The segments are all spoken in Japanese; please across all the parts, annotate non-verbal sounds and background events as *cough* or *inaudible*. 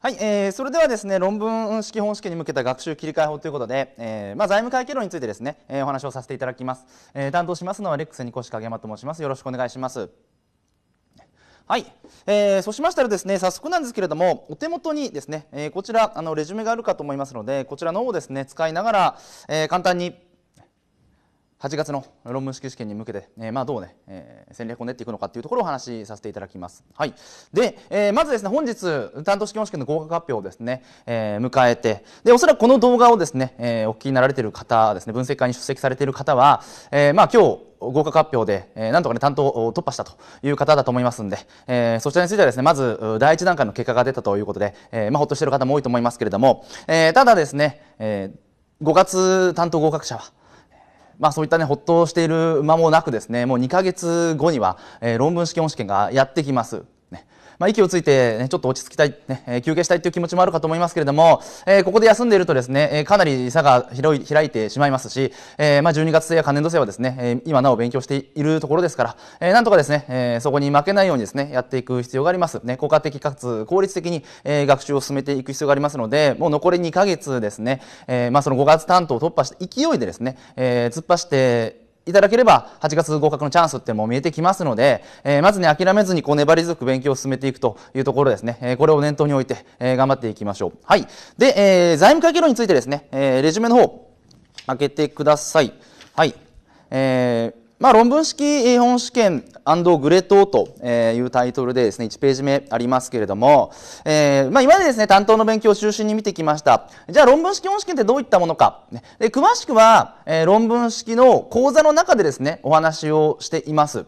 はい、えー、それではですね論文式本試験に向けた学習切り替え法ということで、えーまあ、財務会計論についてですね、えー、お話をさせていただきます、えー、担当しますのはレックスに越し影山と申しますよろしくお願いしますはい、えー、そうしましたらですね早速なんですけれどもお手元にですね、えー、こちらあのレジュメがあるかと思いますのでこちらの方をですね使いながら、えー、簡単に8月の論文式試験に向けて、えー、まあ、どうね、えー、戦略を練っていくのかというところをお話しさせていただきます。はい。で、えー、まずですね、本日、担当試験試験の合格発表をですね、え迎えて、で、おそらくこの動画をですね、えお聞きになられている方ですね、分析会に出席されている方は、えまあ、今日、合格発表で、えー、なんとかね、担当を突破したという方だと思いますんで、えー、そちらについてはですね、まず、第一段階の結果が出たということで、えー、まあ、ほっとしている方も多いと思いますけれども、えー、ただですね、えー5月担当合格者は、まあ、そういったね、ほっとしている間もなくですね、もう2ヶ月後には、えー、論文試験試験がやってきます。まあ、息をついて、ね、ちょっと落ち着きたい、ね、えー、休憩したいという気持ちもあるかと思いますけれども、えー、ここで休んでいるとですね、えー、かなり差が広い開いてしまいますし、えー、まあ、12月生や関年度生はですね、えー、今なお勉強しているところですから、えー、なんとかですね、えー、そこに負けないようにですね、やっていく必要があります。ね、効果的かつ効率的に、えー、学習を進めていく必要がありますので、もう残り2ヶ月ですね、えー、まあ、その5月担当を突破して勢いでですね、えー、突っ走っていただければ8月合格のチャンスっても見えてきますので、えー、まずね諦めずにこう粘り強く勉強を進めていくというところですね、えー、これを念頭に置いて、えー、頑張っていきましょうはいで、えー、財務会計論についてですね、えー、レジュメの方開けてくださいはいえーまあ、論文式本試験グレートというタイトルでですね、1ページ目ありますけれども、えー、まあ、今までですね、担当の勉強を中心に見てきました。じゃあ論文式本試験ってどういったものか。で詳しくは、えー、論文式の講座の中でですね、お話をしています。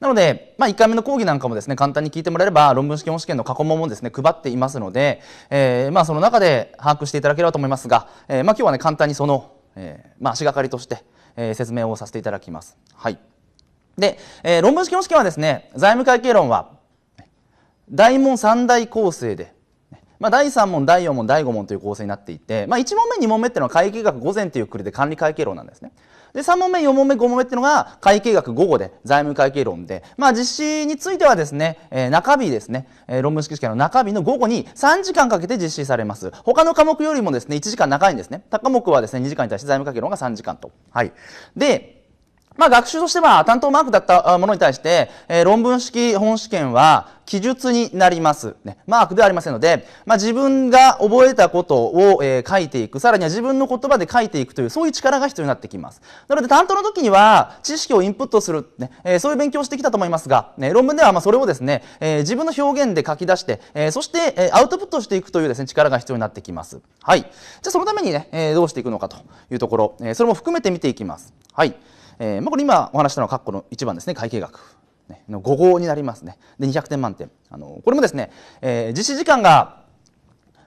なので、まあ、1回目の講義なんかもですね、簡単に聞いてもらえれば、論文式本試験の過去問もですね、配っていますので、えー、まあ、その中で把握していただければと思いますが、えー、まあ、今日はね、簡単にその、えー、まあ、足がかりとして、えー、説明をさせていただきます。はい。で、えー、論文式の式はですね、財務会計論は、大問3大構成で、まあ、第3問、第4問、第5問という構成になっていて、まあ、1問目、2問目っていうのは会計学午前というくりで管理会計論なんですね。で3問目4問目5問目っていうのが会計学午後で財務会計論で、まあ、実施についてはですね、えー、中日ですね、えー、論文式試験の中日の午後に3時間かけて実施されます他の科目よりもですね1時間長いんですね他科目はですね2時間に対して財務会計論が3時間と。はい、でまあ、学習としては担当マークだったものに対して、えー、論文式本試験は記述になります、ね、マークではありませんので、まあ、自分が覚えたことを、えー、書いていくさらには自分の言葉で書いていくというそういう力が必要になってきますなので担当の時には知識をインプットするね、えー、そういう勉強をしてきたと思いますが、ね、論文ではまあそれをですね、えー、自分の表現で書き出して、えー、そして、えー、アウトプットしていくというですね力が必要になってきますはいじゃあそのためにね、えー、どうしていくのかというところ、えー、それも含めて見ていきますはいえー、まあ、これ今お話したのは括弧の1番ですね会計学の5号になりますねで200点満点あのこれもですね、えー、実施時間が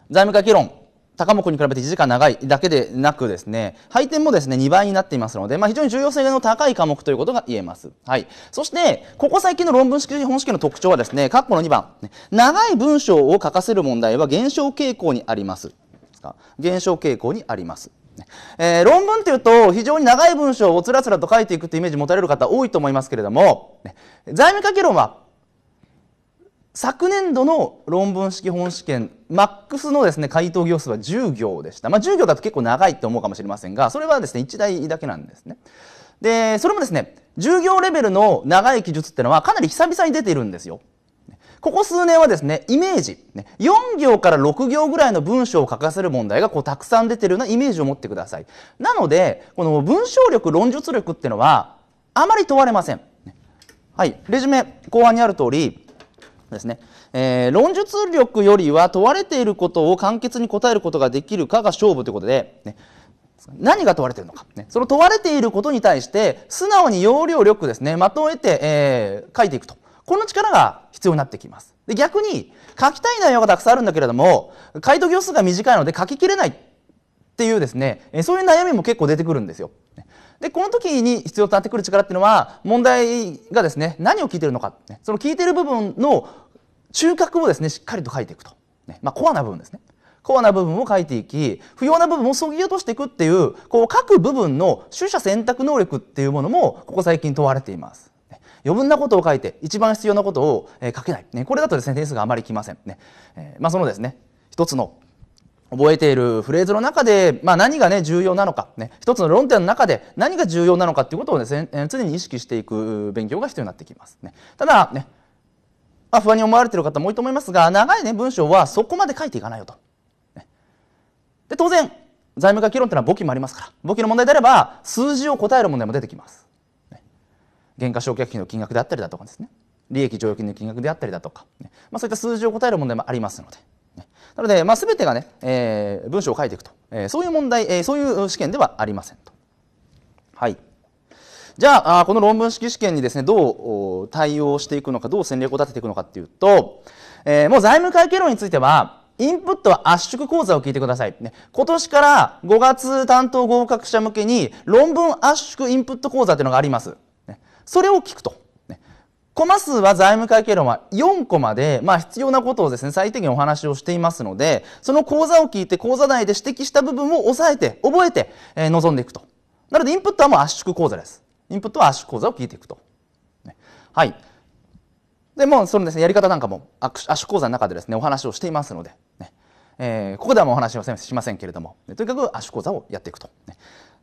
財務会計論高目に比べて1時間長いだけでなくですね配点もですね2倍になっていますので、まあ、非常に重要性の高い科目ということが言えます、はい、そしてここ最近の論文式本式の特徴はですね括弧の2番長い文章を書かせる問題は減少傾向にあります減少傾向にありますね。えー、論文というと非常に長い文章をつらつらと書いていくいうイメージ持たれる方多いと思いますけれども、ね、財務家計論は昨年度の論文式本試験マックスのですね回答行数は10行でした、まあ、10行だと結構長いと思うかもしれませんがそれはですね1台だけなんですねでそれもですね10行レベルの長い記述っていうのはかなり久々に出ているんですよここ数年はですね、イメージ、ね、4行から6行ぐらいの文章を書かせる問題がこうたくさん出てるようなイメージを持ってください。なので、この文章力、論述力っていうのは、あまり問われません。はい、レジュメ、後半にある通り、ですね、えー、論述力よりは問われていることを簡潔に答えることができるかが勝負ということで、ね、何が問われているのか、ね、その問われていることに対して素直に要領力ですねまとえて、えー、書いていくとこの力が必要になってきます。で逆に書きたい内容がたくさんあるんだけれども回答行数が短いので書ききれないっていうですねそういう悩みも結構出てくるんですよ。でこの時に必要となってくる力っていうのは問題がですね何を聞いてるのかその聞いてる部分の中核をですねしっかりと書いていくと、ねまあ、コアな部分ですねコアな部分を書いていき不要な部分をそぎ落としていくっていうこう各部分の取捨選択能力っていうものもここ最近問われています。余分なことを書いて一番必要なことを、え書けない、ね、これだとですね点数があまりきませんね、えまあ、そのですね一つの覚えているフレーズの中で、まあ、何がね重要なのか、ね、一つの論点の中で何が重要なのかということをですね、え常に意識していく勉強が必要になってきますねただね、まあ、不安に思われている方も多いと思いますが長いね文章はそこまで書いていかないよと、で当然財務課議論というのは簿記もありますから簿記の問題であれば数字を答える問題も出てきます減価償却費の金額であったりだとかですね利益剰余金の金額であったりだとか、ね、まあ、そういった数字を答える問題もありますので、ね、なので、まあ、全てがね、えー、文章を書いていくと、えー、そういう問題、えー、そういう試験ではありませんと。はいじゃあこの論文式試験にですねどう対応していくのかどう戦略を立てていくのかっていうと、えー、もう財務会計論についてはインプットは圧縮講座を聞いてください。ね、今年から5月担当合格者向けに論文圧縮インプット講座というのがあります。それを聞くと。コマ数は財務会計論は4コマで、まあ、必要なことをですね最低限お話をしていますのでその講座を聞いて講座内で指摘した部分を押さえて覚えて、えー、臨んでいくとなのでインプットはもう圧縮講座ですインプットは圧縮講座を聞いていくと、ね、はいでもうそのですねやり方なんかも圧縮講座の中でですねお話をしていますので、ねえー、ここではもうお話はしませんけれども、とにかく圧縮講座をやっていくと、ね、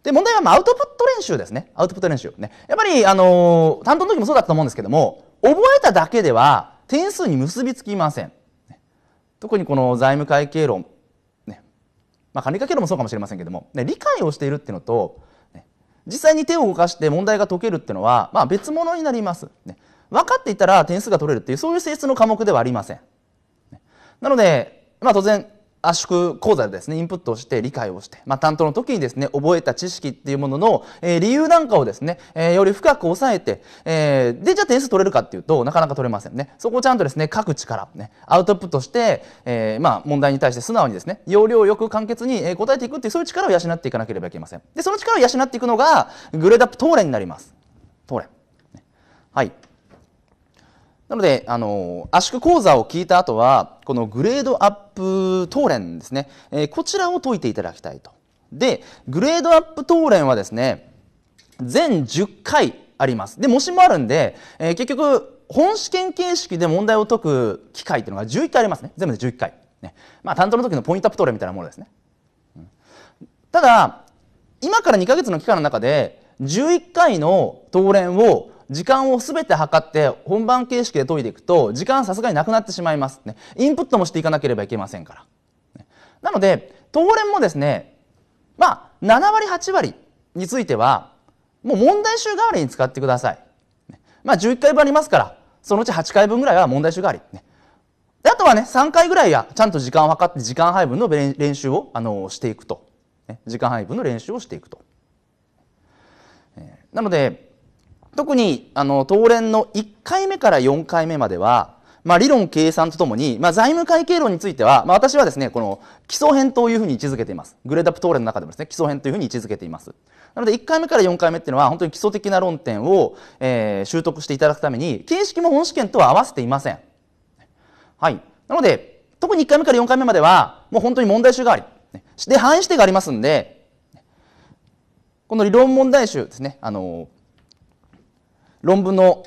で、問題はまあアウトプット練習ですね。アウトプット練習。ね。やっぱり、あのー、担当の時もそうだったと思うんですけども、覚えただけでは点数に結びつきません。ね、特にこの財務会計論、ね。まあ、管理会計論もそうかもしれませんけども、ね、理解をしているっていうのと、ね、実際に手を動かして問題が解けるっていうのは、まあ、別物になります。ね。分かっていたら点数が取れるっていう、そういう性質の科目ではありません。ね、なので、まあ、当然、圧縮講座でですねインプットをして理解をして、まあ、担当の時にですね覚えた知識っていうものの、えー、理由なんかをですね、えー、より深く抑えて、えー、でじゃあ点数取れるかっていうとなかなか取れませんねそこをちゃんとですね書く力ねアウトプットして、えまあ、問題に対して素直にですね要領よく簡潔に答えていくっていうそういう力を養っていかなければいけませんでその力を養っていくのがグレードアップトーレンになりますトーレはいなので、あの圧縮講座を聞いた後は、このグレードアップ当連ですね、えー、こちらを解いていただきたいと。で、グレードアップ当連はですね、全10回あります。で、模試もあるんで、えー、結局、本試験形式で問題を解く機会っていうのが11回ありますね。全部で11回。ね、まあ、担当の時のポイントアップ当連みたいなものですね。ただ、今から2ヶ月の期間の中で、11回の当連を時間を全て測って本番形式で解いていくと時間さすがになくなってしまいます、ね、インプットもしていかなければいけませんから、ね、なので当連もですねまあ7割8割についてはもう問題集代わりに使ってください、ね、まあ11回分ありますからそのうち8回分ぐらいは問題集代わり、ね、であとはね3回ぐらいはちゃんと時間を測って時間配分の練習をあのしていくと、ね、時間配分の練習をしていくと、えー、なので特にあの東連の1回目から4回目までは、まあ、理論計算とともに、まあ、財務会計論については、まあ、私はですねこの基礎編というふうに位置づけていますグレードアップ東連の中でもですね基礎編というふうに位置づけていますなので1回目から4回目っていうのは本当に基礎的な論点を、えー、習得していただくために形式も本試験とは合わせていませんはいなので特に1回目から4回目まではもう本当に問題集がありで範囲指定がありますんでこの理論問題集ですねあの論文の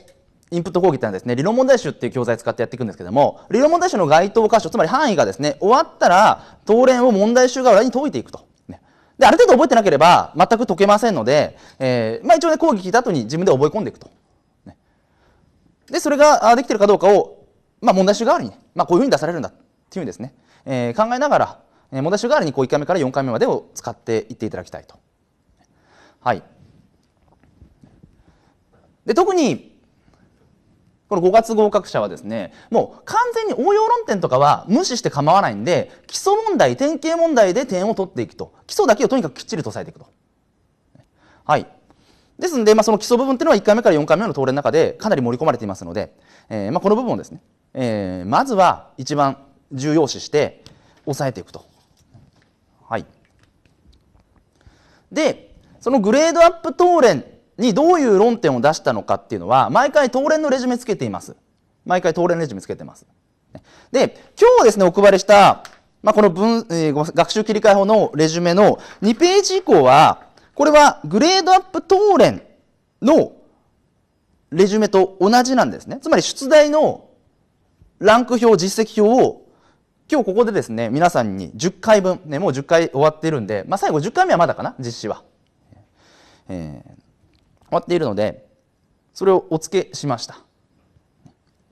インプット講義ってのはですね理論問題集っていう教材を使ってやっていくんですけども理論問題集の該当箇所つまり範囲がですね終わったら答練を問題集側に解いていくと。ね、である程度覚えてなければ全く解けませんので、えー、まあ、一応ね講義聞いた後に自分で覚え込んでいくと。ね、でそれができてるかどうかを、まあ、問題集代わりに、まあ、こういうふうに出されるんだっていうんですね、えー、考えながら問題集代わりにこう1回目から4回目までを使っていっていただきたいと。はいで特にこの5月合格者はですね、もう完全に応用論点とかは無視して構わないんで、基礎問題、典型問題で点を取っていくと。基礎だけをとにかくきっちりと押さえていくと。はい。ですので、まあ、その基礎部分っていうのは1回目から4回目の答例の中でかなり盛り込まれていますので、えー、まあこの部分をですね、えー、まずは一番重要視して押さえていくと。はい。で、そのグレードアップ答練にどういう論点を出したのかっていうのは毎回当連のレジュメつけています毎回当連レジュメつけてますで今日ですねお配りした、まあ、この文、えー、学習切り替え法のレジュメの2ページ以降はこれはグレードアップ当連のレジュメと同じなんですねつまり出題のランク表実績表を今日ここでですね皆さんに10回分、ね、もう10回終わっているんで、まあ、最後10回目はまだかな実施は。えーわっているので、それをお付けしました。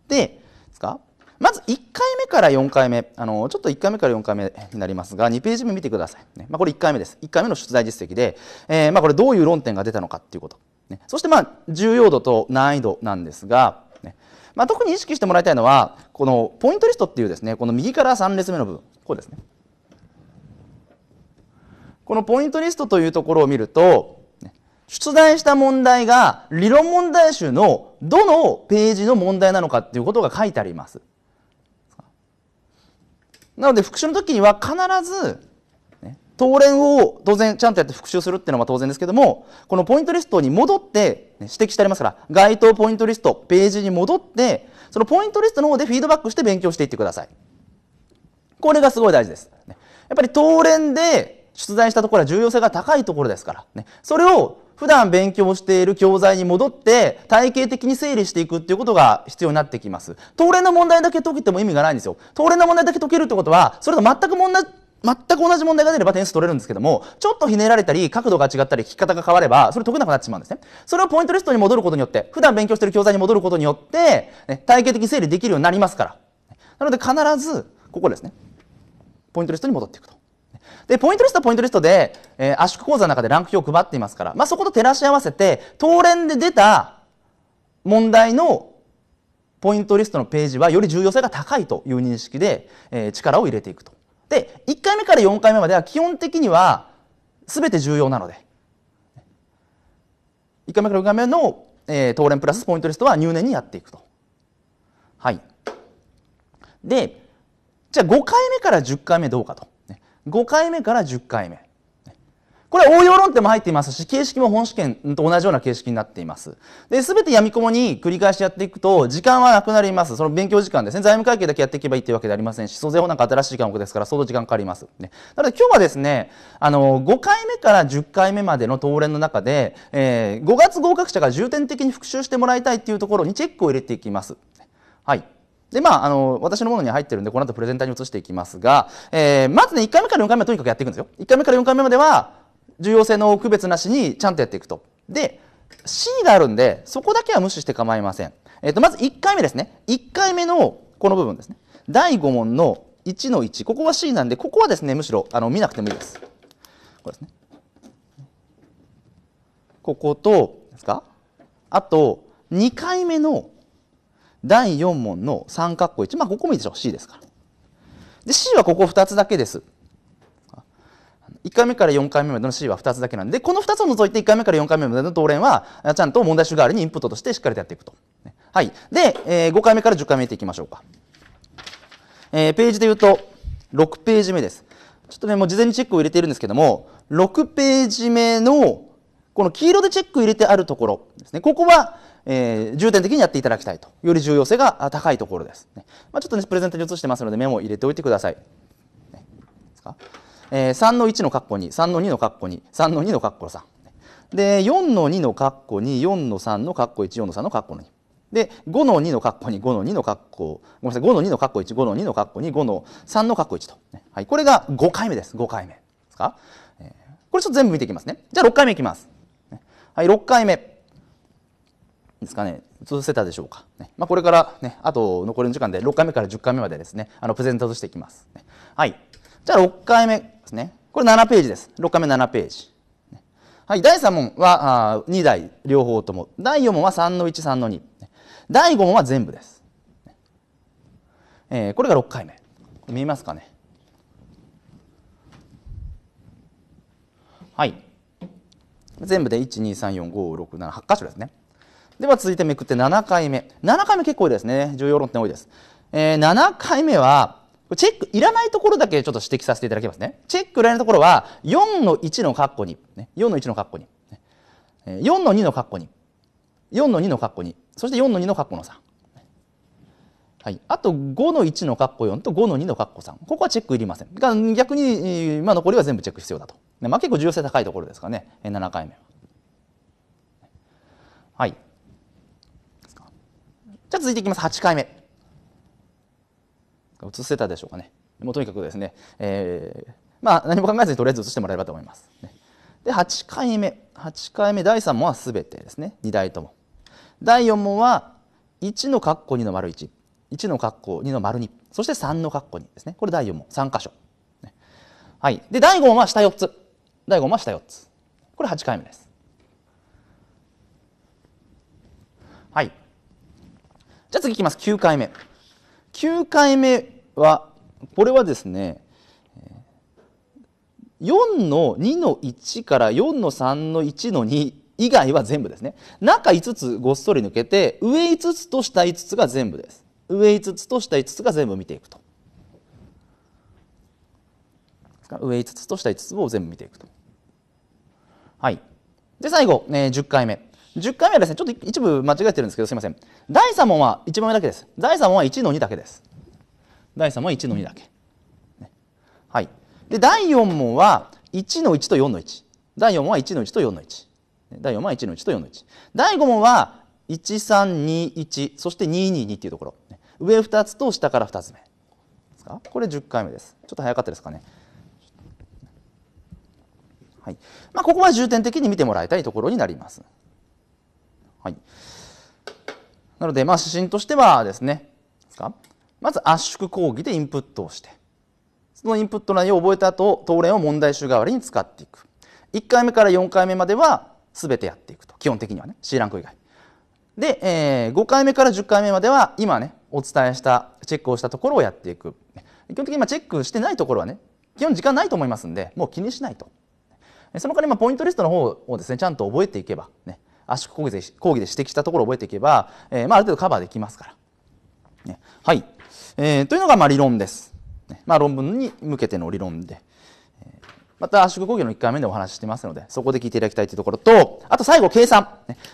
で、ですかまず1回目から4回目、あのちょっと1回目から4回目になりますが、2ページ目見てください。ねまあ、これ1回目です。1回目の出題実績で、えー、まあ、これどういう論点が出たのかということ。ね、そしてまあ重要度と難易度なんですが、ねまあ、特に意識してもらいたいのは、このポイントリストっていうですね、この右から3列目の部分、こうですね。このポイントリストというところを見ると、出題した問題が理論問題集のどのページの問題なのかっていうことが書いてあります。なので復習の時には必ず、ね、当連を当然ちゃんとやって復習するっていうのは当然ですけどもこのポイントリストに戻って、ね、指摘してありますから該当ポイントリストページに戻ってそのポイントリストの方でフィードバックして勉強していってください。これがすごい大事です。やっぱり当連で出題したところは重要性が高いところですから、ね、それを普段勉強している教材に戻って体系的に整理していくっていうことが必要になってきます。東連の問題だけ解けても意味がないんですよ。東連の問題だけ解けるってことは、それと全く問題、全く同じ問題が出れば点数取れるんですけども、ちょっとひねられたり、角度が違ったり、聞き方が変われば、それ解けなくなってしまうんですね。それをポイントリストに戻ることによって、普段勉強している教材に戻ることによって、ね、体系的に整理できるようになりますから。なので必ず、ここですね。ポイントリストに戻っていくと。で、ポイントリストポイントリストで、えー、圧縮講座の中でランク表を配っていますから、まあ、そこと照らし合わせて、当連で出た問題のポイントリストのページはより重要性が高いという認識で、えー、力を入れていくと。で、1回目から4回目までは基本的には全て重要なので、1回目から4回目の、えー、当連プラスポイントリストは入念にやっていくと。はい。で、じゃあ5回目から10回目どうかと。5回目から10回目これ応用論点も入っていますし、形式も本試験と同じような形式になっています。で、すべて闇雲に繰り返しやっていくと、時間はなくなります。その勉強時間ですね。財務会計だけやっていけばいいというわけではありませんし、租税法なんか新しい科目ですから、相当時間かかります。ね、なので今日はですね、あの、5回目から10回目までの答論の中で、えー、5月合格者が重点的に復習してもらいたいというところにチェックを入れていきます。はい。で、まあ、あの、私のものに入ってるんで、この後プレゼンターに移していきますが、えー、まずね、1回目から4回目はとにかくやっていくんですよ。1回目から4回目までは、重要性の区別なしにちゃんとやっていくと。で、C があるんで、そこだけは無視して構いません。えっ、ー、と、まず1回目ですね。1回目のこの部分ですね。第5問の1の1。ここは C なんで、ここはですね、むしろ、あの、見なくてもいいです。こですね。ここと、ですかあと、2回目の第4問の3括弧1まあここもいいでしょう C ですからで C はここ2つだけです1回目から4回目までの C は2つだけなんでこの2つを除いて1回目から4回目までの答練はちゃんと問題集代わりにインプットとしてしっかりとやっていくと。はい、で、えー、5回目から10回目いっていきましょうか。えー、ページで言うと6ページ目です。ちょっとねもう事前にチェックを入れているんですけども6ページ目のこの黄色でチェック入れてあるところですね、ここは、えー、重点的にやっていただきたいと、より重要性が高いところです。ねまあ、ちょっとね、プレゼントに移してますので、メモを入れておいてください。ね、ですかえー、3の1の括弧2、3の2の括弧2、3の2の括弧3。で、4の2の括弧2、4の3の括弧1、4の3の括弧2。で、5の2の括弧2、5の2の括弧、ごめんなさい、5の2の括弧1、5の2の括弧2、5の3の括弧1と、はい、これが5回目です、5回目ですか。えー、これちょっと全部見ていきますね。じゃあ6回目いきます。はい、6回目ですかね映せたでしょうか、ねまあ、これから、ね、あと残りの時間で6回目から10回目までですねあのプレゼントとしていきます、ね、はいじゃあ6回目ですねこれ7ページです6回目7ページ、はい第3問はあ2台両方とも第4問は3の13の2第5問は全部です、えー、これが6回目見えますかねはい全部で1234567 8箇所ですねでは続いてめくって7回目7回目結構多いですね重要論点多いです、えー、7回目はチェックいらないところだけちょっと指摘させていただきますねチェックいらないところは4の1の括弧に4の1の括弧に4の2の括弧に4の2の括弧にそして4の2の括弧の3はい、あと5の1の括弧4と5の2の括弧3ここはチェックいりませんが逆に、まあ、残りは全部チェック必要だと、まあ、結構重要性高いところですかね7回目は。はいじゃあ続いていきます8回目映せたでしょうかねもうとにかくですね、えー、まあ何も考えずにとりあえず映してもらえればと思います、ね、で8回目8回目第3問は全てですね2台とも第4問は1の括弧2の丸1 1の括弧2の丸2そして3の括弧2ですねこれ第4問3箇所、ね、はいで第5問は下4つ第5問は下4つこれ8回目ですはいじゃあ次いきます9回目9回目はこれはですね4の2の1から4の3の1の2以外は全部ですね中5つごっそり抜けて上5つと下5つが全部です上5つと下5つが全部見ていくと上5つと下5つを全部見ていくとはいで最後、えー、10回目10回目はですねちょっと一部間違えてるんですけどすいません第3問は1問目だけです第3問は1の2だけです第3問は1の2だけ、ね、はいで第4問は1の1と4の1第4問は1の1と4の1第4問は1の1と4の1第5問は1321そして222っていうところ上2つと下から2つ目ですかこれ10回目ですちょっと早かったですかねはいまあ、ここは重点的に見てもらいたいところになります。はい、なので、まあ、指針としてはですねまず圧縮講義でインプットをしてそのインプット内容を覚えた後当連を問題集代わりに使っていく1回目から4回目までは全てやっていくと基本的にはね C ランク以外で、えー、5回目から10回目までは今ねお伝えしたチェックをしたところをやっていく基本的に今チェックしてないところはね基本時間ないと思いますんでもう気にしないとその代わりポイントリストの方をですねちゃんと覚えていけばね圧縮講義で講義で指摘したところを覚えていけば、えー、まあ、ある程度カバーできますから、ね、はい、えー、というのがまあ理論です、ね、まあ、論文に向けての理論でまた圧縮工業の1回目でお話ししてますので、そこで聞いていただきたいというところと、あと最後、計算。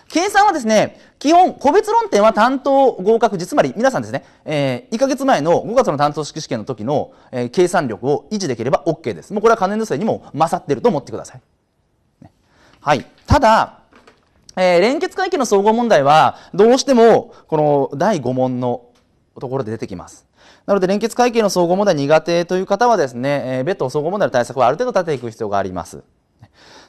計算はですね、基本、個別論点は担当合格時、つまり皆さんですね、えー、1ヶ月前の5月の担当式試験の時の、えー、計算力を維持できれば OK です。もうこれは関連度数にも勝っていると思ってください。ね、はい。ただ、えー、連結会計の総合問題は、どうしても、この第5問のところで出てきます。なので連結会計の総合問題苦手という方はですね、えー、別途総合問題の対策はある程度立てていく必要があります。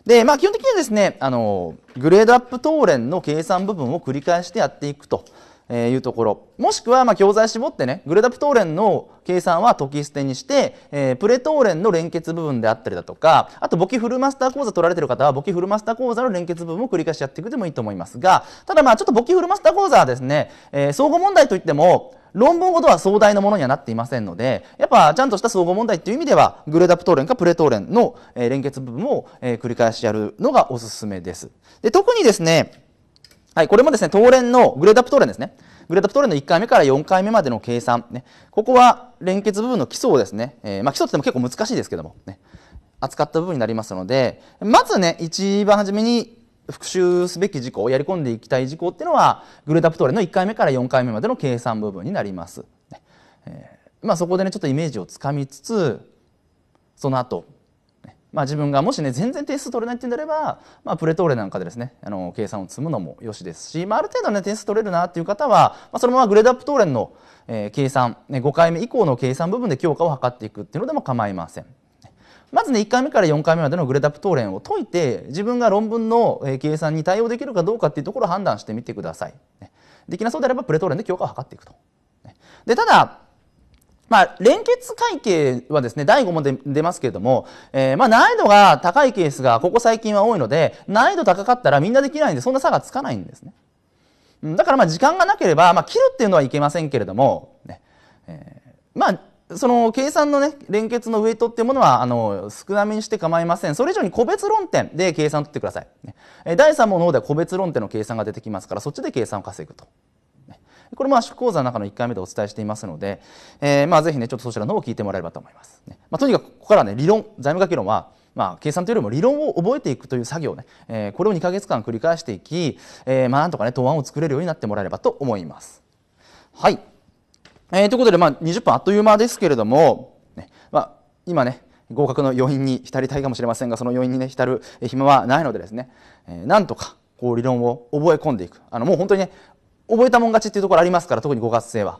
で、まあ基本的にはですね、あの、グレードアップ当連の計算部分を繰り返してやっていくとえいうところもしくはま教材絞ってねグレダプトーレンの計算は解き捨てにして、えー、プレトーレンの連結部分であったりだとかあと簿記フルマスター講座取られてる方は簿記フルマスター講座の連結部分を繰り返しやっていくでもいいと思いますがただまあちょっと簿記フルマスター講座はですね、えー、総問題といっても論文ほどは壮大なものにはなっていませんのでやっぱちゃんとした総合問題っていう意味ではグレダプトーレンかプレトーレンの連結部分を繰り返しやるのがおすすめです。で特にですねはい、これもですね、当連の、グレードアップ東連ですね。グレードアップ東連の1回目から4回目までの計算。ね、ここは連結部分の基礎をですね、えー、まあ、基礎っても結構難しいですけども、ね、扱った部分になりますので、まずね、一番初めに復習すべき事項、やり込んでいきたい事項っていうのは、グレードアップ東連の1回目から4回目までの計算部分になります。えー、まあ、そこでね、ちょっとイメージをつかみつつ、その後、まあ、自分がもしね全然点数取れないっていうんであれば、まあ、プレトーレなんかでですねあの計算を積むのもよしですし、まあ、ある程度ね点数取れるなっていう方は、まあ、そのままグレードアップトーレンの、えー、計算、ね、5回目以降の計算部分で強化を図っていくっていうのでも構いません。まずね1回目から4回目までのグレードアップレンを解いて自分が論文の計算に対応できるかどうかっていうところを判断してみてください。できなそうであればプレトーレンで強化を図っていくと。でただまあ、連結会計はですね、第5問で出ますけれども、えー、まあ、難易度が高いケースがここ最近は多いので、難易度高かったらみんなできないんで、そんな差がつかないんですね。だからまあ時間がなければ、まあ、切るっていうのはいけませんけれども、ねえー、まあその計算のね連結のウエイトっていうものはあの少なめにして構いませんそれ以上に個別論点で計算を取ってください、ね、第3問の方では個別論点の計算が出てきますからそっちで計算を稼ぐとこれも圧縮講座の中の1回目でお伝えしていますので、えー、まあぜひねちょっとそちらの方を聞いてもらえればと思います。ねまあ、とにかくここからね理論財務学論はまあ、計算というよりも理論を覚えていくという作業ね、えー、これを2か月間繰り返していき、えー、まあなんとかね答案を作れるようになってもらえればと思います。はい、えー、ということで、まあ、20分あっという間ですけれども、ねまあ、今ね合格の余韻に浸りたいかもしれませんがその余韻にね浸る暇はないのでですね、えー、なんとかこう理論を覚え込んでいくあのもう本当にね覚えたもん勝ちっていうところありますから、特に5月生は。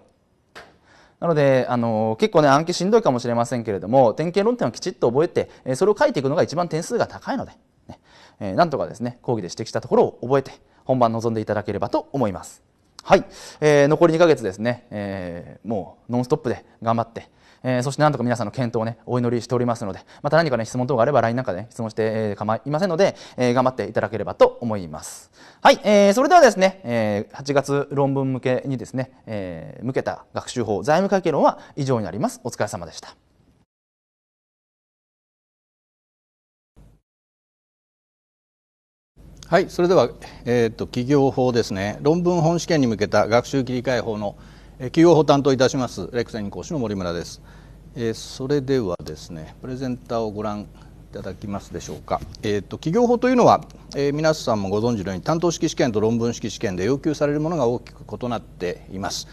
なので、あの結構ね、暗記しんどいかもしれませんけれども、点検論点をきちっと覚えて、えそれを書いていくのが一番点数が高いので、ねえー、なんとかですね、講義で指摘したところを覚えて、本番臨んでいただければと思います。はい、えー、残り2ヶ月ですね、えー、もうノンストップで頑張って、えー、そしてなんとか皆さんの検討をねお祈りしておりますのでまた何かね質問等があれば LINE なんかで、ね、質問して、えー、構いませんので、えー、頑張っていただければと思いますはい、えー、それではですね、えー、8月論文向けにですね、えー、向けた学習法財務会計論は以上になりますお疲れ様でしたはい、それでは、えーと企業法ですね論文本試験に向けた学習切り替え法の企業法担当いたしますレクセン講師の森村です、えそれではですねプレゼンターをご覧いただきますでしょうか、えーと、企業法というのは、えー、皆さんもご存知のように担当式試験と論文式試験で要求されるものが大きく異なっています、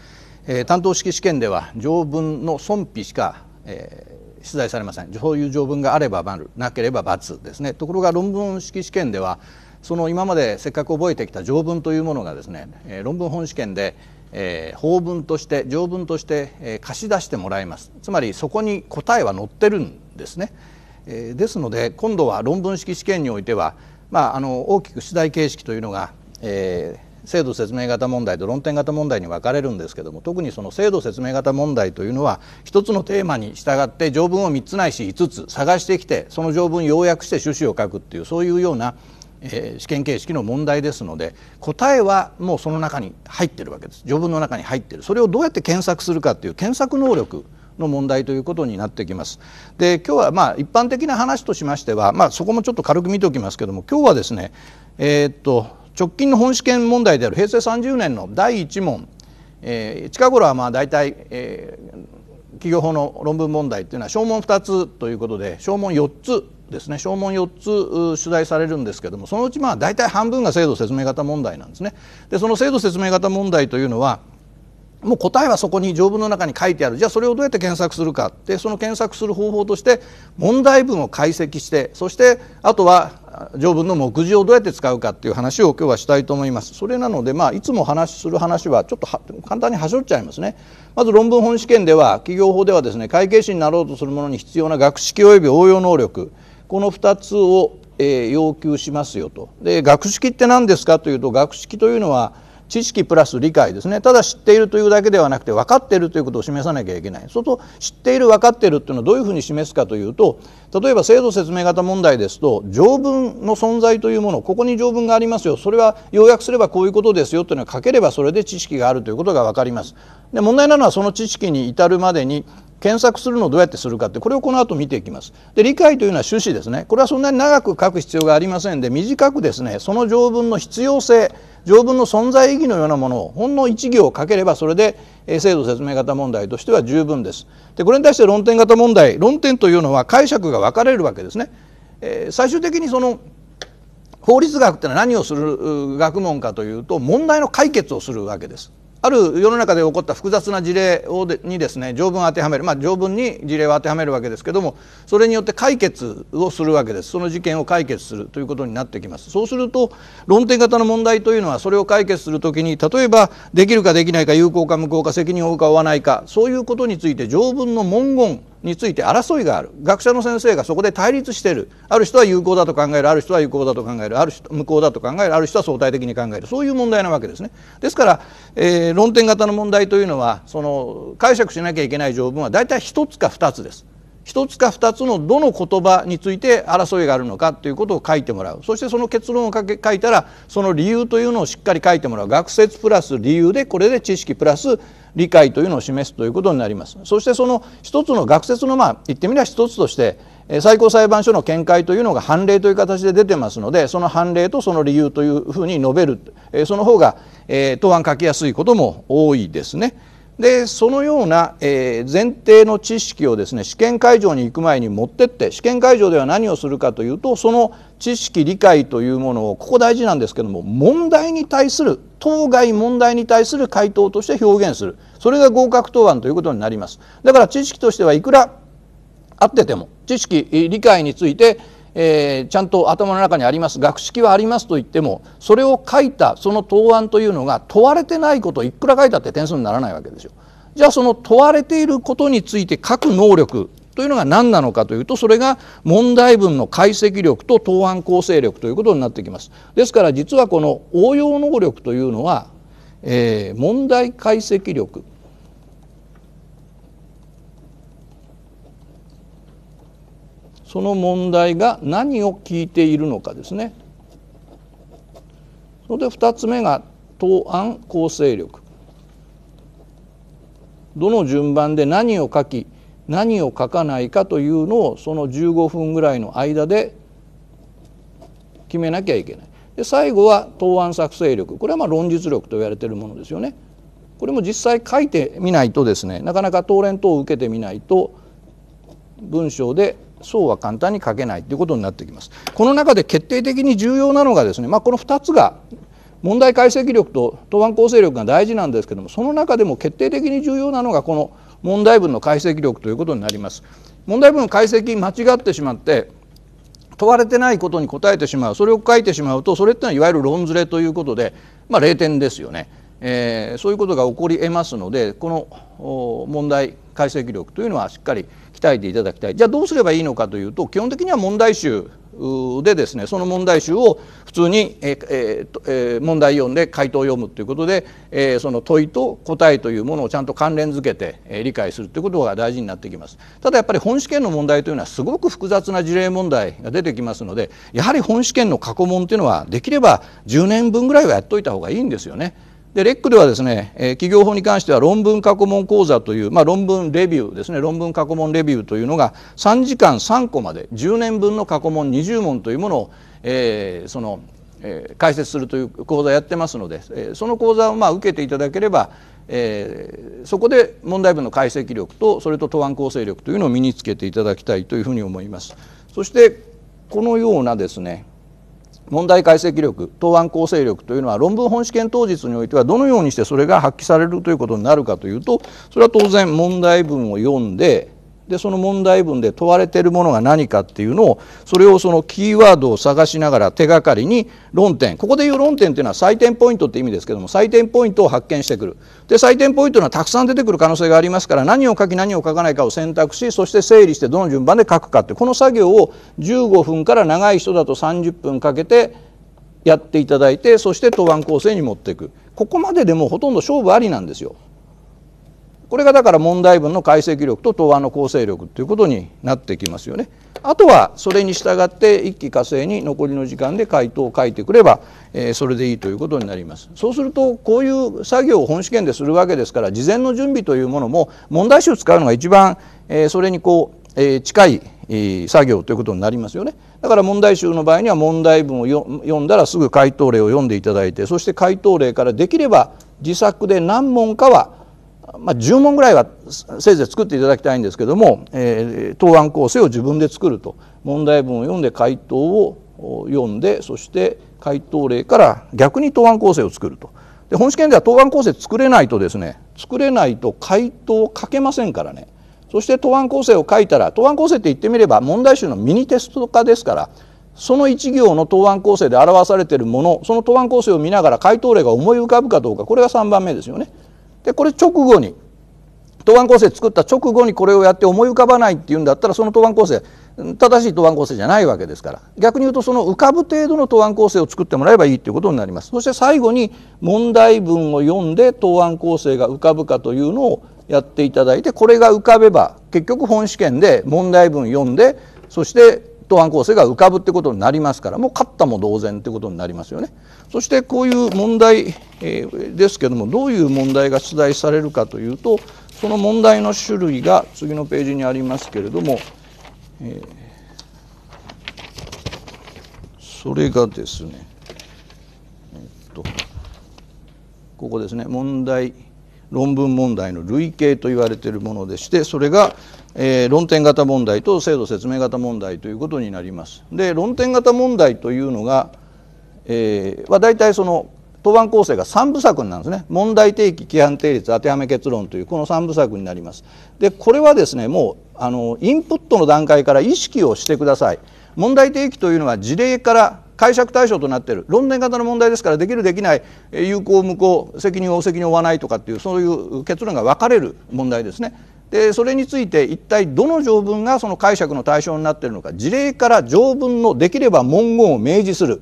えー、担当式試験では条文の損否しか、えー、出題されませんそういう条文があれば丸なければ×ですねところが論文式試験ではその今までせっかく覚えてきた条文というものがですね、えー、論文本試験で、えー、法文として条文として、えー、貸し出してもらいますつまりそこに答えは載ってるんですね、えー、ですので今度は論文式試験においては、まあ、あの大きく出題形式というのが、えー、制度説明型問題と論点型問題に分かれるんですけども特にその制度説明型問題というのは一つのテーマに従って条文を3つないし5つ探してきてその条文要約して趣旨を書くっていうそういうようなえ試験形式の問題ですので答えはもうその中に入ってるわけです条文の中に入ってるそれをどうやって検索するかっていう検索能力の問題ということになってきます。で今日はまあ一般的な話としましては、まあ、そこもちょっと軽く見ておきますけども今日はですね、えー、っと直近の本試験問題である平成30年の第1問、えー、近頃はまあ大体、えー、企業法の論文問題というのは証文2つということで小問4つですね証文4つ取材されるんですけどもそのうちまあ大体半分が制度説明型問題なんですね。でその制度説明型問題というのはもう答えはそこに条文の中に書いてあるじゃあそれをどうやって検索するかでその検索する方法として問題文を解析してそしてあとは条文の目次をどうやって使うかっていう話を今日はしたいと思いますそれなのでまあいつも話する話はちょっと簡単にはしょっちゃいますねまず論文本試験では企業法ではですね会計士になろうとするものに必要な学識及び応用能力この2つを、え要求しますよと。で学識って何ですかというと学識というのは知識プラス理解ですねただ知っているというだけではなくて分かっているということを示さなきゃいけないそうと知っている分かっているっていうのはどういうふうに示すかというと例えば制度説明型問題ですと条文の存在というものここに条文がありますよそれは要約すればこういうことですよというのを書ければそれで知識があるということが分かります。で問題なのはその知識に至るまでに検索するのをどうやってするかってこれをこの後見ていきます。で理解というのは趣旨ですねこれはそんなに長く書く必要がありませんで短くですねその条文の必要性条文の存在意義のようなものをほんの1行書ければそれで制度説明型問題としては十分です。でこれに対して論点型問題論点というのは解釈が分かれるわけですね。えー、最終的にその法律学ってのは何をする学問かというと問題の解決をするわけです。ある世の中で起こった複雑な事例をでにですね条文を当てはめるまあ条文に事例を当てはめるわけですけどもそれによって解決をするわけですその事件を解決するということになってきますそうすると論点型の問題というのはそれを解決するときに例えばできるかできないか有効か無効か責任を負うか負わないかそういうことについて条文の文言について争いがある学者の先生がそこで対立しているある人は有効だと考えるある人は有効だと考えるある人無効だと考えるある人は相対的に考えるそういう問題なわけですね。ですから、えー、論点型の問題というのはその解釈しなきゃいけない条文は大体1つか2つです。1つか2つのどの言葉について争いがあるのかということを書いてもらうそしてその結論を書いたらその理由というのをしっかり書いてもらう学説プラス理由でこれで知識プラス理解というのを示すということになりますそしてその一つの学説のまあ言ってみれば一つとして最高裁判所の見解というのが判例という形で出てますのでその判例とその理由というふうに述べるその方が答案書きやすいことも多いですね。でそのような、え前提の知識をですね試験会場に行く前に持ってって試験会場では何をするかというとその知識理解というものをここ大事なんですけども問題に対する当該問題に対する回答として表現するそれが合格答案ということになりますだから知識としてはいくらあってても知識理解について、えー、ちゃんと頭の中にあります学識はありますと言ってもそれを書いたその答案というのが問われてないことをいくら書いたって点数にならないわけですよ。じゃあその問われていることについて書く能力というのが何なのかというとそれが問題文の解析力と答案構成力ということになってきます。ですから実はこの応用能力というのは、えー、問題解析力その問題が何を聞いているのかですね。それで2つ目が答案構成力どの順番で何を書き何を書かないかというのをその15分ぐらいの間で決めなきゃいけない。で最後は答案作成力これはま論述力と言われているものですよね。これも実際書いてみないとですねなかなか答練等を受けてみないと文章でそうは簡単に書けないということになってきます。この中で決定的に重要なのがですね、まあ、この2つが問題解析力と答案構成力が大事なんですけどもその中でも決定的に重要なのがこの問題文の解析力ということになります。問題文の解析間違ってしまって問われてないことに答えてしまうそれを書いてしまうとそれってのはいわゆる論ずれということで、まあ、0点ですよね、えー、そういうことが起こりえますのでこの問題解析力というのはしっかり鍛えていただきたいじゃあどうすればいいのかというと基本的には問題集でですねその問題集を普通に、ええ問題読んで回答を読むということで、えその問いと答えというものをちゃんと関連づけて、え理解するということが大事になってきますただやっぱり本試験の問題というのはすごく複雑な事例問題が出てきますのでやはり本試験の過去問というのはできれば10年分ぐらいはやっといた方がいいんですよね。でレックではですね、え企業法に関しては論文過去問講座という、まあ、論文レビューですね論文過去問レビューというのが3時間3個まで10年分の過去問20問というものを、えー、その、え解説するという講座やってますので、えその講座をまあ受けていただければ、えそこで問題文の解析力とそれと答案構成力というのを身につけていただきたいというふうに思います。そしてこのようなですね問題解析力答案構成力というのは論文本試験当日においてはどのようにしてそれが発揮されるということになるかというとそれは当然問題文を読んででその問題文で問われているものが何かっていうのをそれをそのキーワードを探しながら手がかりに論点ここでいう論点っていうのは採点ポイントって意味ですけども採点ポイントを発見してくるで採点ポイントのはたくさん出てくる可能性がありますから何を書き何を書かないかを選択しそして整理してどの順番で書くかってこの作業を15分から長い人だと30分かけてやっていただいてそして答案構成に持っていくここまででもほとんど勝負ありなんですよ。これがだから問題文の解析力と答案の構成力ということになってきますよね。あとはそれに従って一気火星に残りの時間で回答を書いてくれば、えー、それでいいということになります。そうするとこういう作業を本試験でするわけですから事前の準備というものも問題集を使うのが一番、えー、それにこう、えー、近い作業ということになりますよねだから問題集の場合には問題文を読んだらすぐ回答例を読んでいただいてそして回答例からできれば自作で何問かはまあ、10問ぐらいはせいぜい作っていただきたいんですけども、えー、答案構成を自分で作ると問題文を読んで回答を読んでそして回答例から逆に答案構成を作るとで本試験では答案構成作れないとですね作れないと回答を書けませんからねそして答案構成を書いたら答案構成って言ってみれば問題集のミニテスト化ですからその1行の答案構成で表されているものその答案構成を見ながら回答例が思い浮かぶかどうかこれが3番目ですよね。でこれ直後に答案構成作った直後にこれをやって思い浮かばないっていうんだったらその答案構成正しい答案構成じゃないわけですから逆に言うとその浮かぶ程度の答案構成を作ってもらえばいいということになりますそして最後に問題文を読んで答案構成が浮かぶかというのをやっていただいてこれが浮かべば結局本試験で問題文読んでそして答案構成が浮かぶってことになりますからもう勝ったも同然ってことになりますよね。そしてこういう問題、えですけどもどういう問題が出題されるかというとその問題の種類が次のページにありますけれども、えそれがですねえっとここですね問題論文問題の類型と言われているものでしてそれがえー、論点型問題と制度説明型問題ということになります。で論点型問題というのが、えー、は大体その答案構成が3部作なんですね問題提起規範定律当てはめ結論というこの3部作になります。でこれはですねもうあのインプットの段階から意識をしてください。問題提起というのは事例から解釈対象となっている論点型の問題ですからできるできない有効無効責任を責任を負わないとかっていうそういう結論が分かれる問題ですね。でそれについて一体どの条文がその解釈の対象になっているのか事例から条文のできれば文言を明示する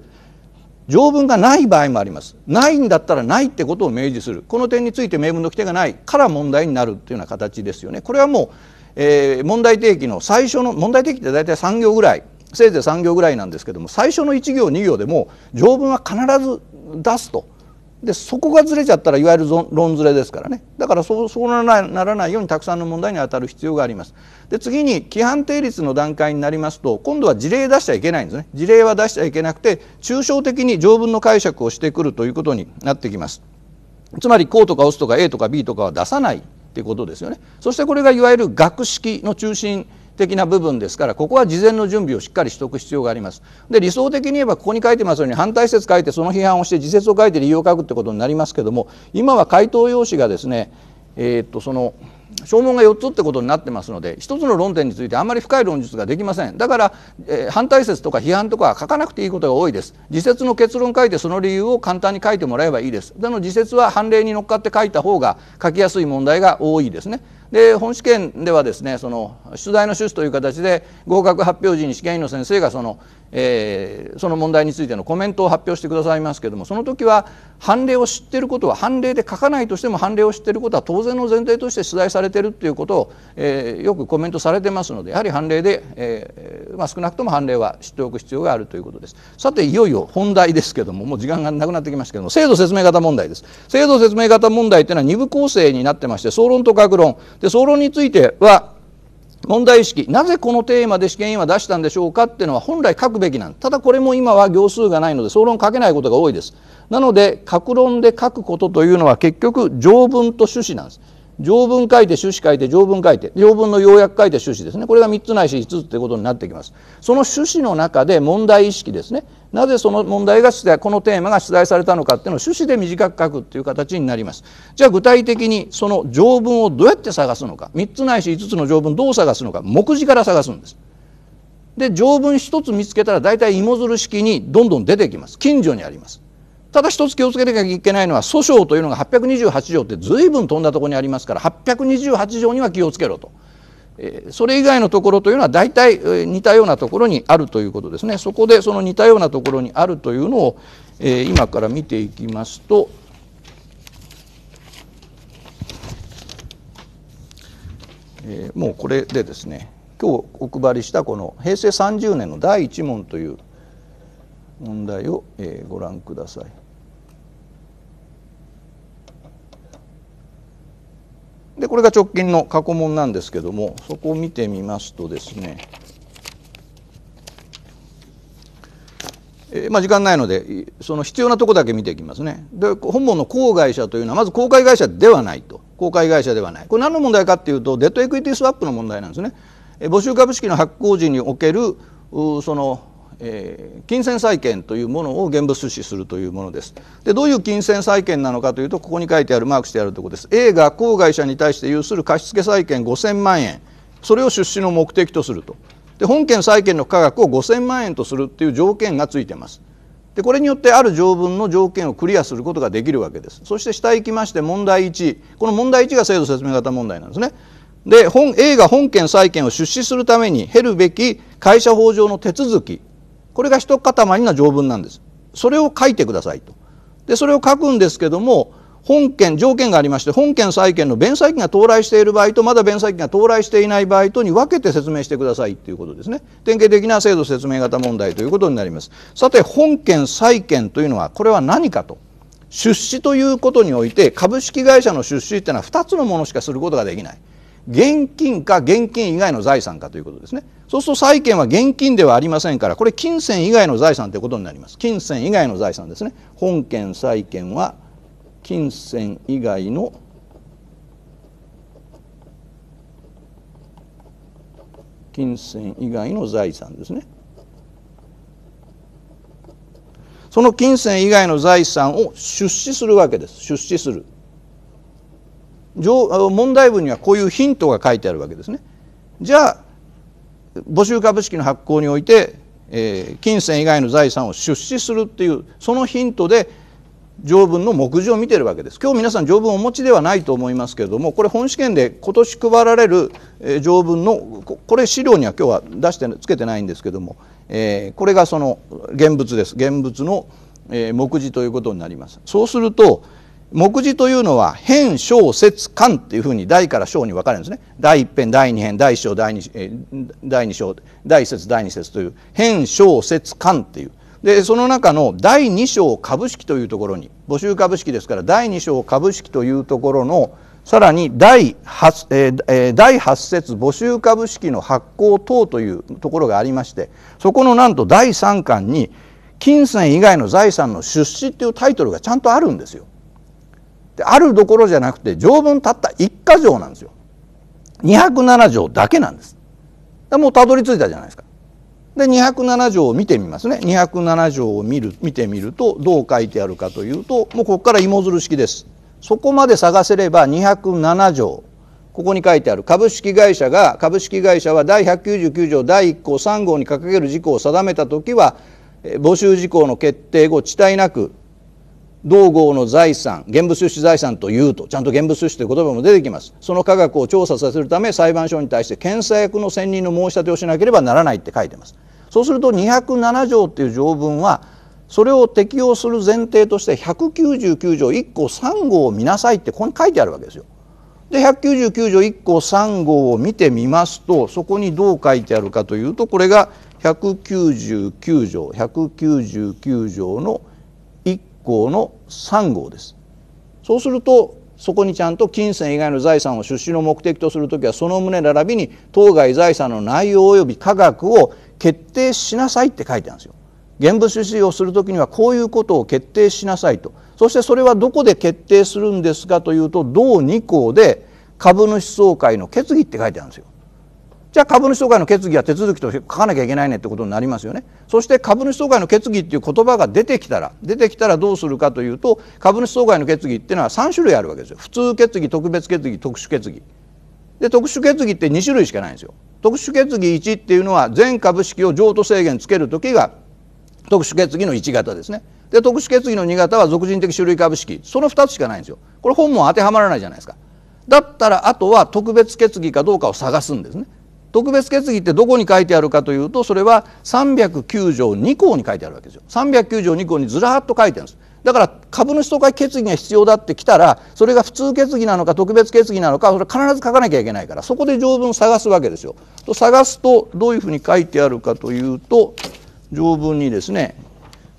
条文がない場合もありますないんだったらないってことを明示するこの点について明文の規定がないから問題になるというような形ですよねこれはもう、えー、問題提起の最初の問題提起って大体3行ぐらいせいぜい3行ぐらいなんですけども最初の1行2行でも条文は必ず出すとでそこがずれちゃったらいわゆる論ずれですからねだからそうそうならないようにたくさんの問題に当たる必要があります。で次に規範定律の段階になりますと今度は事例出しちゃいけないんですね事例は出しちゃいけなくて抽象的に条文の解釈をしてくるということになってきます。つまりこうとか押すとか A とか B とかは出さないっていうことですよね。そしてこれがいわゆる学識の中心的な部分ですからここは事前の準備をしっかりしておく必要があります。で理想的に言えばここに書いてますように反対説書いてその批判をして自説を書いて理由を書くってことになりますけども今は回答用紙がですねえー、っとその証文が4つってことになってますので一つの論点についてあんまり深い論述ができませんだから、えー、反対説とか批判とかは書かなくていいことが多いです自説の結論書いてその理由を簡単に書いてもらえばいいですでの自説は判例に乗っかって書いた方が書きやすい問題が多いですねで本試験ではですねその出題の趣旨という形で合格発表時に試験員の先生がその、えー、その問題についてのコメントを発表してくださいますけどもその時は判例を知っていることは判例で書かないとしても判例を知っていることは当然の前提として出題されているということを、えー、よくコメントされてますのでやはり判例で、えーまあ、少なくとも判例は知っておく必要があるということです。さていよいよ本題ですけどももう時間がなくなってきましたけども制度説明型問題です。制度説明型問題というのは2部構成になってまして総論と各論で総論については問題意識なぜこのテーマで試験委員は出したんでしょうかっていうのは本来書くべきなんただこれも今は行数がないので総論書けないことが多いですなので格論で書くことというのは結局条文と趣旨なんです条文書いて趣旨書いて条文書いて条文の要約書いて趣旨ですねこれが3つないし5つていうことになってきますその趣旨の中で問題意識ですねなぜその問題が出題このテーマが出題されたのかっていうのを趣旨で短く書くっていう形になりますじゃあ具体的にその条文をどうやって探すのか3つないし5つの条文どう探すのか目次から探すんですで条文1つ見つけたら大体芋づる式にどんどん出てきます近所にありますただ一つ気をつけなきゃいけないのは訴訟というのが828条って随分飛んだところにありますから828条には気をつけろと。それ以外のところというのは大体似たようなところにあるということですね。そこでその似たようなところにあるというのを今から見ていきますと、もうこれでですね今日お配りしたこの平成30年の第1問という問題をご覧ください。でこれが直近の過去問なんですけどもそこを見てみますとですねえー、まあ、時間ないのでその必要なとこだけ見ていきますねで本門の公会社というのはまず公開会社ではないと公開会社ではないこれ何の問題かっていうとデッドエクイティスワップの問題なんですね、えー、募集株式の発行時におけるそのえー、金銭債権というものを現物出資するというものです。でどういう金銭債権なのかというとここに書いてあるマークしてあるところです。A が郊会社に対して有する貸付債権5000万円それを出資の目的とすると。で本件債権の価格を5000万円とするっていう条件がついてます。でこれによってある条文の条件をクリアすることができるわけです。そして下行きまして問題1この問題1が制度説明型問題なんですね。で本 A が本件債権を出資するために減るべき会社法上の手続きこれが一塊の条文なんです。それを書いてくださいと。でそれを書くんですけども本件条件がありまして本件債権の弁済期が到来している場合とまだ弁済期が到来していない場合とに分けて説明してくださいということですね典型的な制度説明型問題ということになりますさて本件債権というのはこれは何かと出資ということにおいて株式会社の出資っていうのは2つのものしかすることができない現金か現金以外の財産かということですねそうすると債権は現金ではありませんからこれ金銭以外の財産ということになります金銭以外の財産ですね本件債権は金銭以外の金銭以外の財産ですねその金銭以外の財産を出資するわけです出資する問題文にはこういうヒントが書いてあるわけですね。じゃあ募集株式の発行において、えー、金銭以外の財産を出資するっていうそのヒントで条文の目次を見てるわけです今日皆さん条文をお持ちではないと思いますけれどもこれ本試験で今年配られる条文のこれ資料には今日は出してつけてないんですけども、えー、これがその現物です現物の目次ということになります。そうすると目次というのは編小節間ていうふうに大から小に分かれるんですね第1編第2編第1章第 2, 第二章第1節第2節という編小節間っていうでその中の第2章株式というところに募集株式ですから第2章株式というところのさらに第 8,、えー、第8節募集株式の発行等というところがありましてそこのなんと第3巻に金銭以外の財産の出資っていうタイトルがちゃんとあるんですよ。あるどころじゃなくて条文たった一箇条なんですよ207条だけなんですでもうたどり着いたじゃないですかで207条を見てみますね207条を見る見てみるとどう書いてあるかというともうここから芋づる式ですそこまで探せれば207条ここに書いてある株式会社が株式会社は第199条第1項3号に掲げる事項を定めた時は募集事項の決定後遅滞なく道郷の財産現物出資財産というとちゃんと現物出資という言葉も出てきますその価額を調査させるため裁判所に対して検査役の選任の申し立てをしなければならないって書いてますそうすると207条っていう条文はそれを適用する前提として199条1項3号を見なさいってここに書いてあるわけですよで199条1項3号を見てみますとそこにどう書いてあるかというとこれが199条199条の1号の3号です。そうするとそこにちゃんと金銭以外の財産を出資の目的とする時はその旨並びに当該財産の内容及び価格を決定しなさいって書いてあるんですよ。現物出資をする時にはこういうことを決定しなさいとそしてそれはどこで決定するんですかというと同2項で株主総会の決議って書いてあるんですよ。じゃあ株主総会の決議は手続きと書かなきゃいけないねってことになりますよねそして株主総会の決議っていう言葉が出てきたら出てきたらどうするかというと株主総会の決議っていうのは3種類あるわけですよ普通決議特別決議特殊決議で特殊決議って2種類しかないんですよ特殊決議1っていうのは全株式を譲渡制限つける時が特殊決議の1型ですねで特殊決議の2型は俗人的種類株式その2つしかないんですよこれ本も当てはまらないじゃないですかだったらあとは特別決議かどうかを探すんですね特別決議ってどこに書いてあるかというとそれは309条2項に書いてあるわけですよ309条2項にずらっと書いてあるんですだから株主総会決議が必要だってきたらそれが普通決議なのか特別決議なのかそれ必ず書かなきゃいけないからそこで条文を探すわけですよ。と探すとどういうふうに書いてあるかというと条文にですね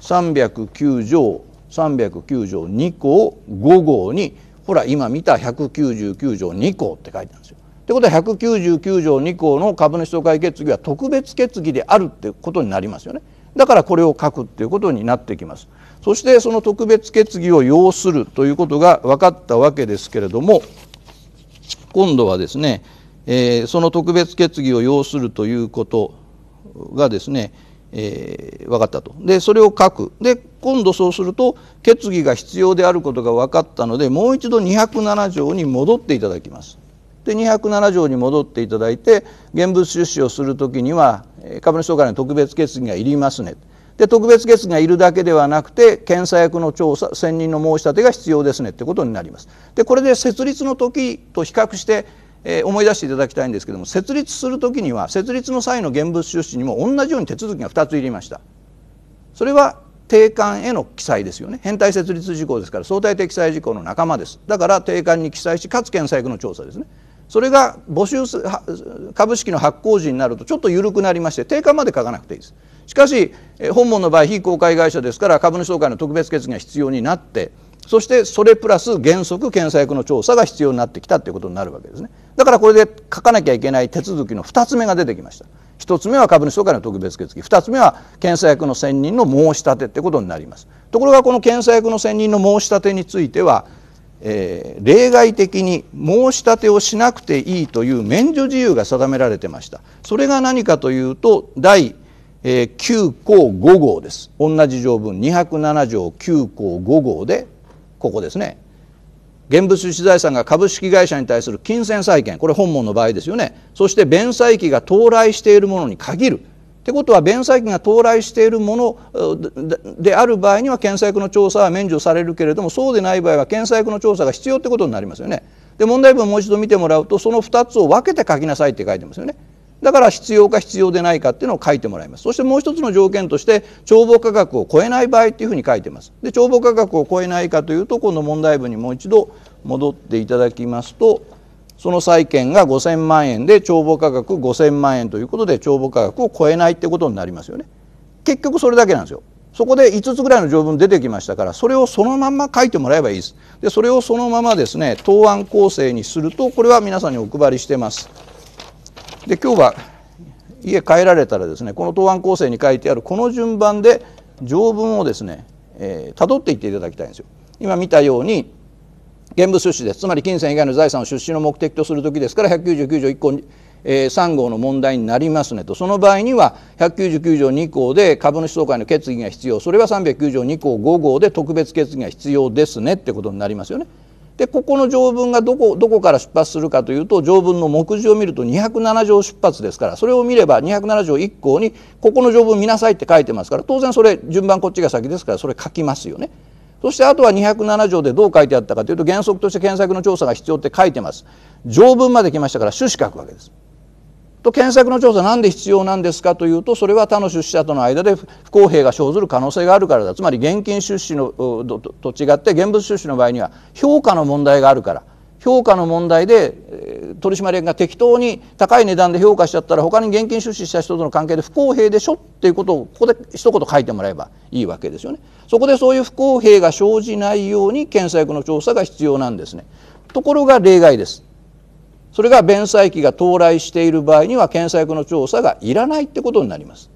309条309条2項5号にほら今見た199条2項って書いてあるんですよ。ということは199条2項の株主総会決議は特別決議であるってことになりますよねだからこれを書くっていうことになってきますそしてその特別決議を要するということが分かったわけですけれども今度はですね、えー、その特別決議を要するということがですね、えー、分かったとでそれを書くで今度そうすると決議が必要であることが分かったのでもう一度207条に戻っていただきますで207条に戻っていただいて現物出資をする時には株主総会の特別決議がいりますねで特別決議がいるだけではなくて検査役の調査選任の申し立てが必要ですねってことになります。でこれで設立の時と比較して、え思い出していただきたいんですけども設立する時には設立の際の現物出資にも同じように手続きが2ついりました。それは定款への記載ですよね変態設立事項ですから相対的記載事項の仲間ですだから定款に記載しかつ検査役の調査ですねそれが募集す株式の発行時になるとちょっと緩くなりまして定価まで書かなくていいですしかし本門の場合非公開会社ですから株主総会の特別決議が必要になってそしてそれプラス原則検査薬の調査が必要になってきたということになるわけですねだからこれで書かなきゃいけない手続きの2つ目が出てきました1つ目は株主総会の特別決議2つ目は検査薬の選任の申し立ていてことになりますところがこの検査薬の選任の申し立てについてはえー、例外的に申し立てをしなくていいという免除自由が定められてましたそれが何かというと第9項5号です同じ条文207条9項5号でここですね現物資財産が株式会社に対する金銭債権これ本門の場合ですよねそして弁済期が到来しているものに限るってことは弁済期が到来しているものである場合には検査役の調査は免除されるけれどもそうでない場合は検査役の調査が必要ってことになりますよね。で問題文をもう一度見てもらうとその2つを分けて書きなさいって書いてますよね。だから必要か必要でないかっていうのを書いてもらいます。そしてもう一つの条件として帳簿価格を超えない場合っていうふうに書いてます。で帳簿価格を超えないかというと今度問題文にもう一度戻っていただきますとその債権が5,000万円で帳簿価格5,000万円ということで帳簿価格を超えないってことになりますよね。結局それだけなんですよ。そこで5つぐらいの条文出てきましたからそれをそのまま書いてもらえばいいです。でそれをそのままですね答案構成にするとこれは皆さんにお配りしてます。で今日は家帰られたらですねこの答案構成に書いてあるこの順番で条文をですねたど、えー、っていっていただきたいんですよ。今見たように現物出資ですつまり金銭以外の財産を出資の目的とする時ですから199条1項えー、3号の問題になりますねとその場合には199条2項で株主総会の決議が必要それは309条2項5号で特別決議が必要ですねってことになりますよね。でここの条文がどこどこから出発するかというと条文の目次を見ると207条出発ですからそれを見れば207条1項にここの条文見なさいって書いてますから当然それ順番こっちが先ですからそれ書きますよね。そしてあとは207条でどう書いてあったかというと原則として検索の調査が必要って書いてます条文まで来ましたから趣旨書くわけですと検索の調査なんで必要なんですかというとそれは他の出資者との間で不公平が生ずる可能性があるからだつまり現金出資のと違って現物出資の場合には評価の問題があるから評価の問題で取締役が適当に高い値段で評価しちゃったら他に現金出資した人との関係で不公平でしょっていうことをここで一言書いてもらえばいいわけですよね。そこでそういう不公平が生じないように検査役の調査が必要なんですね。ところが例外です。それが弁済期が到来している場合には検査役の調査がいらないってことになります。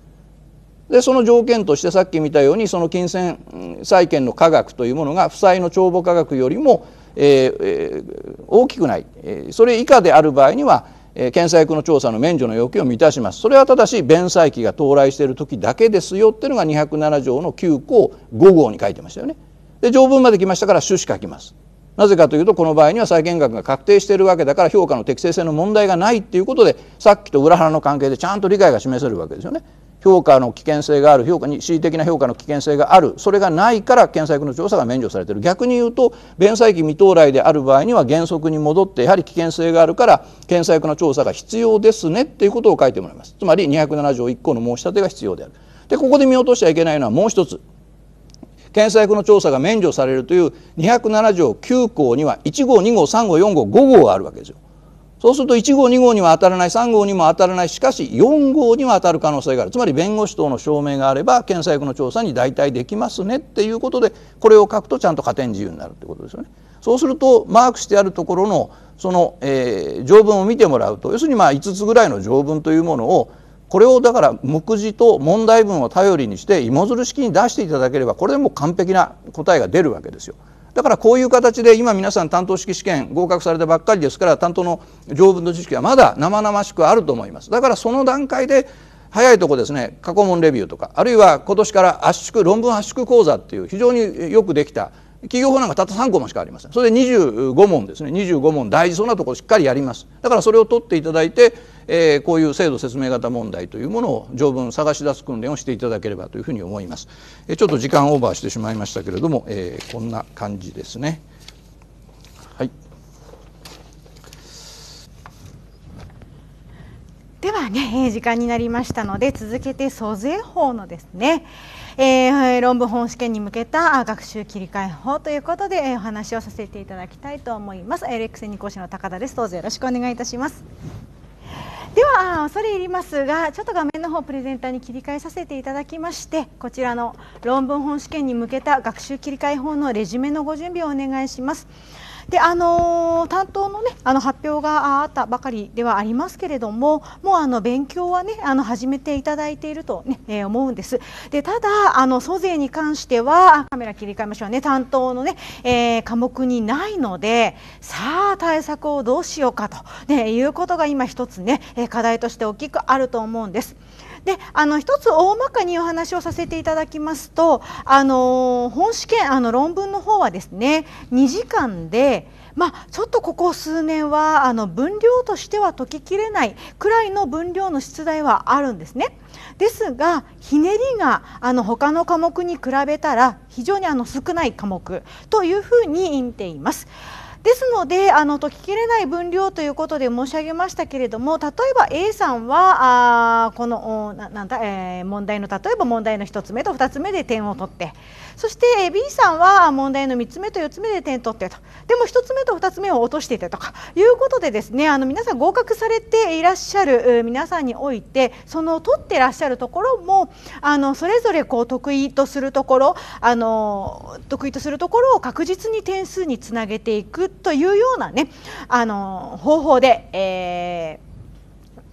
でその条件としてさっき見たようにその金銭債権の科学というものが負債の帳簿価額よりもえー、大きくないそれ以下である場合には検査役の調査の免除の要求を満たしますそれはただし弁済期が到来している時だけですよっていうのが207条の9項5号に書いてましたよねで条文まで来ましたから趣旨書きますなぜかというとこの場合には債権額が確定しているわけだから評価の適正性の問題がないっていうことでさっきと裏腹の関係でちゃんと理解が示せるわけですよね評価の危険性がある評価に恣意的な評価の危険性があるそれがないから検査薬の調査が免除されている逆に言うと弁済期未到来である場合には原則に戻ってやはり危険性があるから検索の調査が必要ですねっていうことを書いてもらいますつまり207条1項の申し立てが必要であるでここで見落としちゃいけないのはもう一つ検査薬の調査が免除されるという207条9項には1号2号3号4号5号があるわけですよ。そうすると1号2号には当たらない3号にも当たらないしかし4号には当たる可能性があるつまり弁護士等の証明があれば検査薬の調査に代替できますねっていうことでこれを書くとちゃんと加点自由になるってことですよね。そうするとマークしてあるところのその、えー、条文を見てもらうと要するにまあ5つぐらいの条文というものをこれをだから目次と問題文を頼りにして芋づる式に出していただければこれでも完璧な答えが出るわけですよ。だからこういう形で今皆さん担当式試験合格されたばっかりですから担当の条文の知識はまだ生々しくあると思いますだからその段階で早いとこですね過去問レビューとかあるいは今年から圧縮論文圧縮講座っていう非常によくできた企業法なんかたった3個もしかありませんそれで25問ですね25問大事そうなところしっかりやりますだからそれを取っていただいてえー、こういう制度説明型問題というものを条文探し出す訓練をしていただければというふうに思います。えー、ちょっと時間オーバーしてしまいましたけれども、えー、こんな感じですね。はい。ではね、え時間になりましたので続けて租税法のですね、えー、論文本試験に向けた学習切り替え法ということで、えー、お話をさせていただきたいと思います。エレクセニ講師の高田です。どうぞよろしくお願いいたします。では恐れ入りますがちょっと画面の方プレゼンターに切り替えさせていただきましてこちらの論文本試験に向けた学習切り替え法のレジュメのご準備をお願いします。であの担当の,、ね、あの発表があったばかりではありますけれどももうあの勉強は、ね、あの始めていただいているとね、え思うんですでただあの租税に関してはカメラ切り替えましょうね担当のね、ねえー、科目にないのでさあ対策をどうしようかと、ね、いうことが今一つね課題として大きくあると思うんです。であの一つ大まかにお話をさせていただきますとあの本試験あの論文の方はですね2時間でまあ、ちょっとここ数年はあの分量としては解ききれないくらいの分量の出題はあるんですね。ですがひねりがあの他の科目に比べたら非常にあの少ない科目というふうに言っています。ですのであの解ききれない分量ということで申し上げましたけれども例えば A さんはあこのなんだ、えー、問題の例えば問題の1つ目と2つ目で点を取ってそして B さんは問題の3つ目と4つ目で点取ってとでも1つ目と2つ目を落としていたとかいうことでですねあの皆さん合格されていらっしゃる皆さんにおいてその取ってらっしゃるところもあのそれぞれこう得意とするところあの得意とするところを確実に点数につなげていくというようなねあの方法で、えー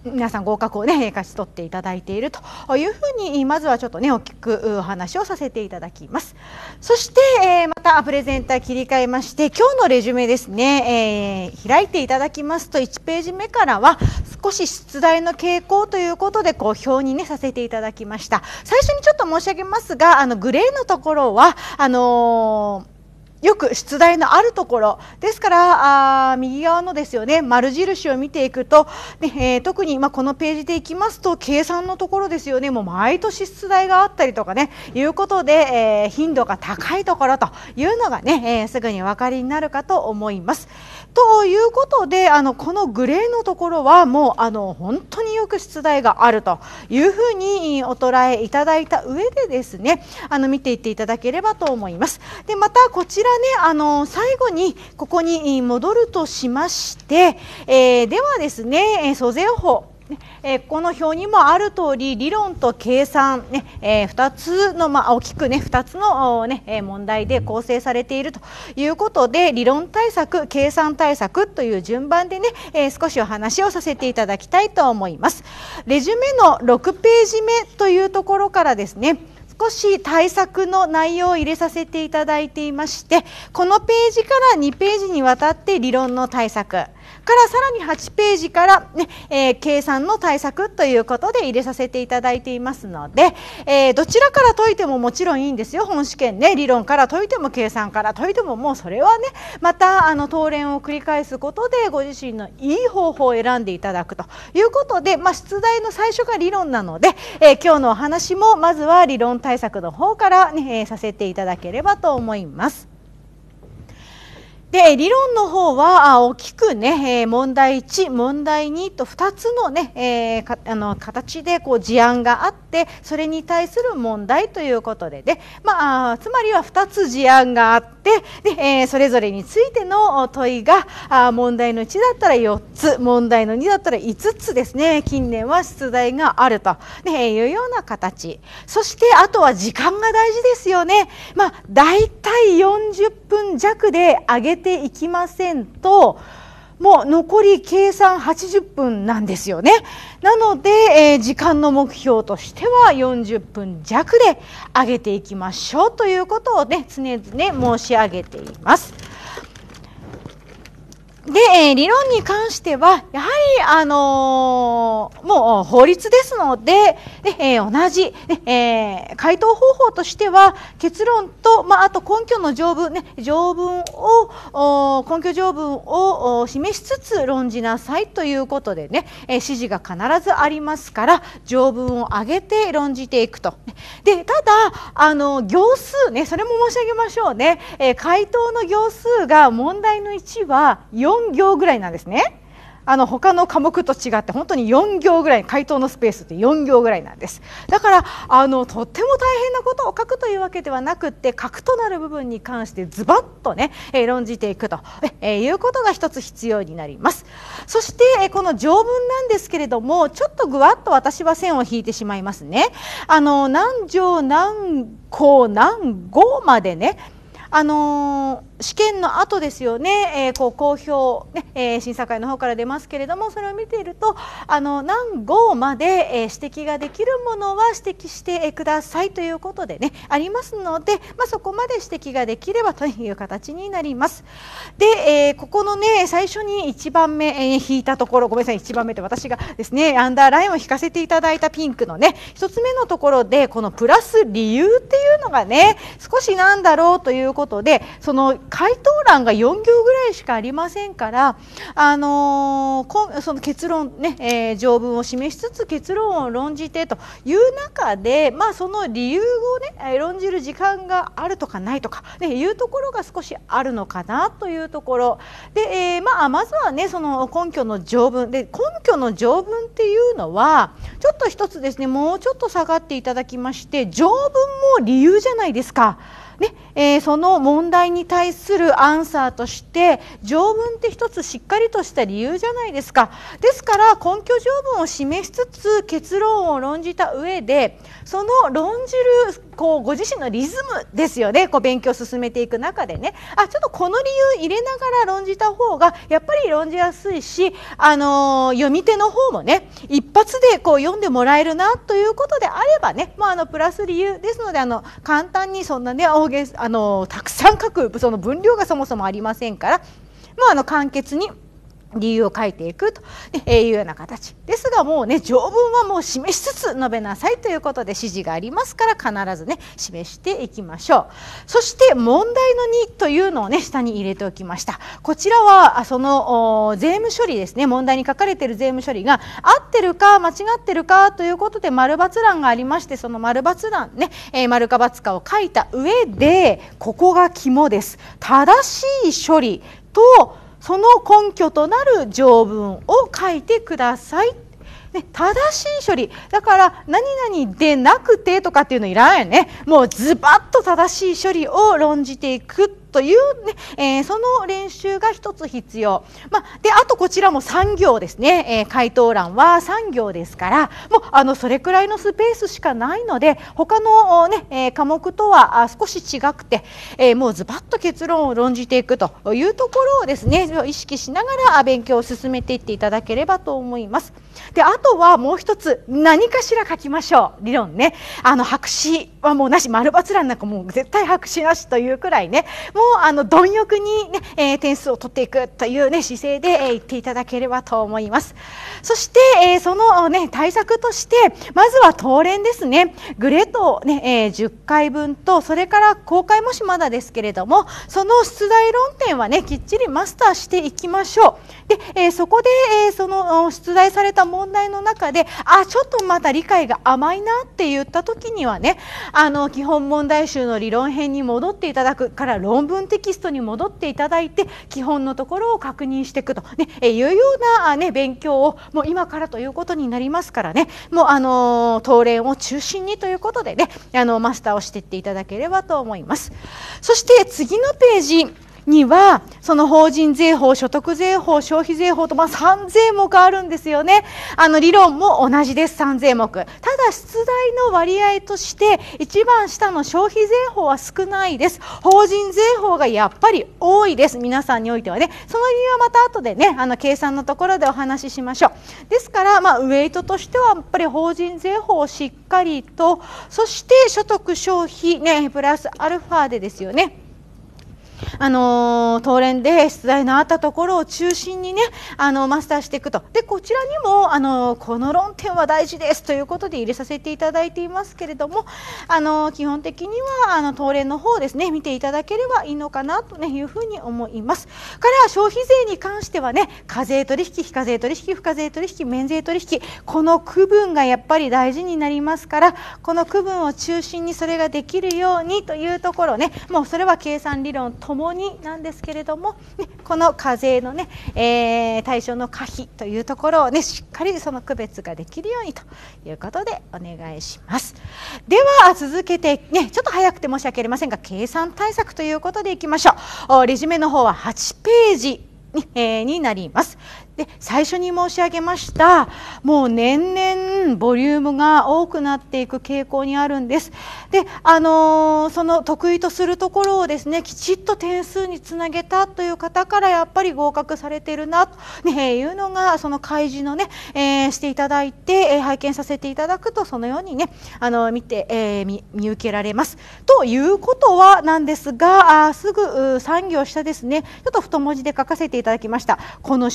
皆さん合格をね勝ち取っていただいているというふうにまずはちょっとね大きくお話をさせていただきますそして、えまたプレゼンター切り替えまして今日のレジュメですね、えー、開いていただきますと1ページ目からは少し出題の傾向ということでこう表にねさせていただきました最初にちょっと申し上げますがあのグレーのところはあのーよく出題のあるところですからあ右側のですよね丸印を見ていくとで、えー、特にまこのページでいきますと計算のところですよねもう毎年出題があったりとかねいうことで、えー、頻度が高いところというのがね、えー、すぐにお分かりになるかと思います。ということであのこのグレーのところはもうあの本当によく出題があるというふうにお捉えいただいた上でですねあの見ていっていただければと思います。でまたこちらねあの最後にここに戻るとしまして、えー、ではですね租税法えこの表にもある通り理論と計算ね、え2つの、まあ、大きくね2つの、ね、問題で構成されているということで理論対策計算対策という順番でね、え少しお話をさせていただきたいと思います。レジュメの6ページ目というところからですね少し対策の内容を入れさせていただいていましてこのページから2ページにわたって理論の対策からさらに8ページからね、えー、計算の対策ということで入れさせていただいていますので、えー、どちらから解いてももちろんいいんですよ本試験ね理論から解いても計算から解いてももうそれはねまたあの答練を繰り返すことでご自身のいい方法を選んでいただくということで、まあ、出題の最初が理論なので、えー、今日のお話もまずは理論対策の方からね、えー、させていただければと思います。で理論の方は大きくね問題1問題2と2つのね、えー、あの形でこう事案があってそれに対する問題ということでで、まあ、つまりは2つ事案があってで、えー、それぞれについての問いがあ問題の1だったら4つ問題の2だったら5つですね近年は出題があると、ね、いうような形そしてあとは時間が大事ですよね。まあ、大体40分弱で上げていきませんともう残り計算80分なんですよね。なので、えー、時間の目標としては40分弱で上げていきましょうということをね常々申し上げています。で、えー、理論に関しては、やはり、あのー、もう法律ですので、でえー、同じ、ねえ回答方法としては、結論と、まあ、あと根拠の条文、ね、条文を、根拠条文を示しつつ論じなさいということでね、え指示が必ずありますから、条文を上げて論じていくと。で、ただ、あの、行数ね、それも申し上げましょうね、え回答の行数が問題の1は4 4行ぐらいなんですね。あの他の科目と違って本当に4行ぐらい回答のスペースって4行ぐらいなんですだからあのとっても大変なことを書くというわけではなくって核となる部分に関してズバッとね、え論じていくと、えいうことが一つ必要になりますそして、えこの条文なんですけれどもちょっとぐわっと私は線を引いてしまいますねあの何条何項何号までねあのー試験の後ですよね、えー、こう公表ね、ねえー、審査会の方から出ますけれどもそれを見ているとあの何号まで、えー、指摘ができるものは指摘してくださいということでねありますので、まあ、そこまで指摘ができればという形になります。で、えー、ここのね最初に1番目、えー、引いたところごめんなさい1番目って私がですねアンダーラインを引かせていただいたピンクのね1つ目のところでこのプラス理由っていうのがね少しなんだろうということでその回答欄が4行ぐらいしかありませんから、あのー、その結論ね、えー、条文を示しつつ結論を論じてという中で、まあ、その理由をね論じる時間があるとかないとか、ね、いうところが少しあるのかなというところで、えー、まあ、まずはねその根拠の条文で根拠の条文っていうのはちょっと一つですねもうちょっと下がっていただきまして条文も理由じゃないですか。ねえー、その問題に対するアンサーとして条文って一つしっかりとした理由じゃないですかですから根拠条文を示しつつ結論を論じた上でその論じるこうご自身のリズムですよねこう勉強を進めていく中でねあちょっとこの理由入れながら論じた方がやっぱり論じやすいし、あのー、読み手の方もね一発でこう読んでもらえるなということであればね、まあ、あのプラス理由ですのであの簡単にそんなね表現あのたくさん書くその分量がそもそもありませんから、まあ、あの簡潔に理由を書いていくというような形ですがもうね条文はもう示しつつ述べなさいということで指示がありますから必ずね示していきましょうそして問題の2というのをね下に入れておきましたこちらはその税務処理ですね問題に書かれている税務処理が合ってるか間違ってるかということで丸×欄がありましてその丸×欄ね、え丸か×かを書いた上でここが肝です正しい処理とその根拠となる条文を書いてください。ね、正しい処理だから何々でなくてとかっていうのいらないよねもうズバッと正しい処理を論じていくというね、えー、その練習が1つ必要、まあ、であとこちらも3行ですね、えー、回答欄は3行ですからもうあのそれくらいのスペースしかないので他のね、え科目とは少し違くて、えもうズバッと結論を論じていくというところをですね意識しながら勉強を進めていっていただければと思います。であとはもう一つ何かしら書きましょう理論ねあの白紙はもうなし丸×欄なんかもう絶対白紙なしというくらいねもあの貪欲にね、えー、点数を取っていくというね姿勢で、えー、言っていただければと思います。そして、えー、そのね対策としてまずは当連ですね。グレートね、えー、10回分とそれから公開もしまだですけれども、その出題論点はねきっちりマスターしていきましょう。で、えそこで、えその出題された問題の中で、あちょっとまだ理解が甘いなって言った時にはね、あの基本問題集の理論編に戻っていただくから論文文テキストに戻っていただいて基本のところを確認していくと、ね、えいうような、ね、勉強をもう今からということになりますからねもう、あの東連を中心にということでねあのマスターをしていっていただければと思います。そして次のページにはその法人税法、所得税法、消費税法と、まあ、3税目あるんですよねあの理論も同じです3税目ただ出題の割合として一番下の消費税法は少ないです法人税法がやっぱり多いです皆さんにおいてはねその理由はまた後でねあの計算のところでお話ししましょうですから、まあ、ウェイトとしてはやっぱり法人税法をしっかりとそして所得消費ねプラスアルファでですよねあのー、東連で出題のあったところを中心にねあのマスターしていくとでこちらにもあのこの論点は大事ですということで入れさせていただいていますけれどもあの基本的にはあの東連の方ですね見ていただければいいのかなと、ね、いうふうに思います。から消費税に関してはね課税取引非課税取引付加税取引免税取引この区分がやっぱり大事になりますからこの区分を中心にそれができるようにというところねもうそれは計算理論とともになんですけれども、ね、この課税のね、えー、対象の可否というところをねしっかりその区別ができるようにということでお願いします。では続けてねちょっと早くて申し訳ありませんが計算対策ということでいきましょう。レジュメの方は8ページに,、えー、になります。で最初に申し上げましたもう年々ボリュームが多くなっていく傾向にあるんですであのー、その得意とするところをですねきちっと点数につなげたという方からやっぱり合格されてるなと、ね、いうのがその開示のね、えー、していただいて、えー、拝見させていただくとそのようにねあの見て、えー、見受けられますということはなんですがあすぐ産業下ですねちょっと太文字で書かせていただきましたこの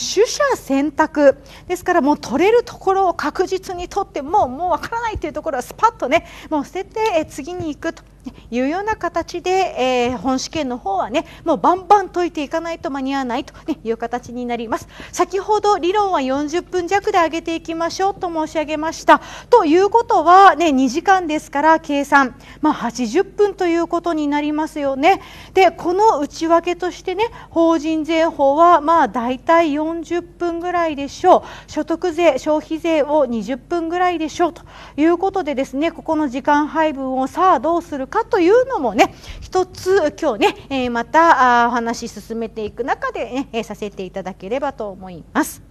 選択ですからもう取れるところを確実に取ってもうもう分からないというところはスパッとねもう捨てて次に行くと。いうような形で、えー、本試験の方はねもうバンバン解いていかないと間に合わないと、いう形になります先ほど理論は40分弱で上げていきましょうと申し上げましたということはね2時間ですから計算、まあ、80分ということになりますよねでこの内訳としてね法人税法はまあだいたい40分ぐらいでしょう所得税消費税を20分ぐらいでしょうということでですねここの時間配分をさあどうするかかというのもね一つ今日ね、えー、またお話し進めていく中で、ね、させていただければと思います。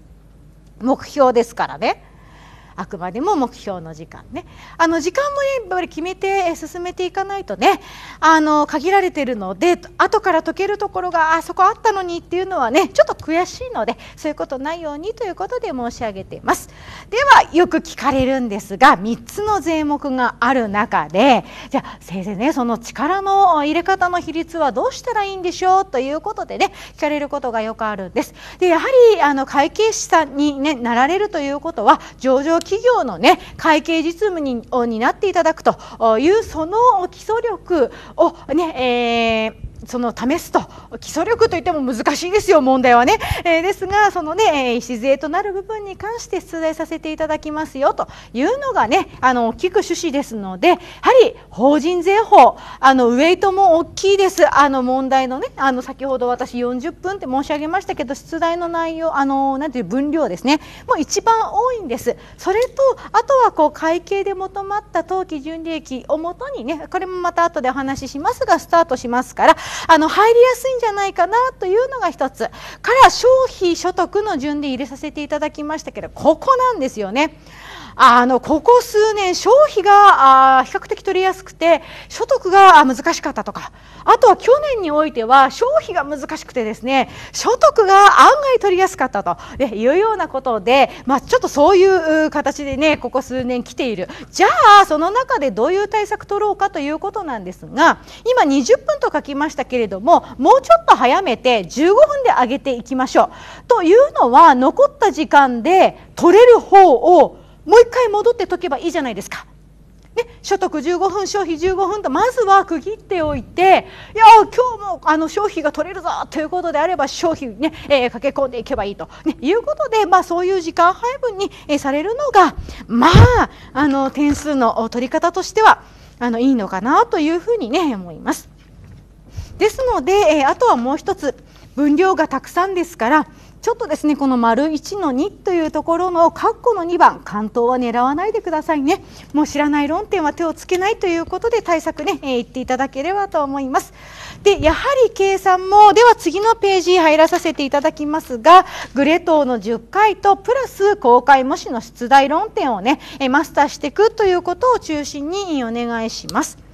目標ですからね。あくまでも目標の時間ねあの時間もやっぱり決めて進めていかないとねあの限られてるので後から解けるところがあそこあったのにっていうのはねちょっと悔しいのでそういうことないようにということで申し上げていますではよく聞かれるんですが3つの税目がある中でじゃあ先生ねその力の入れ方の比率はどうしたらいいんでしょうということでね聞かれることがよくあるんですでやはりあの会計士さんに、ね、なられるということは上場企業のね会計実務にを担っていただくというその基礎力をね、えーその試すと基礎力といっても難しいですよ問題はね、えー、ですがそのね礎となる部分に関して出題させていただきますよというのがねあの大きく趣旨ですのでやはり法人税法あのウェイトも大きいですあの問題のねあの先ほど私40分って申し上げましたけど出題の内容あのなんていう分量ですねもう一番多いんですそれとあとはこう会計で求まった当期純利益をもとにねこれもまた後でお話ししますがスタートしますからあの入りやすいんじゃないかなというのが1つから消費所得の順で入れさせていただきましたけどここなんですよね。あのここ数年消費が比較的取りやすくて所得が難しかったとかあとは去年においては消費が難しくてですね所得が案外取りやすかったというようなことで、まあ、ちょっとそういう形でねここ数年来ているじゃあその中でどういう対策取ろうかということなんですが今20分と書きましたけれどももうちょっと早めて15分で上げていきましょう。というのは残った時間で取れる方をもう一回戻って解けばいいじゃないですか。ね、所得15分消費15分とまずは区切っておいていや今日もあの消費が取れるぞということであれば消費ね、えー、駆け込んでいけばいいと、ね、いうことで、まあ、そういう時間配分に、えされるのがまああの点数の取り方としてはあのいいのかなというふうにね思います。ですので、えー、あとはもう一つ分量がたくさんですからちょっとですねこの丸1の2というところの括弧の2番関東は狙わないでくださいねもう知らない論点は手をつけないということで対策ね、えー、言っていただければと思いますでやはり計算もでは次のページ入らさせていただきますがグレトーの10回とプラス公開模試の出題論点をねマスターしていくということを中心にお願いします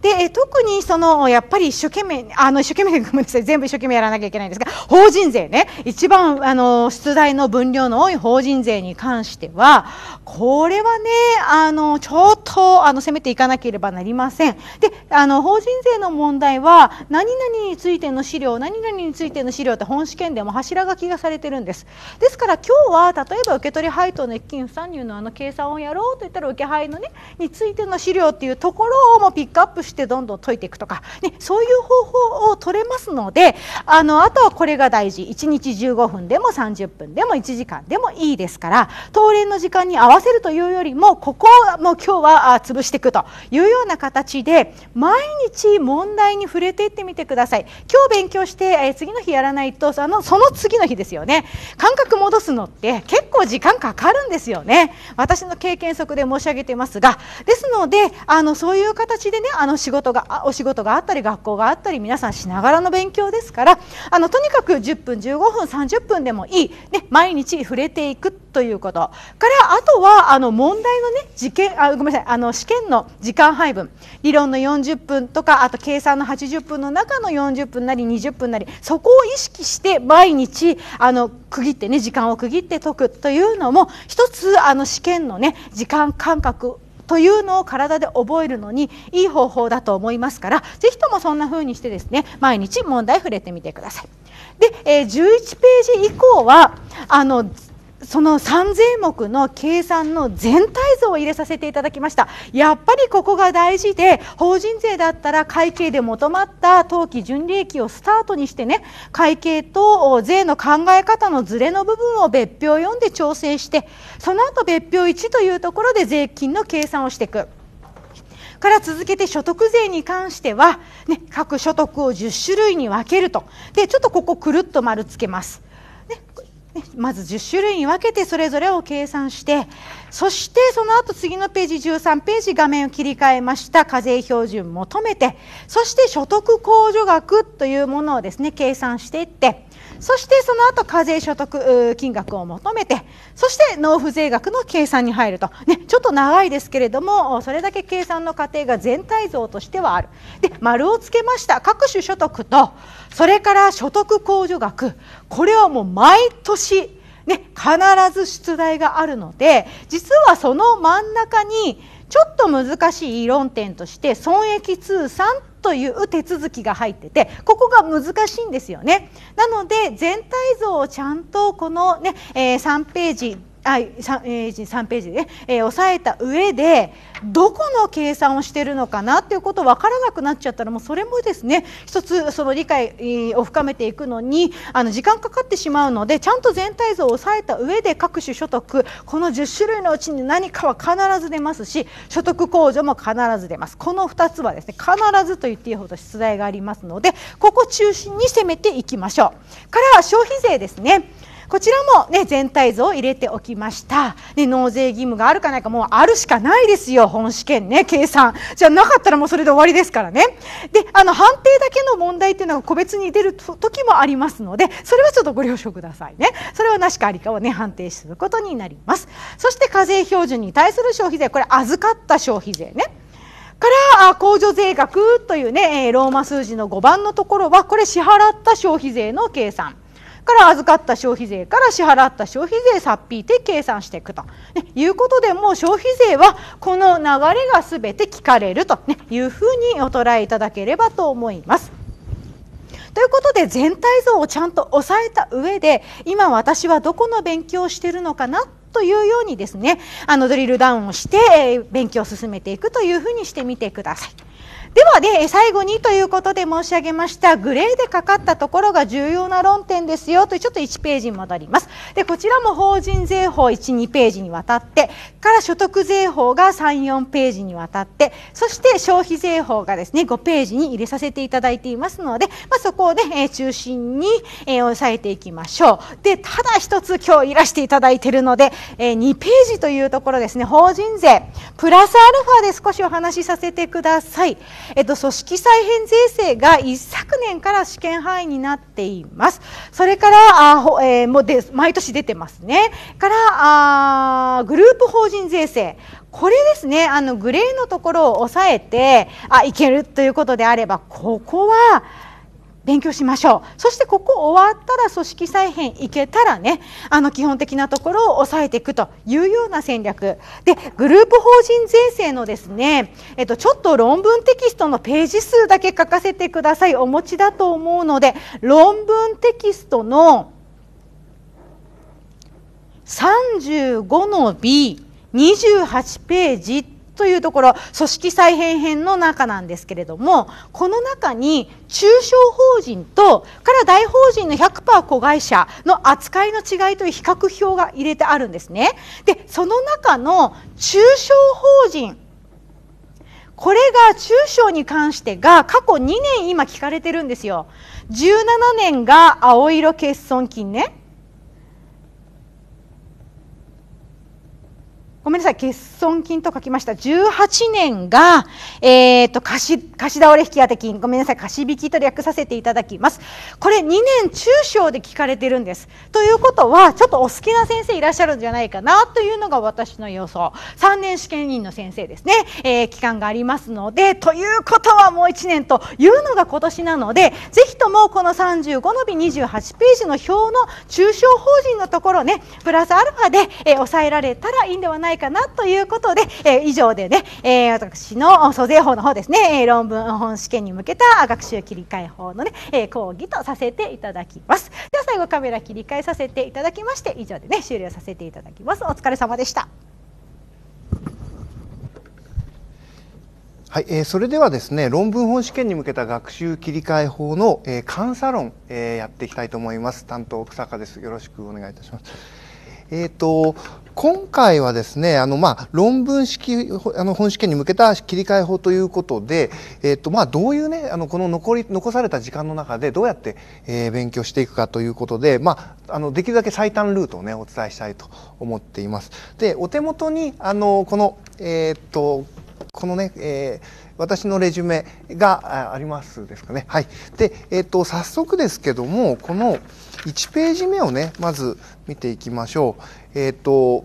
で特にそのやっぱり一生懸命あの一生懸命ごめんなさい全部一生懸命やらなきゃいけないんですが法人税ね一番あの出題の分量の多い法人税に関してはこれはねあのちょっとあの攻めていかなければなりません。であの法人税の問題は何々についての資料何々についての資料って本試験でも柱書きがされてるんです。ですから今日は例えば受取配当の一金不参入のあの計算をやろうといったら受け配のねについての資料っていうところをもピックアップしてどんどん解いていくとか、ね、そういう方法を取れますのであのあとはこれが大事1日15分でも30分でも1時間でもいいですから当練の時間に合わせるというよりもここをも今日は潰していくというような形で毎日問題に触れていってみてください。今日勉強して、え次の日やらないとあのその次の日ですよね感覚戻すのって結構時間かかるんですよね私の経験則で申し上げてますがですのであのそういう形でねあの仕事がお仕事があったり学校があったり皆さんしながらの勉強ですからあのとにかく10分15分30分でもいい、ね、毎日触れていくということからあとはあの問題のね事件あごめんなさいあの試験の時間配分理論の40分とかあと計算の80分の中の40分なり20分なりそこを意識して毎日あの区切ってね時間を区切って解くというのも一つあの試験のね時間間隔というのを体で覚えるのにいい方法だと思いますからぜひともそんな風にしてですね毎日問題触れてみてください。で、え11ページ以降はあのその3税目の計算の全体像を入れさせていただきましたやっぱりここが大事で法人税だったら会計で求まった当期純利益をスタートにしてね会計と税の考え方のズレの部分を別表4で調整してその後別表1というところで税金の計算をしていく。から続けて所得税に関しては、ね、各所得を10種類に分けるとでちょっとここくるっと丸つけます。ねまず10種類に分けてそれぞれを計算してそしてその後次のページ13ページ画面を切り替えました課税標準求めてそして所得控除額というものをですね計算していってそしてその後課税所得金額を求めてそして納付税額の計算に入ると、ね、ちょっと長いですけれどもそれだけ計算の過程が全体像としてはあるで丸をつけました各種所得とそれから所得控除額これはもう毎年ね、必ず出題があるので実はその真ん中にちょっと難しい論点として損益通算という手続きが入っててここが難しいんですよね。なので全体像をちゃんとこのね、えー、3ページあ 3, 3ページで、えー、押さえた上でどこの計算をしているのかなっていうこと分からなくなっちゃったらもうそれもですね一つその理解を深めていくのにあの時間かかってしまうのでちゃんと全体像を押さえた上で各種所得この10種類のうちに何かは必ず出ますし所得控除も必ず出ますこの2つはですね必ずと言っていいほど出題がありますのでここ中心に攻めていきましょう。からは消費税ですね。こちらも、ね、全体像を入れておきました、ね、納税義務があるかないかもうあるしかないですよ本試験ね計算じゃなかったらもうそれで終わりですからねであの判定だけの問題っていうのが個別に出る時もありますのでそれはちょっとご了承くださいねそれはなしかありかをね判定することになりますそして課税標準に対する消費税これ預かった消費税ねから控除税額というねローマ数字の5番のところはこれ支払った消費税の計算から預かった消費税から支払った消費税差っ引いて計算していくと、ね、いうことでもう消費税はこの流れが全て聞かれると、ね、いうふうにお捉えいただければと思います。ということで全体像をちゃんと押さえた上で今私はどこの勉強をしてるのかなというようにですねあのドリルダウンをして勉強を進めていくというふうにしてみてください。ではで、ね、最後にということで申し上げましたグレーでかかったところが重要な論点ですよというちょっと1ページに戻りますでこちらも法人税法12ページにわたってから所得税法が34ページにわたってそして消費税法がですね5ページに入れさせていただいていますので、まあ、そこをね、え中心に、え抑えていきましょうでただ一つ今日いらしていただいているので、え2ページというところですね法人税プラスアルファで少しお話しさせてください。えっと、組織再編税制が一昨年から試験範囲になっています。それから、あえー、もうで毎年出てますね。から、あグループ法人税制。これですね、あの、グレーのところを抑えて、あ、いけるということであれば、ここは、勉強しましょうそしてここ終わったら組織再編いけたらねあの基本的なところを抑えていくというような戦略でグループ法人税制のですね、えっと、ちょっと論文テキストのページ数だけ書かせてくださいお持ちだと思うので論文テキストの35の B28 ページってというところ組織再編編の中なんですけれどもこの中に中小法人とから大法人の100%子会社の扱いの違いという比較表が入れてあるんですね。でその中の中小法人これが中小に関してが過去2年今聞かれてるんですよ。17年が青色欠損金ね。ごめんなさい、欠損金と書きました。18年が、えっ、ー、と、貸し、貸し倒れ引当金。ごめんなさい、貸引きと略させていただきます。これ2年中小で聞かれてるんです。ということは、ちょっとお好きな先生いらっしゃるんじゃないかなというのが私の予想。3年試験員の先生ですね。えー、期間がありますので、ということはもう1年というのが今年なので、ぜひともこの35のび28ページの表の中小法人のところね、プラスアルファで、えー、抑えられたらいいんではないかかなということで、えー、以上でね、えー、私の租税法の方ですね、えー、論文本試験に向けた学習切り替え法のね、えー、講義とさせていただきます。では最後カメラ切り替えさせていただきまして、以上でね、終了させていただきます。お疲れ様でした。はい、えー、それではですね論文本試験に向けた学習切り替え法の、えー、監査論、えー、やっていきたいと思います担当草加ですよろしくお願いいたしますえーと、今回はですねあの、まあ、論文式あの本試験に向けた切り替え法ということで、えーとまあ、どういうねあのこの残り残された時間の中でどうやって、えー、勉強していくかということで、まあ、あのできるだけ最短ルートをねお伝えしたいと思っています。でお手元にあのこの、えーと、とこのね、えー私のレジュメがありますですかね。はい。で、えっ、ー、と、早速ですけども、この1ページ目をね、まず見ていきましょう。えっ、ー、と、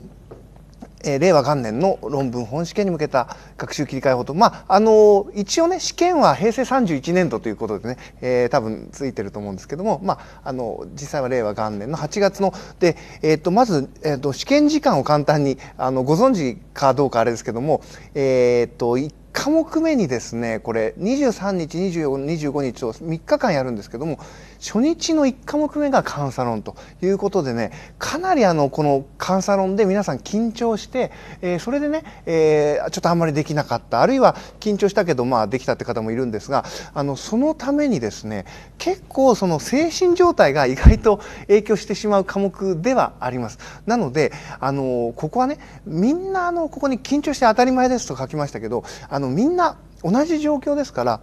え令和元年の論文本試験に向けた学習切り替え法と、まあ、あの一応ね試験は平成31年度ということでね、えー、多分ついてると思うんですけども、まあ、あの実際は令和元年の8月ので、えー、とまず、えー、と試験時間を簡単にあのご存知かどうかあれですけども、えー、と1科目目にですねこれ23日2425日を3日間やるんですけども初日の1科目目が監査論ということでねかなりあのこの監査論で皆さん緊張して、えー、それでね、えー、ちょっとあんまりできなかったあるいは緊張したけどまあできたって方もいるんですがあのそのためにですね結構その精神状態が意外と影響してしまう科目ではあります。なのであのここはねみんなあのここに緊張して当たり前ですと書きましたけどあのみんな同じ状況ですから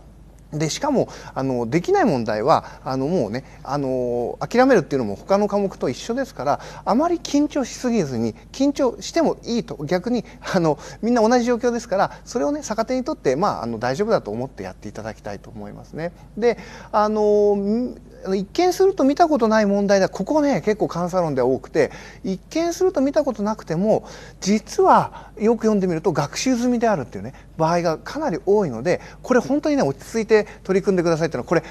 でしかもあのできない問題はあのもうねあの諦めるっていうのも他の科目と一緒ですからあまり緊張しすぎずに緊張してもいいと逆にあのみんな同じ状況ですからそれをね逆手にとって、まあ、あの大丈夫だと思ってやっていただきたいと思いますね。であの一見すると見たことない問題だここね結構監査論では多くて一見すると見たことなくても実はよく読んでみると学習済みであるっていうね場合がかなり多いのでこれ本当にね落ち着いて取り組んでくださいっていうのはこれ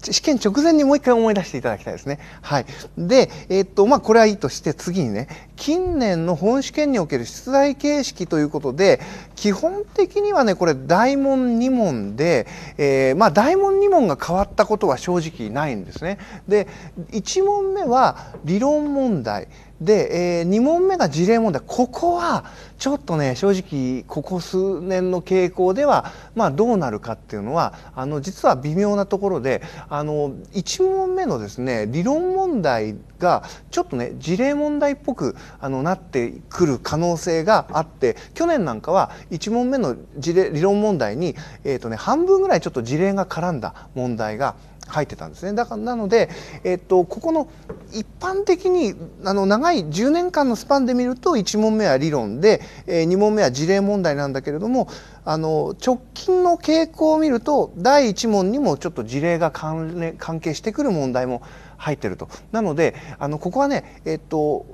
試験直前にもう一回思い出していただきたいですね。はい。で、えー、っと、まあ、これはいいとして、次にね、近年の本試験における出題形式ということで基本的にはねこれ大問2問で、えー、まあ大問2問が変わったことは正直ないんですね。で1問目は理論問題で、えー、2問目が事例問題ここはちょっとね正直ここ数年の傾向では、まあ、どうなるかっていうのはあの実は微妙なところであの1問目のですね理論問題がちょっとね事例問題っぽくあのなってくる可能性があって去年なんかは1問目の事例理論問題に、えーとね、半分ぐらいちょっと事例が絡んだ問題が入ってたんですね。だからなので、えっと、ここの一般的にあの長い10年間のスパンで見ると1問目は理論で、えー、2問目は事例問題なんだけれどもあの直近の傾向を見ると第1問にもちょっと事例が関連関係してくる問題も入ってると。なのであのここはね、えっと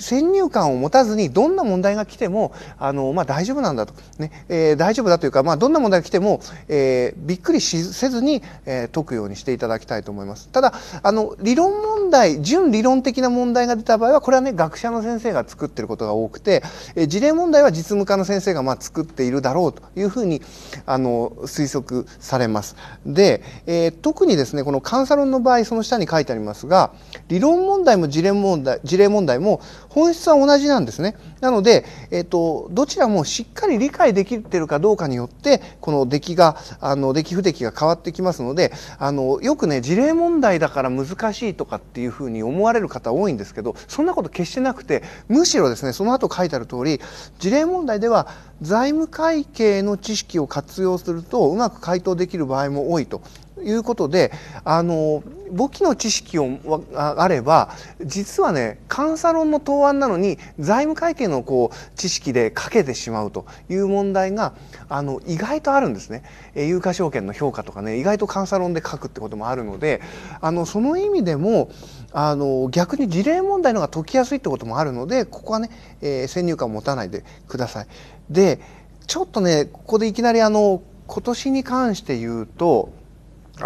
先入観を持たずにどんな問題が来てもあの、まあ、大丈夫なんだと、ねえー、大丈夫だというか、まあ、どんな問題が来ても、えー、びっくりしせずに、えー、解くようにしていただきたいと思います。ただあの理論問題純理論的な問題が出た場合はこれはね学者の先生が作ってることが多くて、えー、事例問題は実務家の先生がまあ作っているだろうというふうにあの推測されます。で、えー、特にですねこの監査論の場合その下に書いてありますが理論問題も事例問題事例問題も本質は同じなんですね。なので、えっ、ー、と、どちらもしっかり理解できてるかどうかによって、この出来が、あの、出来不出来が変わってきますので、あの、よくね、事例問題だから難しいとかっていうふうに思われる方多いんですけど、そんなこと決してなくて、むしろですね、その後書いてある通り、事例問題では財務会計の知識を活用すると、うまく回答できる場合も多いと。いうことであの簿記の知識をあれば実はね監査論の答案なのに財務会計のこう知識で書けてしまうという問題があの意外とあるんですね。え有価証券の評価とかね意外と監査論で書くってこともあるのであのその意味でもあの逆に事例問題の方が解きやすいってこともあるのでここはね、えー、先入観を持たないでください。でちょっとねここでいきなりあの今年に関して言うと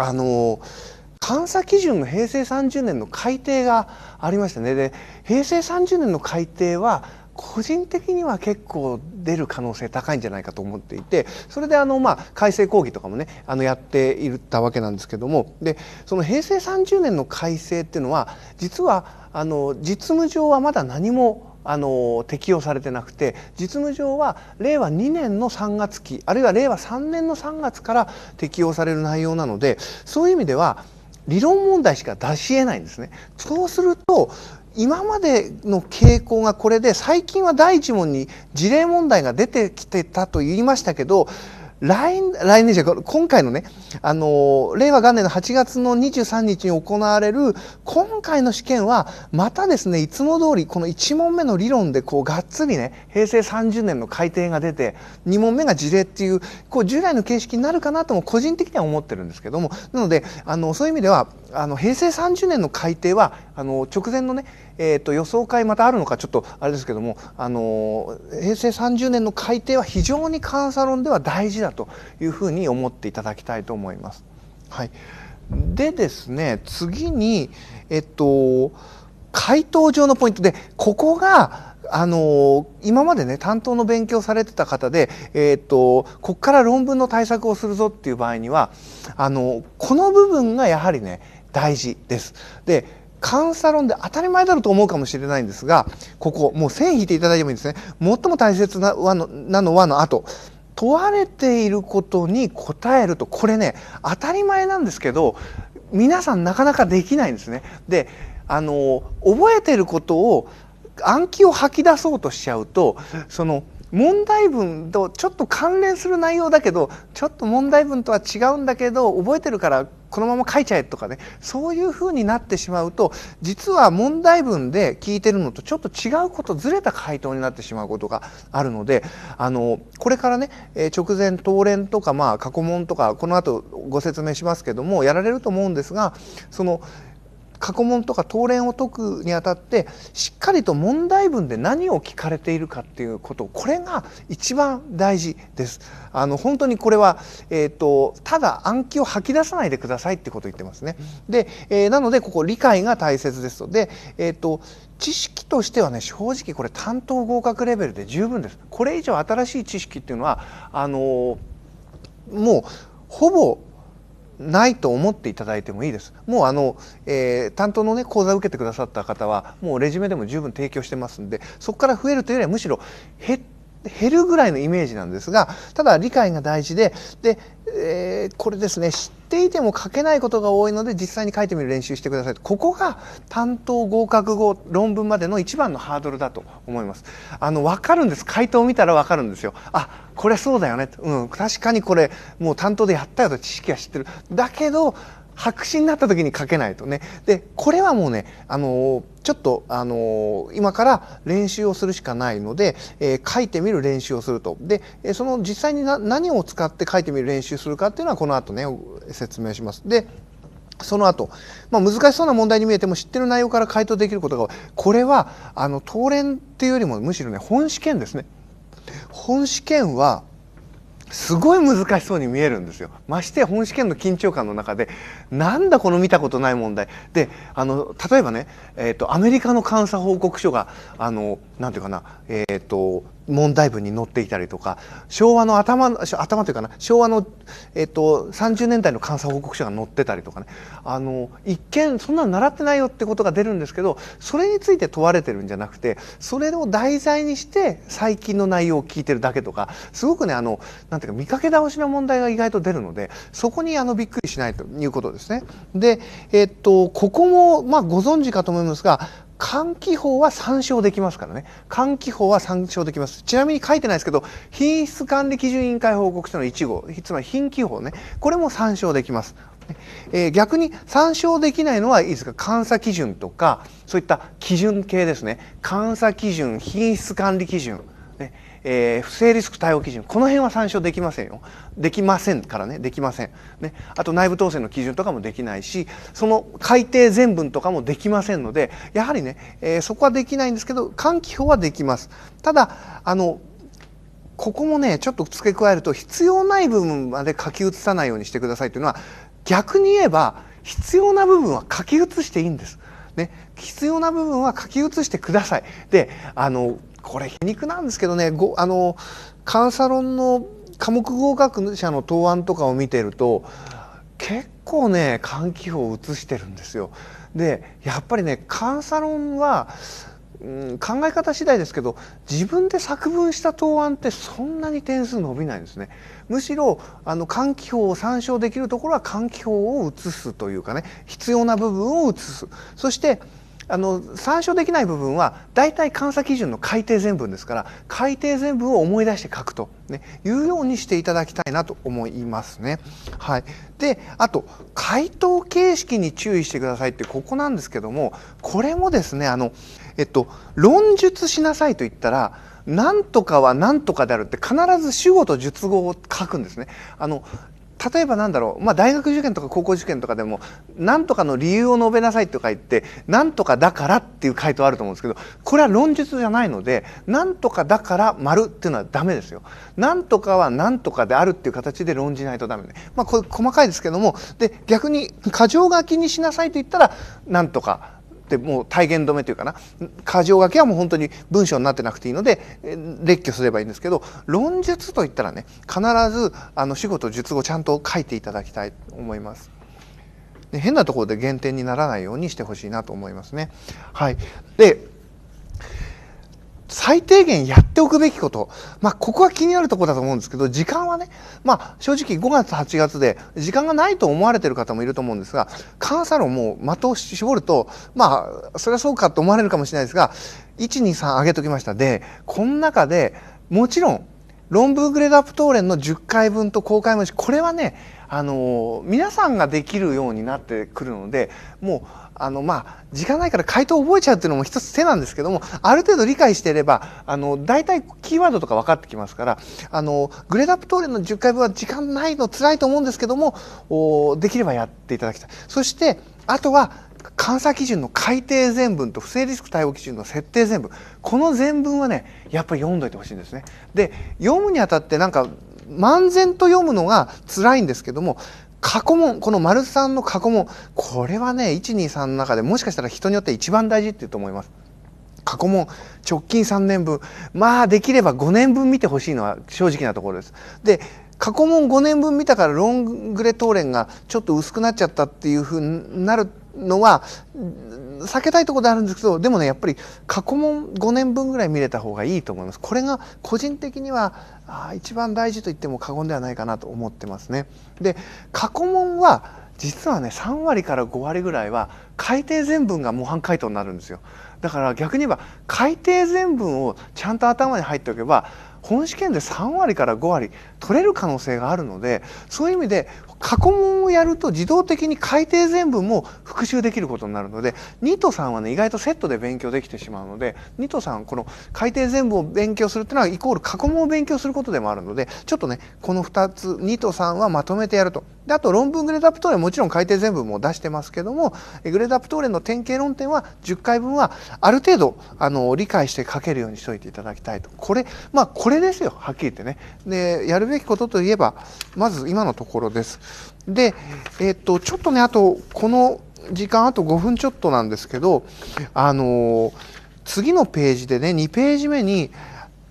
あの監査基準の平成30年の改定がありましたねで平成30年の改定は個人的には結構出る可能性高いんじゃないかと思っていてそれであのまあ改正講義とかもねあのやっていったわけなんですけどもでその平成30年の改正っていうのは実はあの実務上はまだ何もあの適用されてなくて実務上は令和2年の3月期あるいは令和3年の3月から適用される内容なのでそういう意味では理論問題しか出し得ないんですね。そうすると今までの傾向がこれで最近は第一問に事例問題が出てきてたと言いましたけど来来年じゃ今回のねあの令和元年の8月の23日に行われる今回の試験はまたですねいつも通りこの1問目の理論でこうがっつりね平成30年の改定が出て2問目が事例っていうこう従来の形式になるかなとも個人的には思ってるんですけどもなのであのそういう意味ではあの平成30年の改定はあの直前のねえーと、予想会またあるのかちょっとあれですけども、あのー、平成30年の改定は非常に監査論では大事だというふうに思っていただきたいと思います。はい、でですね次に、えっと、回答上のポイントでここがあの今までね担当の勉強されてた方で、えー、っとここから論文の対策をするぞっていう場合にはあのこの部分がやはりね大事です。で監査論で当たり前だろうと思うかもしれないんですがここもう線引いていただいてもいいですね最も大切な和のなの和の後問われていることに答えるとこれね当たり前なんですけど皆さんなかなかできないんですね。であの覚えてることを暗記を吐き出そうとしちゃうとその問題文とちょっと関連する内容だけどちょっと問題文とは違うんだけど覚えてるからこのまま書いちゃえとかねそういうふうになってしまうと実は問題文で聞いてるのとちょっと違うことずれた回答になってしまうことがあるのであのこれからね、え直前答練とか、まあ、過去問とかこの後ご説明しますけどもやられると思うんですがその過去問とか答練を解くにあたってしっかりと問題文で何を聞かれているかっていうことこれが一番大事です。あの本当にこれは、えーと、ただ暗記を吐き出さないでくださいってことを言ってますね。で、えー、なのでここ理解が大切ですと。で、えーと、と知識としてはね正直これ担当合格レベルで十分です。これ以上新しい知識っていうのはあのー、もうほぼないと思っていただいてもいいです。もうあの、えー、担当のね講座を受けてくださった方はもうレジュメでも十分提供してますんでそこから増えるというよりはむしろ減って減るぐらいのイメージなんですがただ理解が大事でで、えー、これですね知っていても書けないことが多いので実際に書いてみる練習してくださいここが担当合格後論文までの一番のハードルだと思いますあの分かるんです回答を見たら分かるんですよあこれそうだよねうん確かにこれもう担当でやったよと知識は知ってるだけど白紙になった時に書けないとねでこれはもうねあのちょっとあの今から練習をするしかないので、えー、書いてみる練習をするとでその実際に何を使って書いてみる練習するかっていうのはこの後ね説明します。でその後、まあ、難しそうな問題に見えても知ってる内容から回答できることがこれはあの当連っていうよりもむしろね本試験ですね。本試験はすごい難しそうに見えるんですよまして本試験の緊張感の中でなんだこの見たことない問題であの例えばね、えーと、アメリカの監査報告書があのなんていうかな、えーと問題文に載っていたりとか昭和の頭頭というかな昭和の、えっと、30年代の監査報告書が載ってたりとかねあの一見そんなの習ってないよってことが出るんですけどそれについて問われてるんじゃなくてそれを題材にして最近の内容を聞いてるだけとかすごくねあのなんていうか見かけ倒しの問題が意外と出るのでそこにあのびっくりしないということですね。で、えっと、ここも、まあ、ご存知かと思いますが換気法は参照できますからね換気法は参照できますちなみに書いてないですけど品質管理基準委員会報告書の1号つまり品気法ねこれも参照できます、えー、逆に参照できないのはいいですか監査基準とかそういった基準系ですね監査基準品質管理基準えー、不正リスク対応基準この辺は参照できませんよできませんからねできません、ね、あと内部統制の基準とかもできないしその改定全文とかもできませんのでやはりね、えー、そこはできないんですけど換気法はできますただあのここもねちょっと付け加えると必要ない部分まで書き写さないようにしてくださいというのは逆に言えば必要な部分は書き写していいんです。ね、必要な部分は書き写してください。であのこれ皮肉なんですけどねごあの監査論の科目合格者の答案とかを見てると結構ね換気法を移してるんですよ。でやっぱりね監査論は、うん、考え方次第ですけど自分で作文した答案ってそんなに点数伸びないんですね。むしろあの換気法を参照できるところは換気法を移すというかね必要な部分を移す。そしてあの参照できない部分は大体監査基準の改定全文ですから改定全文を思い出して書くと、ね、いうようにしていただきたいなと思いますね。はい、であと回答形式に注意してくださいってここなんですけどもこれもですねあの、えっと、論述しなさいと言ったら「なんとかはなんとかである」って必ず主語と述語を書くんですね。あの例えばなんだろう、まあ、大学受験とか高校受験とかでも何とかの理由を述べなさいとか言って何とかだからっていう回答あると思うんですけどこれは論述じゃないので何とかだから丸っていうのはダメですよ。何とかは何とかであるっていう形で論じないとダメね。まあ、これ細かいですけどもで逆に過剰書きにしなさいと言ったら何とかってもう体現止めというかな箇条書きはもう本当に文章になってなくていいので列挙すればいいんですけど論述といったらね必ずあの仕事と述語ちゃんと書いていただきたいと思います。で変なところで減点にならないようにしてほしいなと思いますね。はい、で最低限やっておくべきこと、まあ、ここは気になるとこだと思うんですけど時間はね、まあ、正直5月8月で時間がないと思われてる方もいると思うんですがカ査サロンも的を絞るとまあそれはそうかと思われるかもしれないですが123上げときましたでこの中でもちろん論文グレードアップ討論の10回分と公開文字これはねあの皆さんができるようになってくるのでもうあのまあ時間ないから回答を覚えちゃうっていうのも一つ手なんですけどもある程度理解していればあの大体キーワードとか分かってきますからあのグレードアップトーレの10回分は時間ないのつらいと思うんですけどもおできればやっていただきたい。そしてあとは監査基準の改定全文と不正リスク対応基準の設定全文この全文はねやっぱり読んどいてほしいんですね。で読むにあたってなんか漫然と読むのが辛いんですけども過去問この丸3の過去問これはね123の中でもしかしたら人によって一番大事って言うと思います。過去問直近3年分まあできれば5年分見てほしいのは正直なところです。で過去問5年分見たからロングレー答練がちょっと薄くなっちゃったっていうふうになるのは避けたいところであるんですけどでもねやっぱり過去問5年分ぐらい見れた方がいいと思いますこれが個人的にはあ一番大事と言っても過言ではないかなと思ってますねで過去問は実はね3割から5割ぐらいは改訂全文が模範解答になるんですよだから逆に言えば改定全文をちゃんと頭に入っておけば本試験で3割から5割取れる可能性があるのでそういう意味で過去問をやると自動的に改訂全文も復習できることになるので2と3はね意外とセットで勉強できてしまうので2と3この改訂全文を勉強するっていうのはイコール過去問を勉強することでもあるのでちょっとねこの2つ2と3はまとめてやると。であと論文グレードアップ等はもちろん改訂全文も出してますけどもグレードアップ等連の典型論点は10回分はある程度あの理解して書けるようにしといていただきたいとこれまあこれですよはっきり言ってねでやるべきことといえばまず今のところです。で、えっと、ちょっとね、あと、この時間、あと5分ちょっとなんですけど、あの次のページでね、2ページ目に、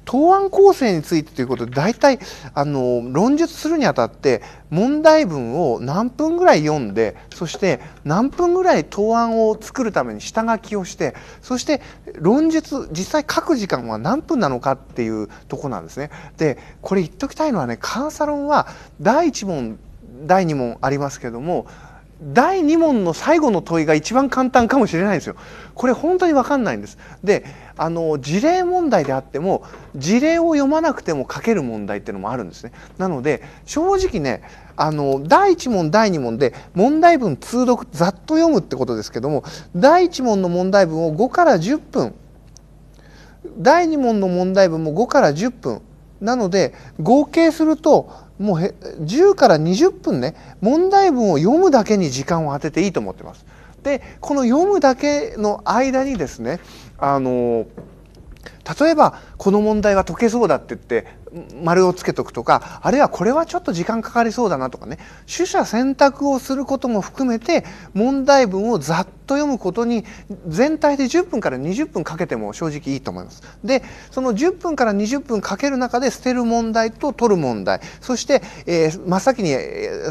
答案構成についてということで大体あの論述するにあたって問題文を何分ぐらい読んでそして何分ぐらい答案を作るために下書きをしてそして論述実際書く時間は何分なのかっていうとこなんですね。でこれ言っときたいのはね監査論は第1問第2問ありますけども第2問の最後の問いが一番簡単かもしれないんですよ。これ本当に分かんないんです。であの事例問題であっても事例を読まなくても書ける問題っていうのもあるんですね。なので正直ねあの第1問第2問で問題文通読ざっと読むってことですけども第1問の問題文を5から10分第2問の問題文も5から10分なので合計するともう10から20分ね問題文を読むだけに時間を当てていいと思ってます。でこの読むだけの間にですねあの例えばこの問題は解けそうだって言って丸をつけとくとかあるいはこれはちょっと時間かかりそうだなとかね取捨選択をすることも含めて問題文をざっと読むことに全体で10分から20分かけても正直いいと思います。でその10分から20分かける中で捨てる問題と取る問題そして、えー、真っ先に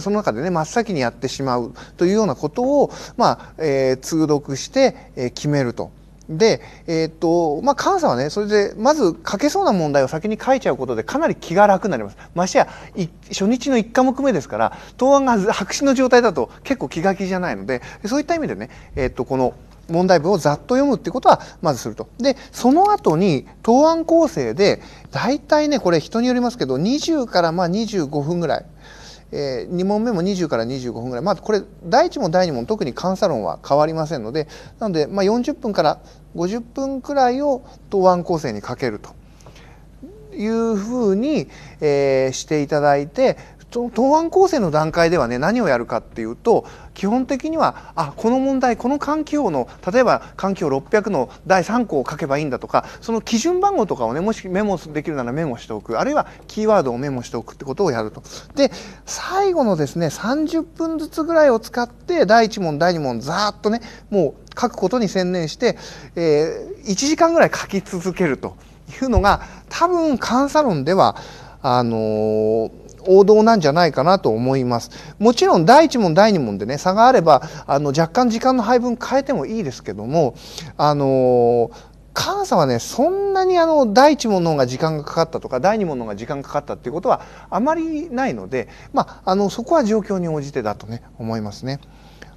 その中でね真っ先にやってしまうというようなことを、まあえー、通読して、えー、決めると。で、えー、っと、まあ、監査はね、それで、まず書けそうな問題を先に書いちゃうことで、かなり気が楽になります。ましてや、初日の1科目目ですから、答案が白紙の状態だと結構気が気じゃないので、そういった意味でね、えー、っと、この、問題文をざっと読むってことはまずすると。で、その後に答案構成で、大体ね、これ人によりますけど、20からまあ25分ぐらい。えー、2問目も20から25分ぐらいまあこれ第1問第2問特に監査論は変わりませんのでなので、まあ、40分から50分くらいを答案構成にかけるというふうに、えー、していただいて答案構成の段階ではね何をやるかっていうと基本的にはあこの問題この環境の例えば環境600の第3項を書けばいいんだとかその基準番号とかをねもしメモできるならメモしておくあるいはキーワードをメモしておくってことをやると。で最後のですね30分ずつぐらいを使って第1問第2問ざっとねもう書くことに専念して、えー、1時間ぐらい書き続けるというのが多分監査論ではあのー王道なんじゃないかなと思います。もちろん第1問第2問でね差があればあの若干時間の配分変えてもいいですけどもあの監査はねそんなにあの第1問の方が時間がかかったとか第2問の方が時間がかかったっていうことはあまりないので、まあ、あのそこは状況に応じてだとね思いますね。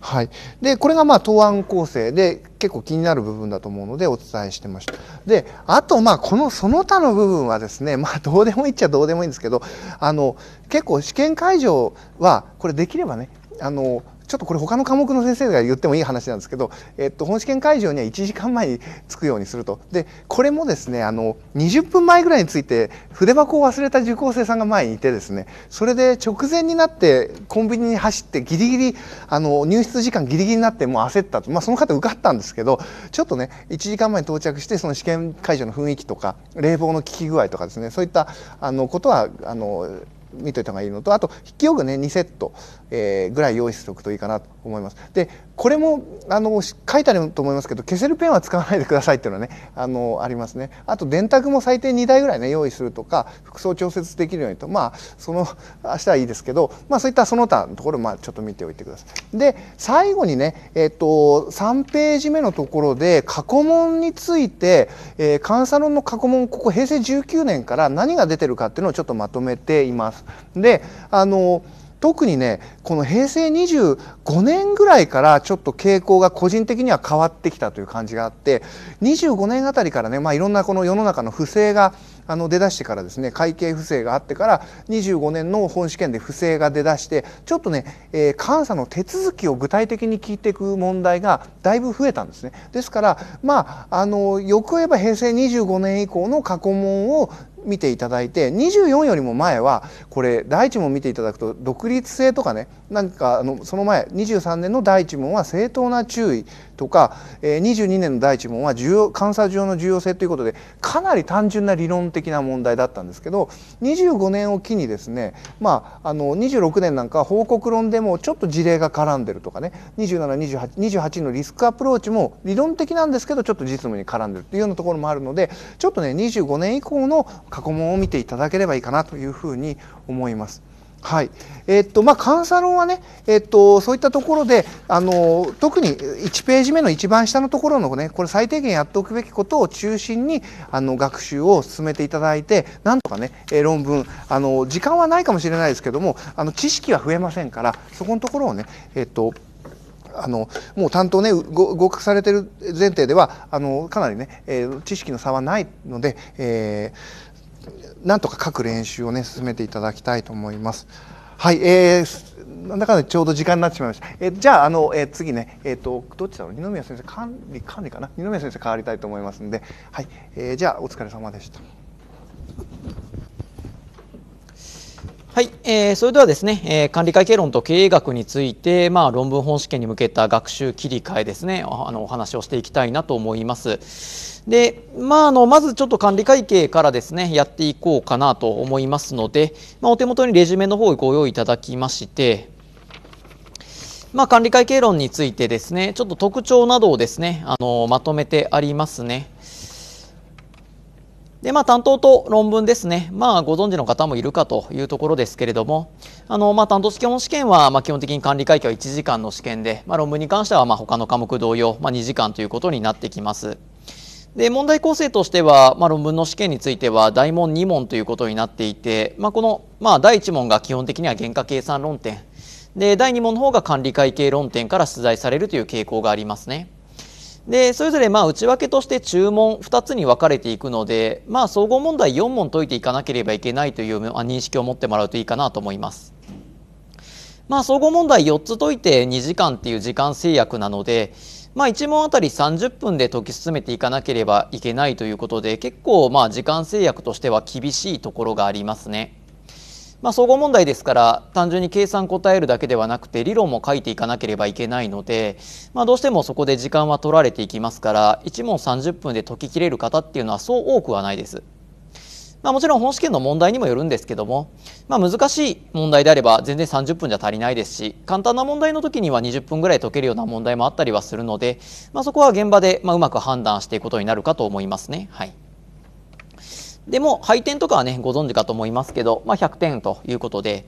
はい、でこれがまあ答案構成で結構気になる部分だと思うのでお伝えしてました。であとまあこのその他の部分はですねまあどうでもいいっちゃどうでもいいんですけどあの結構試験会場はこれできればねあのちょっとこれ他の科目の先生が言ってもいい話なんですけど、えっと、本試験会場には1時間前に着くようにするとでこれもですねあの20分前ぐらいについて筆箱を忘れた受講生さんが前にいてですねそれで直前になってコンビニに走ってギリギリあの入室時間ギリギリになってもう焦ったと、まあ、その方受かったんですけどちょっとね1時間前に到着してその試験会場の雰囲気とか冷房の効き具合とかですねそういったあのことはあの見といた方がいいのとあと筆記用具ね2セット、えー、ぐらい用意しておくといいかなと思います。でこれもあの書いてあると思いますけど消せるペンは使わないでくださいっていうのはねあのありますね。あと電卓も最低2台ぐらいね用意するとか服装調節できるようにとまあその明日はいいですけど、まあ、そういったその他のところまあちょっと見ておいてください。で最後にね、えーと、3ページ目のところで過去問について、えー、監査論の過去問ここ平成19年から何が出てるかっていうのをちょっとまとめています。であの特にねこの平成25年ぐらいからちょっと傾向が個人的には変わってきたという感じがあって25年あたりからね、まあ、いろんなこの世の中の不正があの出だしてからですね会計不正があってから25年の本試験で不正が出だしてちょっとね、えー、監査の手続きを具体的に聞いていく問題がだいぶ増えたんですね。ですからまああのよく言えば平成25年以降の過去問を見ていただいて24よりも前はこれ第一問見ていただくと独立性とかねなんかあのその前23年の第一問は正当な注意とか、え22年の第一問は重要監査上の重要性ということでかなり単純な理論的な問題だったんですけど25年を機にですねまああの26年なんか報告論でもちょっと事例が絡んでるとかね2728のリスクアプローチも理論的なんですけどちょっと実務に絡んでるっていうようなところもあるのでちょっとね25年以降の過去問を見ていただければいいかなというふうに思います。はい。えっ、と、まあ、監査論はね、えっ、と、そういったところで、あの、特に1ページ目の一番下のところのね、これ最低限やっておくべきことを中心に、あの、学習を進めていただいて、なんとかね、えー、論文、あの、時間はないかもしれないですけども、あの、知識は増えませんから、そこのところをね、えっ、と、あのもう担当ね合格されてる前提ではあのかなりね、えー、知識の差はないので、えーなんとか書く練習をね進めていただきたいと思います。はい、えー、なんだかね、ちょうど時間になってしまいました。えー、じゃああの、えー、次ね、えっ、ー、とどっちだろう二宮先生管理管理かな二宮先生変わりたいと思いますんで、はい、えー、じゃあお疲れ様でした。はい、えー、それではですね、えー、管理会計論と経営学について、まあ、論文本試験に向けた学習切り替えですねあのお話をしていきたいなと思います。でまあ、あのまずちょっと管理会計からですねやっていこうかなと思いますので、まあ、お手元にレジュメの方をご用意いただきまして、まあ、管理会計論についてですねちょっと特徴などをですねあのまとめてありますね。でまあ、担当と論文ですね、まあ、ご存知の方もいるかというところですけれどもあの、まあ、担当基本試験は、まあ、基本的に管理会計は1時間の試験で、まあ、論文に関してはまあ他の科目同様、まあ、2時間ということになってきます。で問題構成としては、まあ、論文の試験については大問2問ということになっていて、まあ、この、まあ、第1問が基本的には原価計算論点で第2問の方が管理会計論点から出題されるという傾向がありますね。でそれぞれまあ内訳として注文2つに分かれていくので、まあ、総合問題4問解いていかなければいけないという認識を持ってもらうといいかなと思います。まあ、総合問題4つ解いて2時間っていう時間制約なので、まあ、1問あたり30分で解き進めていかなければいけないということで結構まあ時間制約としては厳しいところがありますね。まあ、総合問題ですから単純に計算答えるだけではなくて理論も書いていかなければいけないので、まあ、どうしてもそこで時間は取られていきますから1問30分で解ききれる方っていうのはそう多くはないです。まあ、もちろん本試験の問題にもよるんですけども、まあ、難しい問題であれば全然30分じゃ足りないですし簡単な問題の時には20分ぐらい解けるような問題もあったりはするので、まあ、そこは現場でまあうまく判断していくことになるかと思いますね。はいでも配点とかはねご存知かと思いますけど、まあ、100点ということで。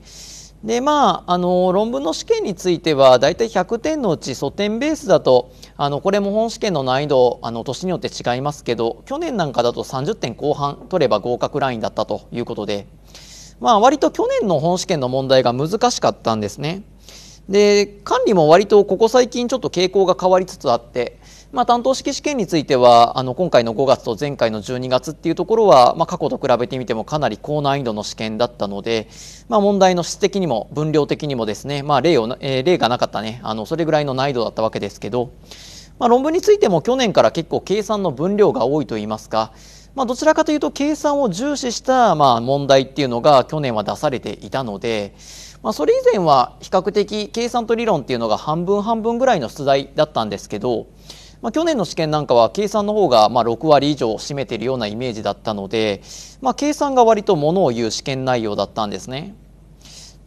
でまあ、あの論文の試験については大体100点のうち素点ベースだとあのこれも本試験の難易度あの年によって違いますけど去年なんかだと30点後半取れば合格ラインだったということで、まあ、割と去年の本試験の問題が難しかったんですね。で管理も割とここ最近ちょっと傾向が変わりつつあってまあ、担当式試験についてはあの今回の5月と前回の12月っていうところは、まあ、過去と比べてみてもかなり高難易度の試験だったので、まあ、問題の質的にも分量的にもですね、まあ、例をえー、例がなかったねあのそれぐらいの難易度だったわけですけど、まあ、論文についても去年から結構計算の分量が多いといいますか、まあ、どちらかというと計算を重視したまあ問題っていうのが去年は出されていたので、まあ、それ以前は比較的計算と理論っていうのが半分半分ぐらいの出題だったんですけど、まあ、去年の試験なんかは計算の方がまあ6割以上占めているようなイメージだったので、まあ、計算が割とものを言う試験内容だったんですね。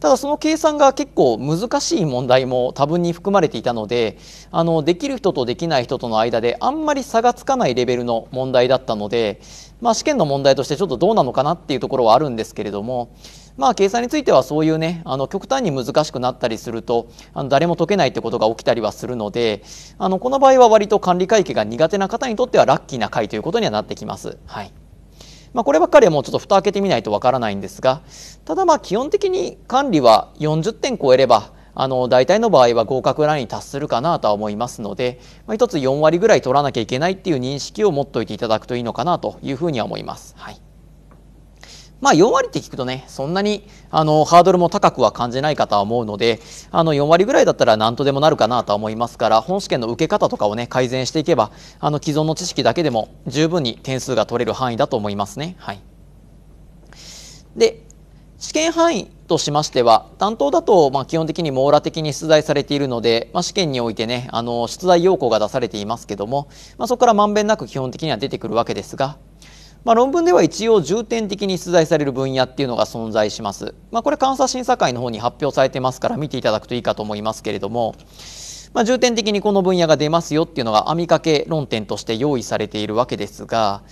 ただその計算が結構難しい問題も多分に含まれていたのであのできる人とできない人との間であんまり差がつかないレベルの問題だったので、まあ、試験の問題としてちょっとどうなのかなっていうところはあるんですけれどもまあ、計算についてはそういうねあの極端に難しくなったりするとあの誰も解けないってことが起きたりはするのであのこの場合は割と管理会計が苦手な方にとってはラッキーな回ということにはなってきます。はいまあ、こればっかりはもうちょっと蓋開けてみないとわからないんですがただまあ基本的に管理は40点超えればあの大体の場合は合格ラインに達するかなとは思いますので、まあ、1つ4割ぐらい取らなきゃいけないっていう認識を持っておいていただくといいのかなというふうには思います。はいまあ、4割って聞くとねそんなにあのハードルも高くは感じないかとは思うのであの4割ぐらいだったら何とでもなるかなとは思いますから本試験の受け方とかをね改善していけばあの既存の知識だけでも十分に点数が取れる範囲だと思いますね。はい、で試験範囲としましては担当だとまあ基本的に網羅的に出題されているので、まあ、試験においてねあの出題要項が出されていますけども、まあ、そこからまんべんなく基本的には出てくるわけですがまあ、論文では一応重点的に出題される分野っていうのが存在します。まあ、これ監査審査会の方に発表されてますから見ていただくといいかと思いますけれども、まあ、重点的にこの分野が出ますよっていうのが網掛け論点として用意されているわけですが、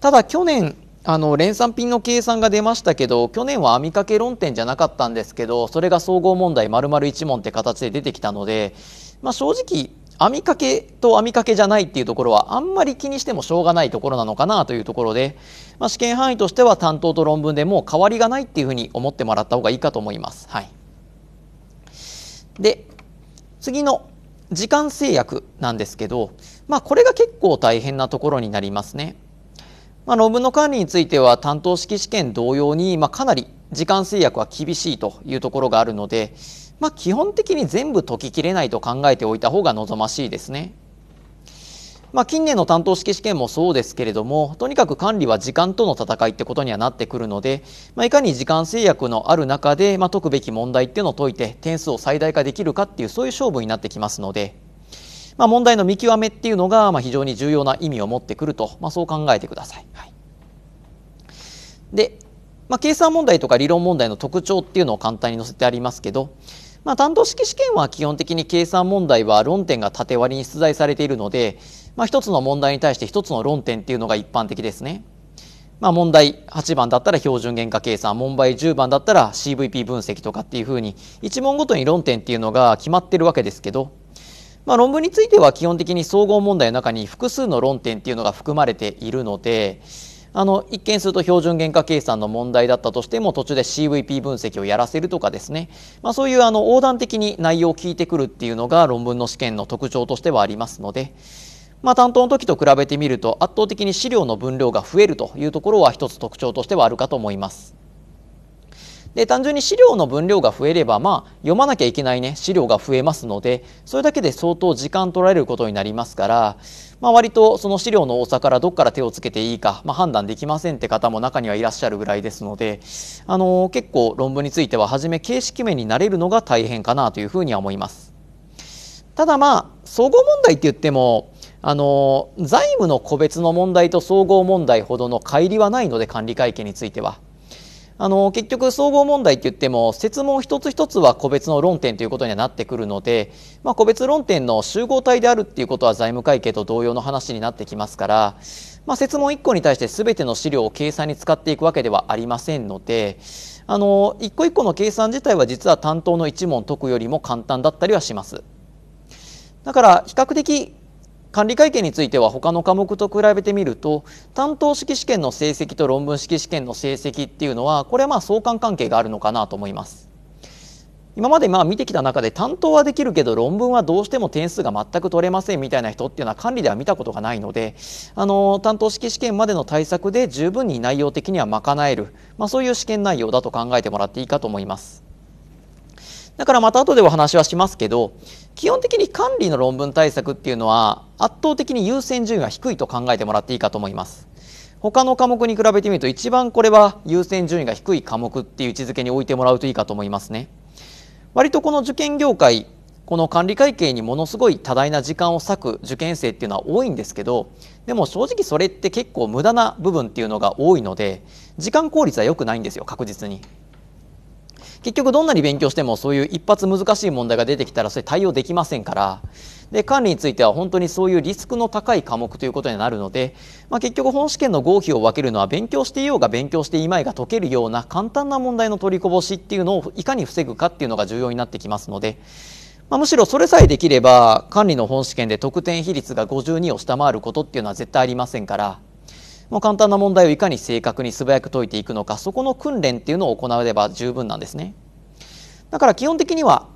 ただ去年、あの連ピ品の計算が出ましたけど去年は網掛け論点じゃなかったんですけどそれが総合問題丸々1問って形で出てきたので、まあ、正直網掛けと網掛けじゃないっていうところはあんまり気にしてもしょうがないところなのかなというところで、まあ、試験範囲としては担当と論文でもう変わりがないっていうふうに思ってもらった方がいいかと思います。はい、で次の時間制約なんですけど、まあ、これが結構大変なところになりますね。まあ、論文の管理については担当式試験同様に、まあ、かなり時間制約は厳しいというところがあるので、まあ、基本的に全部解ききれないと考えておいた方が望ましいですね。まあ、近年の担当式試験もそうですけれどもとにかく管理は時間との戦いってことにはなってくるので、まあ、いかに時間制約のある中で、まあ、解くべき問題っていうのを解いて点数を最大化できるかっていうそういう勝負になってきますので、まあ、問題の見極めっていうのが、まあ、非常に重要な意味を持ってくると、まあ、そう考えてください。はい、で、まあ、計算問題とか理論問題の特徴っていうのを簡単に載せてありますけどまあ、担当式試験は基本的に計算問題は論点が縦割りに出題されているので、まあ、一つの問題に対して一つの論点っていうのが一般的ですね。まあ、問題8番だったら標準原価計算問題10番だったら CVP 分析とかっていうふうに1問ごとに論点っていうのが決まってるわけですけど、まあ、論文については基本的に総合問題の中に複数の論点っていうのが含まれているので、あの一見すると標準原価計算の問題だったとしても途中で CVP 分析をやらせるとかですね、まあ、そういうあの横断的に内容を聞いてくるっていうのが論文の試験の特徴としてはありますので、まあ、担当の時と比べてみると圧倒的に資料の分量が増えるというところは一つ特徴としてはあるかと思います。で単純に資料の分量が増えれば、まあ、読まなきゃいけない、ね、資料が増えますのでそれだけで相当時間取られることになりますからまあ、割とその資料の多さからどっから手をつけていいか、まあ、判断できませんって方も中にはいらっしゃるぐらいですので、あの結構論文については初め形式面になれるのが大変かなというふうには思います。ただまあ総合問題って言ってもあの財務の個別の問題と総合問題ほどの乖離はないので管理会計については。あの結局総合問題って言っても設問一つ一つは個別の論点ということにはなってくるので、まあ、個別論点の集合体であるっていうことは財務会計と同様の話になってきますから、まあ、設問1個に対して全ての資料を計算に使っていくわけではありませんのであの一個一個の計算自体は実は担当の1問解くよりも簡単だったりはします。だから比較的管理会計については他の科目と比べてみると担当式試験の成績と論文式試験の成績っていうのはこれはまあ相関関係があるのかなと思います。今までまあ見てきた中で担当はできるけど論文はどうしても点数が全く取れませんみたいな人っていうのは管理では見たことがないのであの担当式試験までの対策で十分に内容的には賄える、まあ、そういう試験内容だと考えてもらっていいかと思います。だからまた後でお話はしますけど基本的に管理の論文対策っていうのは圧倒的に優先順位が低いと考えてもらっていいかと思います他の科目に比べてみると一番これは優先順位が低い科目っていう位置づけに置いてもらうといいかと思いますね割とこの受験業界この管理会計にものすごい多大な時間を割く受験生っていうのは多いんですけどでも正直それって結構無駄な部分っていうのが多いので時間効率は良くないんですよ確実に。結局どんなに勉強してもそういう一発難しい問題が出てきたらそれ対応できませんからで管理については本当にそういうリスクの高い科目ということになるので、まあ、結局本試験の合否を分けるのは勉強していようが勉強していまいが解けるような簡単な問題の取りこぼしっていうのをいかに防ぐかっていうのが重要になってきますので。まあ、むしろそれさえできれば管理の本試験で得点比率が52を下回ることっていうのは絶対ありませんからま簡単な問題をいかに正確に素早く解いていくのかそこの訓練っていうのを行れば十分なんですねだから基本的には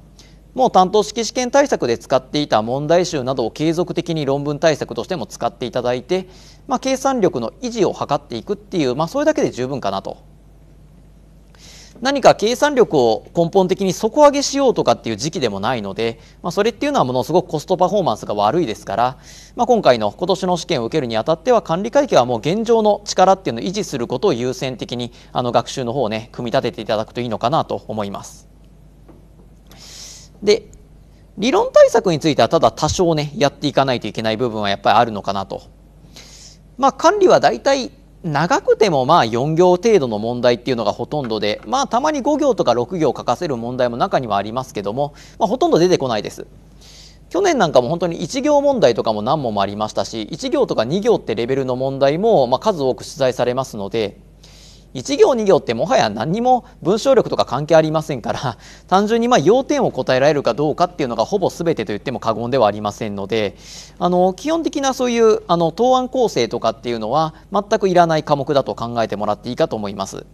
もう担当式試験対策で使っていた問題集などを継続的に論文対策としても使っていただいて、まあ、計算力の維持を図っていくっていう、まあ、それだけで十分かなと何か計算力を根本的に底上げしようとかっていう時期でもないので、まあ、それっていうのはものすごくコストパフォーマンスが悪いですから、まあ、今回の今年の試験を受けるにあたっては管理会計はもう現状の力っていうのを維持することを優先的にあの学習の方をね組み立てていただくといいのかなと思います。で理論対策についてはただ多少ねやっていかないといけない部分はやっぱりあるのかなと。まあ、管理は大体長くてもまあ4行程度の問題っていうのがほとんどで、まあ、たまに5行とか6行書かせる問題も中にはありますけども、まあ、ほとんど出てこないです。去年なんかも本当に1行問題とかも何問もありましたし1行とか2行ってレベルの問題もま数多く取材されますので1行2行ってもはや何にも文章力とか関係ありませんから *laughs* 単純にま要点を答えられるかどうかっていうのがほぼ全てと言っても過言ではありませんのであの基本的なそういうあの答案構成とかっていうのは全くいらない科目だと考えてもらっていいかと思います。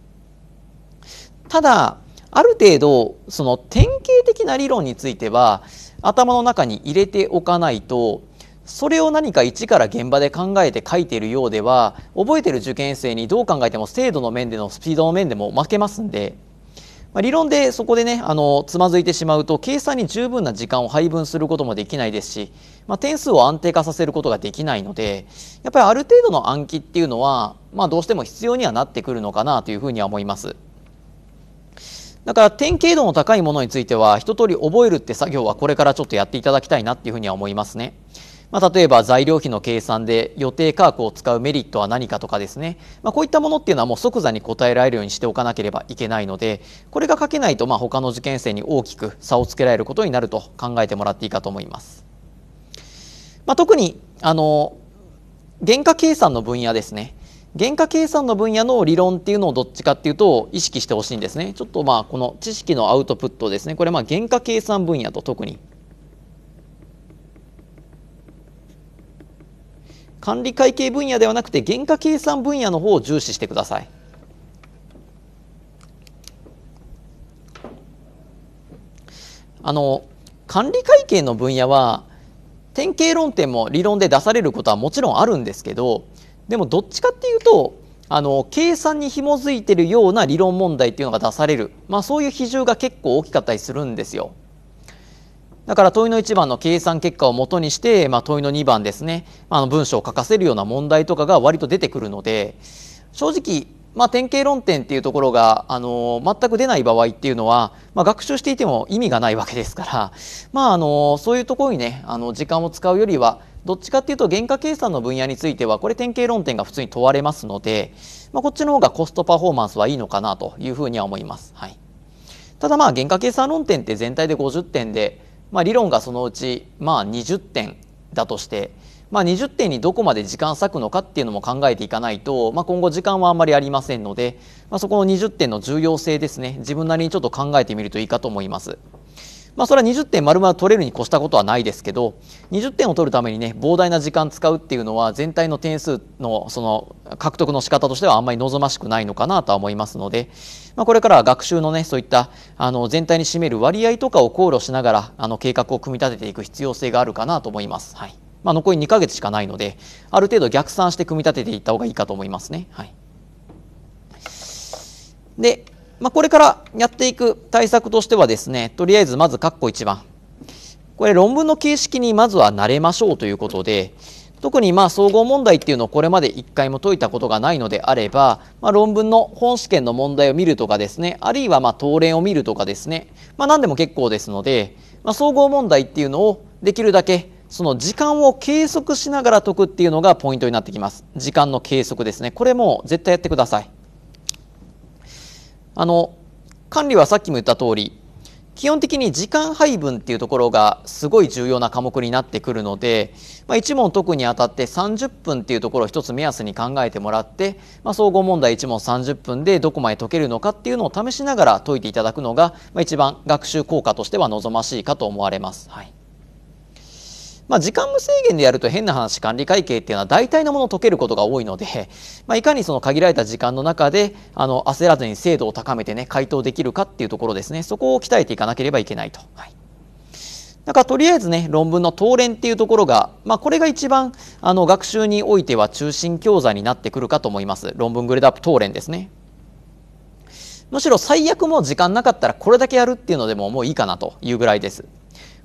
ただある程度その典型的な理論については頭の中に入れておかないとそれを何か一から現場で考えて書いているようでは覚えてる受験生にどう考えても精度の面でのスピードの面でも負けますんで、まあ、理論でそこでねあのつまずいてしまうと計算に十分な時間を配分することもできないですし、まあ、点数を安定化させることができないのでやっぱりある程度の暗記っていうのは、まあ、どうしても必要にはなってくるのかなというふうには思います。だから典型度の高いものについては一通り覚えるって作業はこれからちょっとやっていただきたいなっていうふうには思いますね。まあ、例えば材料費の計算で予定価格を使うメリットは何かとかですね、まあ、こういったものっていうのはもう即座に答えられるようにしておかなければいけないのでこれが書けないとまあ他の受験生に大きく差をつけられることになると考えてもらっていいかと思います。まあ、特にあの原価計算の分野ですね原価計算の分野の理論っていうのをどっちかっていうと意識してほしいんですねちょっとまあこの知識のアウトプットですねこれまあ原価計算分野と特に管理会計分野ではなくて原価計算分野の方を重視してください。あの管理会計の分野は典型論点も理論で出されることはもちろんあるんですけどでもどっちかっていうとあの計算に紐づいてるような理論問題っていうのが出される、まあ、そういう比重が結構大きかったりするんですよ。だから問いの1番の計算結果をもとにして、まあ、問いの2番ですね、あの文章を書かせるような問題とかが割と出てくるので、正直、まあ、典型論点っていうところが、あの、全く出ない場合っていうのは、まあ、学習していても意味がないわけですから、まあ、あの、そういうところにね、あの、時間を使うよりは、どっちかっていうと原価計算の分野についてはこれ典型論点が普通に問われますので、まあ、こっちの方がコストパフォーマンスはいいのかなというふうには思います。はい、ただまあ原価計算論点って全体で50点でまあ、理論がそのうち、まあ、20点だとして、まあ、20点にどこまで時間割くのかっていうのも考えていかないと、まあ、今後時間はあんまりありませんので、まあ、そこの20点の重要性ですね自分なりにちょっと考えてみるといいかと思います。まあ、それは20点丸々取れるに越したことはないですけど20点を取るためにね膨大な時間使うっていうのは全体の点数のその獲得の仕方としてはあんまり望ましくないのかなとは思いますので、まあ、これからは学習のねそういったあの全体に占める割合とかを考慮しながらあの計画を組み立てていく必要性があるかなと思います。はいまあ、残り2ヶ月しかないのである程度逆算して組み立てていった方がいいかと思いますね。はいで、まあ、これからやっていく対策としてはですねとりあえずまず括弧1番これ論文の形式にまずは慣れましょうということで特にまあ総合問題っていうのをこれまで1回も解いたことがないのであれば、まあ、論文の本試験の問題を見るとかですねあるいはま答練を見るとかですね、まあ、何でも結構ですので、まあ、総合問題っていうのをできるだけその時間を計測しながら解くっていうのがポイントになってきます時間の計測ですねこれも絶対やってください。あの管理はさっきも言った通り基本的に時間配分っていうところがすごい重要な科目になってくるので、まあ、1問解くにあたって30分っていうところを1つ目安に考えてもらって、まあ、総合問題1問30分でどこまで解けるのかっていうのを試しながら解いていただくのが、まあ、一番学習効果としては望ましいかと思われます。はいまあ、時間無制限でやると変な話管理会計っていうのは大体のものを解けることが多いので、*laughs* まあ、いかにその限られた時間の中であの焦らずに精度を高めてね回答できるかっていうところですねそこを鍛えていかなければいけないと。はいだからとりあえずね論文の当連っていうところが、まあ、これが一番あの学習においては中心教材になってくるかと思います論文グレードアップ当連ですねむしろ最悪も時間なかったらこれだけやるっていうのでももういいかなというぐらいです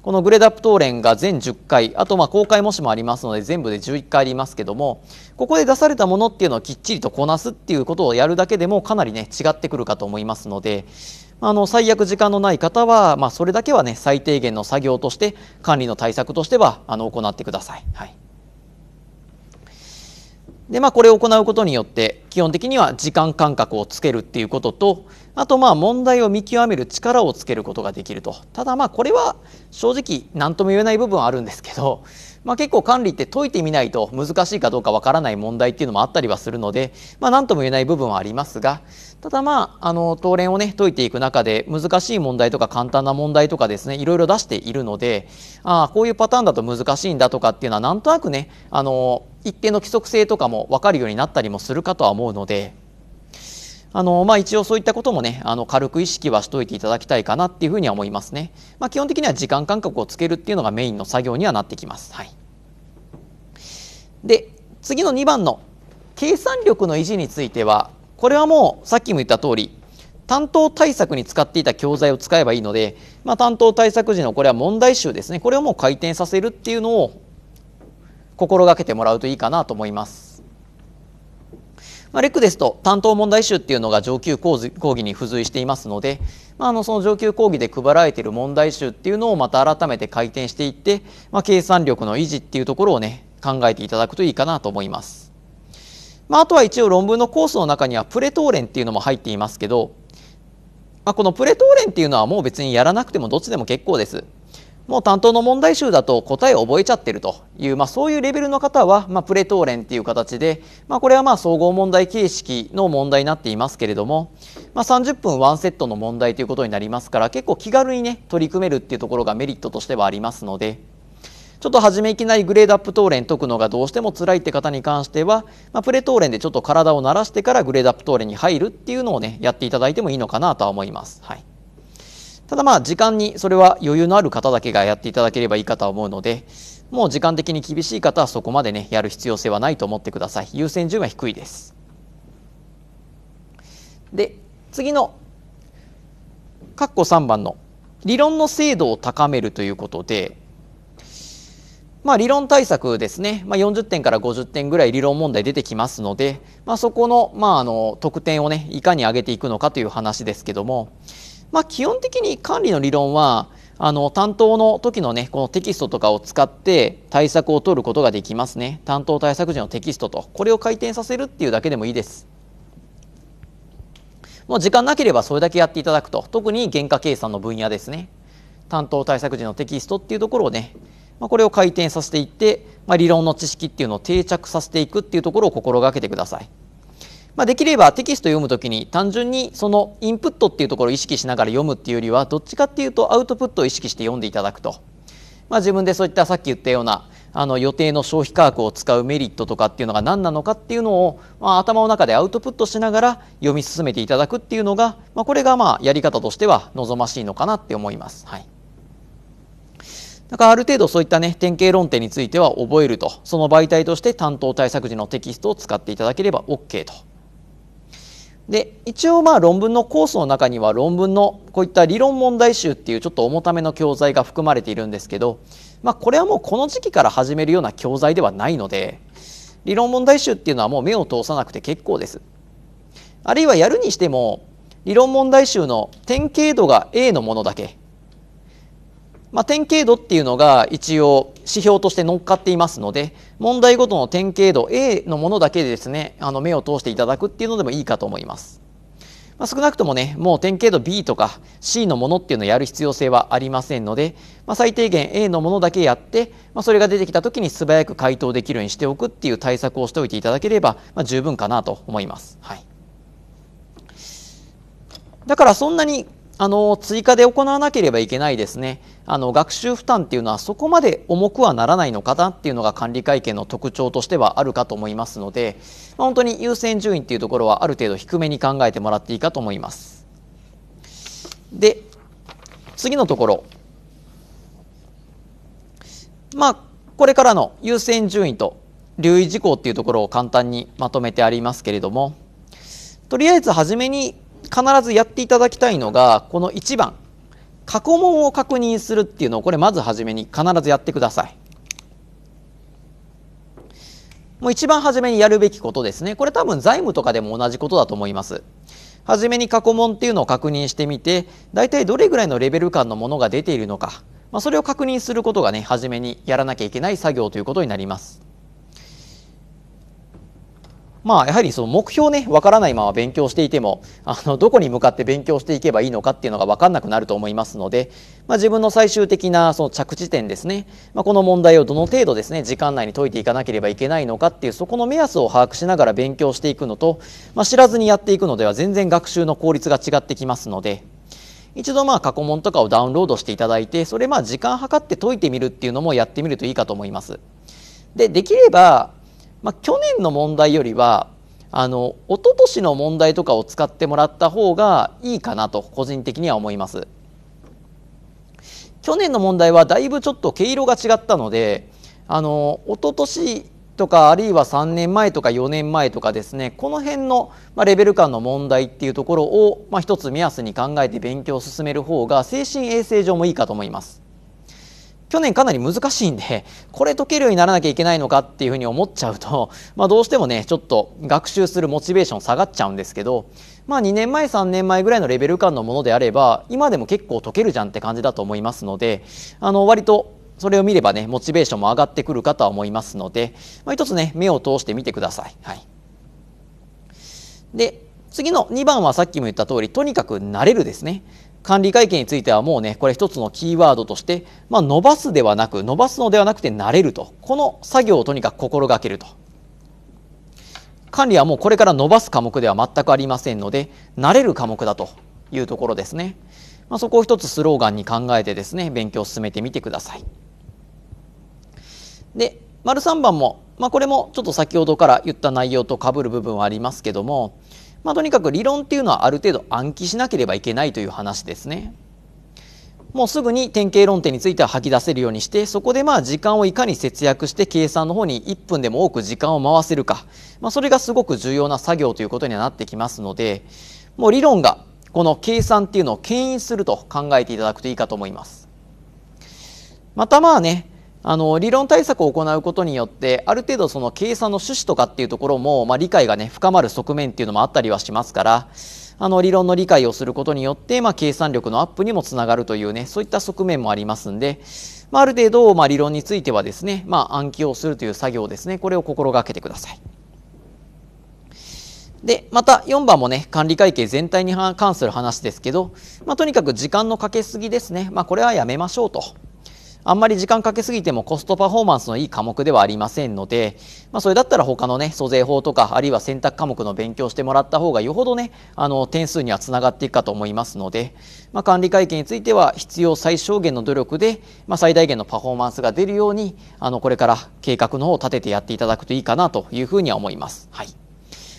このグレードアップ東連が全10回あとまあ公開模試もありますので全部で11回ありますけどもここで出されたものっていうのをきっちりとこなすっていうことをやるだけでもかなりね違ってくるかと思いますのであの最悪時間のない方は、まあ、それだけはね最低限の作業として管理の対策としてはあの行ってください。はいでまあ、これを行うことによって基本的には時間間隔をつけるっていうこととあとまあ問題を見極める力をつけることができるとただまあこれは正直何とも言えない部分はあるんですけど、*laughs* まあ、結構管理って解いてみないと難しいかどうかわからない問題っていうのもあったりはするので、まあ、何とも言えない部分はありますがただまああの当連をね解いていく中で難しい問題とか簡単な問題とかですねいろいろ出しているのでああこういうパターンだと難しいんだとかっていうのはなんとなくねあの一定の規則性とかも分かるようになったりもするかとは思うので。あのまあ、一応そういったこともねあの軽く意識はしておいていただきたいかなっていうふうには思いますね、まあ、基本的には時間間隔をつけるっていうのがメインの作業にはなってきます、はい、で次の2番の計算力の維持についてはこれはもうさっきも言った通り担当対策に使っていた教材を使えばいいので、まあ、担当対策時のこれは問題集ですねこれをもう回転させるっていうのを心がけてもらうといいかなと思いますまあ、レクですと担当問題集っていうのが上級講義に付随していますので、まあ、あのその上級講義で配られている問題集っていうのをまた改めて回転していって、まあ、計算力の維持っていうところをね考えていただくといいかなと思います。まあ、あとは一応論文のコースの中にはプレトーレンっていうのも入っていますけど、まあ、このプレトーレンっていうのはもう別にやらなくてもどっちでも結構です。もう担当の問題集だと答えを覚えちゃってるという、まあ、そういうレベルの方は、まあ、プレトーレンっていう形で、まあ、これはまあ総合問題形式の問題になっていますけれども、まあ、30分1セットの問題ということになりますから結構気軽にね取り組めるっていうところがメリットとしてはありますので。ちょっと初めいきなりグレードアップトーレン解くのがどうしても辛いって方に関しては、まあ、プレトーレンでちょっと体を慣らしてからグレードアップトーレンに入るっていうのをねやっていただいてもいいのかなとは思います。はいただまあ時間にそれは余裕のある方だけがやっていただければいいかと思うのでもう時間的に厳しい方はそこまでねやる必要性はないと思ってください優先順位は低いですで次の括弧3番の理論の精度を高めるということでまあ、理論対策ですね、まあ、40点から50点ぐらい理論問題出てきますので、まあ、そこの,、まあ、あの得点をねいかに上げていくのかという話ですけども、まあ、基本的に管理の理論はあの担当の時のねこのテキストとかを使って対策を取ることができますね担当対策時のテキストとこれを回転させるっていうだけでもいいですもう時間なければそれだけやっていただくと特に原価計算の分野ですね担当対策時のテキストっていうところをね、まあ、これを回転させていって、まあ、理論の知識っていうのを定着させていくっていうところを心がけてくださいまあ、できればテキスト読むときに単純にそのインプットっていうところを意識しながら読むっていうよりはどっちかっていうとアウトプットを意識して読んでいただくと、まあ、自分でそういったさっき言ったようなあの予定の消費価格を使うメリットとかっていうのが何なのかっていうのを、まあ、頭の中でアウトプットしながら読み進めていただくっていうのが、まあ、これがまあやり方としては望ましいのかなって思います。はいだからある程度そういったね典型論点については覚えるとその媒体として担当対策時のテキストを使っていただければ OK とで一応まあ論文のコースの中には論文のこういった理論問題集っていうちょっと重ための教材が含まれているんですけど、まあ、これはもうこの時期から始めるような教材ではないので理論問題集っていうのはもう目を通さなくて結構です。あるいはやるにしても理論問題集の典型度が A のものだけまあ、典型度っていうのが一応指標として乗っかっていますので問題ごとの典型度 A のものだけでですねあの目を通していただくっていうのでもいいかと思います。まあ、少なくともねもう典型度 B とか C のものっていうのをやる必要性はありませんので、まあ、最低限 A のものだけやって、まあ、それが出てきた時に素早く回答できるようにしておくっていう対策をしておいていただければ、まあ、十分かなと思います。はい、だからそんなにあの追加で行わなければいけないですねあの学習負担っていうのはそこまで重くはならないのかなっていうのが管理会計の特徴としてはあるかと思いますので、まあ、本当に優先順位っていうところはある程度低めに考えてもらっていいかと思います。で次のところまあこれからの優先順位と留意事項っていうところを簡単にまとめてありますけれどもとりあえず初めに必ずやっていただきたいのがこの1番過去問を確認するっていうのをこれまず初めに必ずやってください。もう一番初めにやるべきことですね。これ多分財務とかでも同じことだと思います。初めに過去問っていうのを確認してみて、大体どれぐらいのレベル感のものが出ているのか、まあ、それを確認することがね、初めにやらなきゃいけない作業ということになります。まあ、やはりその目標ね、わからないまま勉強していても、あの、どこに向かって勉強していけばいいのかっていうのがわかんなくなると思いますので、まあ、自分の最終的なその着地点ですね、まあ、この問題をどの程度ですね、時間内に解いていかなければいけないのかっていう、そこの目安を把握しながら勉強していくのと、まあ、知らずにやっていくのでは全然学習の効率が違ってきますので、一度まあ過去問とかをダウンロードしていただいてそれまあ時間計って解いてみるっていうのもやってみるといいかと思います。でできればまあ、去年の問題よりはあの一昨年の問題とかを使ってもらった方がいいかなと個人的には思います去年の問題はだいぶちょっと毛色が違ったのであの一昨年とかあるいは3年前とか4年前とかですねこの辺のまあ、レベル感の問題っていうところを、まあ、一つ目安に考えて勉強を進める方が精神衛生上もいいかと思います。去年かなり難しいんで *laughs* これ解けるようにならなきゃいけないのかっていうふうに思っちゃうと、*laughs* まあ、どうしてもねちょっと学習するモチベーション下がっちゃうんですけど、まあ、2年前3年前ぐらいのレベル感のものであれば今でも結構解けるじゃんって感じだと思いますのであの割とそれを見ればねモチベーションも上がってくるかとは思いますので、まあ、一つね目を通してみてください。はい、で次の2番はさっきも言った通りとにかく慣れるですね。管理会計についてはもうねこれ一つのキーワードとして、まあ、伸ばすではなく伸ばすのではなくて慣れるとこの作業をとにかく心がけると管理はもうこれから伸ばす科目では全くありませんので慣れる科目だというところですね、まあ、そこを一つスローガンに考えてですね勉強を進めてみてくださいで丸3番も、まあ、これもちょっと先ほどから言った内容とかぶる部分はありますけどもまあ、とにかく理論っていうのはある程度暗記しなければいけないという話ですね。もうすぐに典型論点については吐き出せるようにしてそこでまあ時間をいかに節約して計算の方に1分でも多く時間を回せるか、まあ、それがすごく重要な作業ということにはなってきますのでもう理論がこの計算っていうのを牽引すると考えていただくといいかと思います。またまあねあの理論対策を行うことによってある程度その計算の趣旨とかっていうところも、まあ、理解がね深まる側面っていうのもあったりはしますからあの理論の理解をすることによって、まあ、計算力のアップにもつながるというねそういった側面もありますんで、まあ、ある程度、まあ、理論についてはですね、まあ、暗記をするという作業ですねこれを心がけてください。で、また4番もね、管理会計全体に関する話ですけど、まあ、とにかく時間のかけすぎですね。まあ、これはやめましょうと。あんまり時間かけすぎてもコストパフォーマンスのいい科目ではありませんので、まあ、それだったら他のね租税法とかあるいは選択科目の勉強してもらった方がよほどねあの点数にはつながっていくかと思いますので、まあ、管理会計については必要最小限の努力で、まあ、最大限のパフォーマンスが出るようにあのこれから計画の方を立ててやっていただくといいかなというふうには思います。はい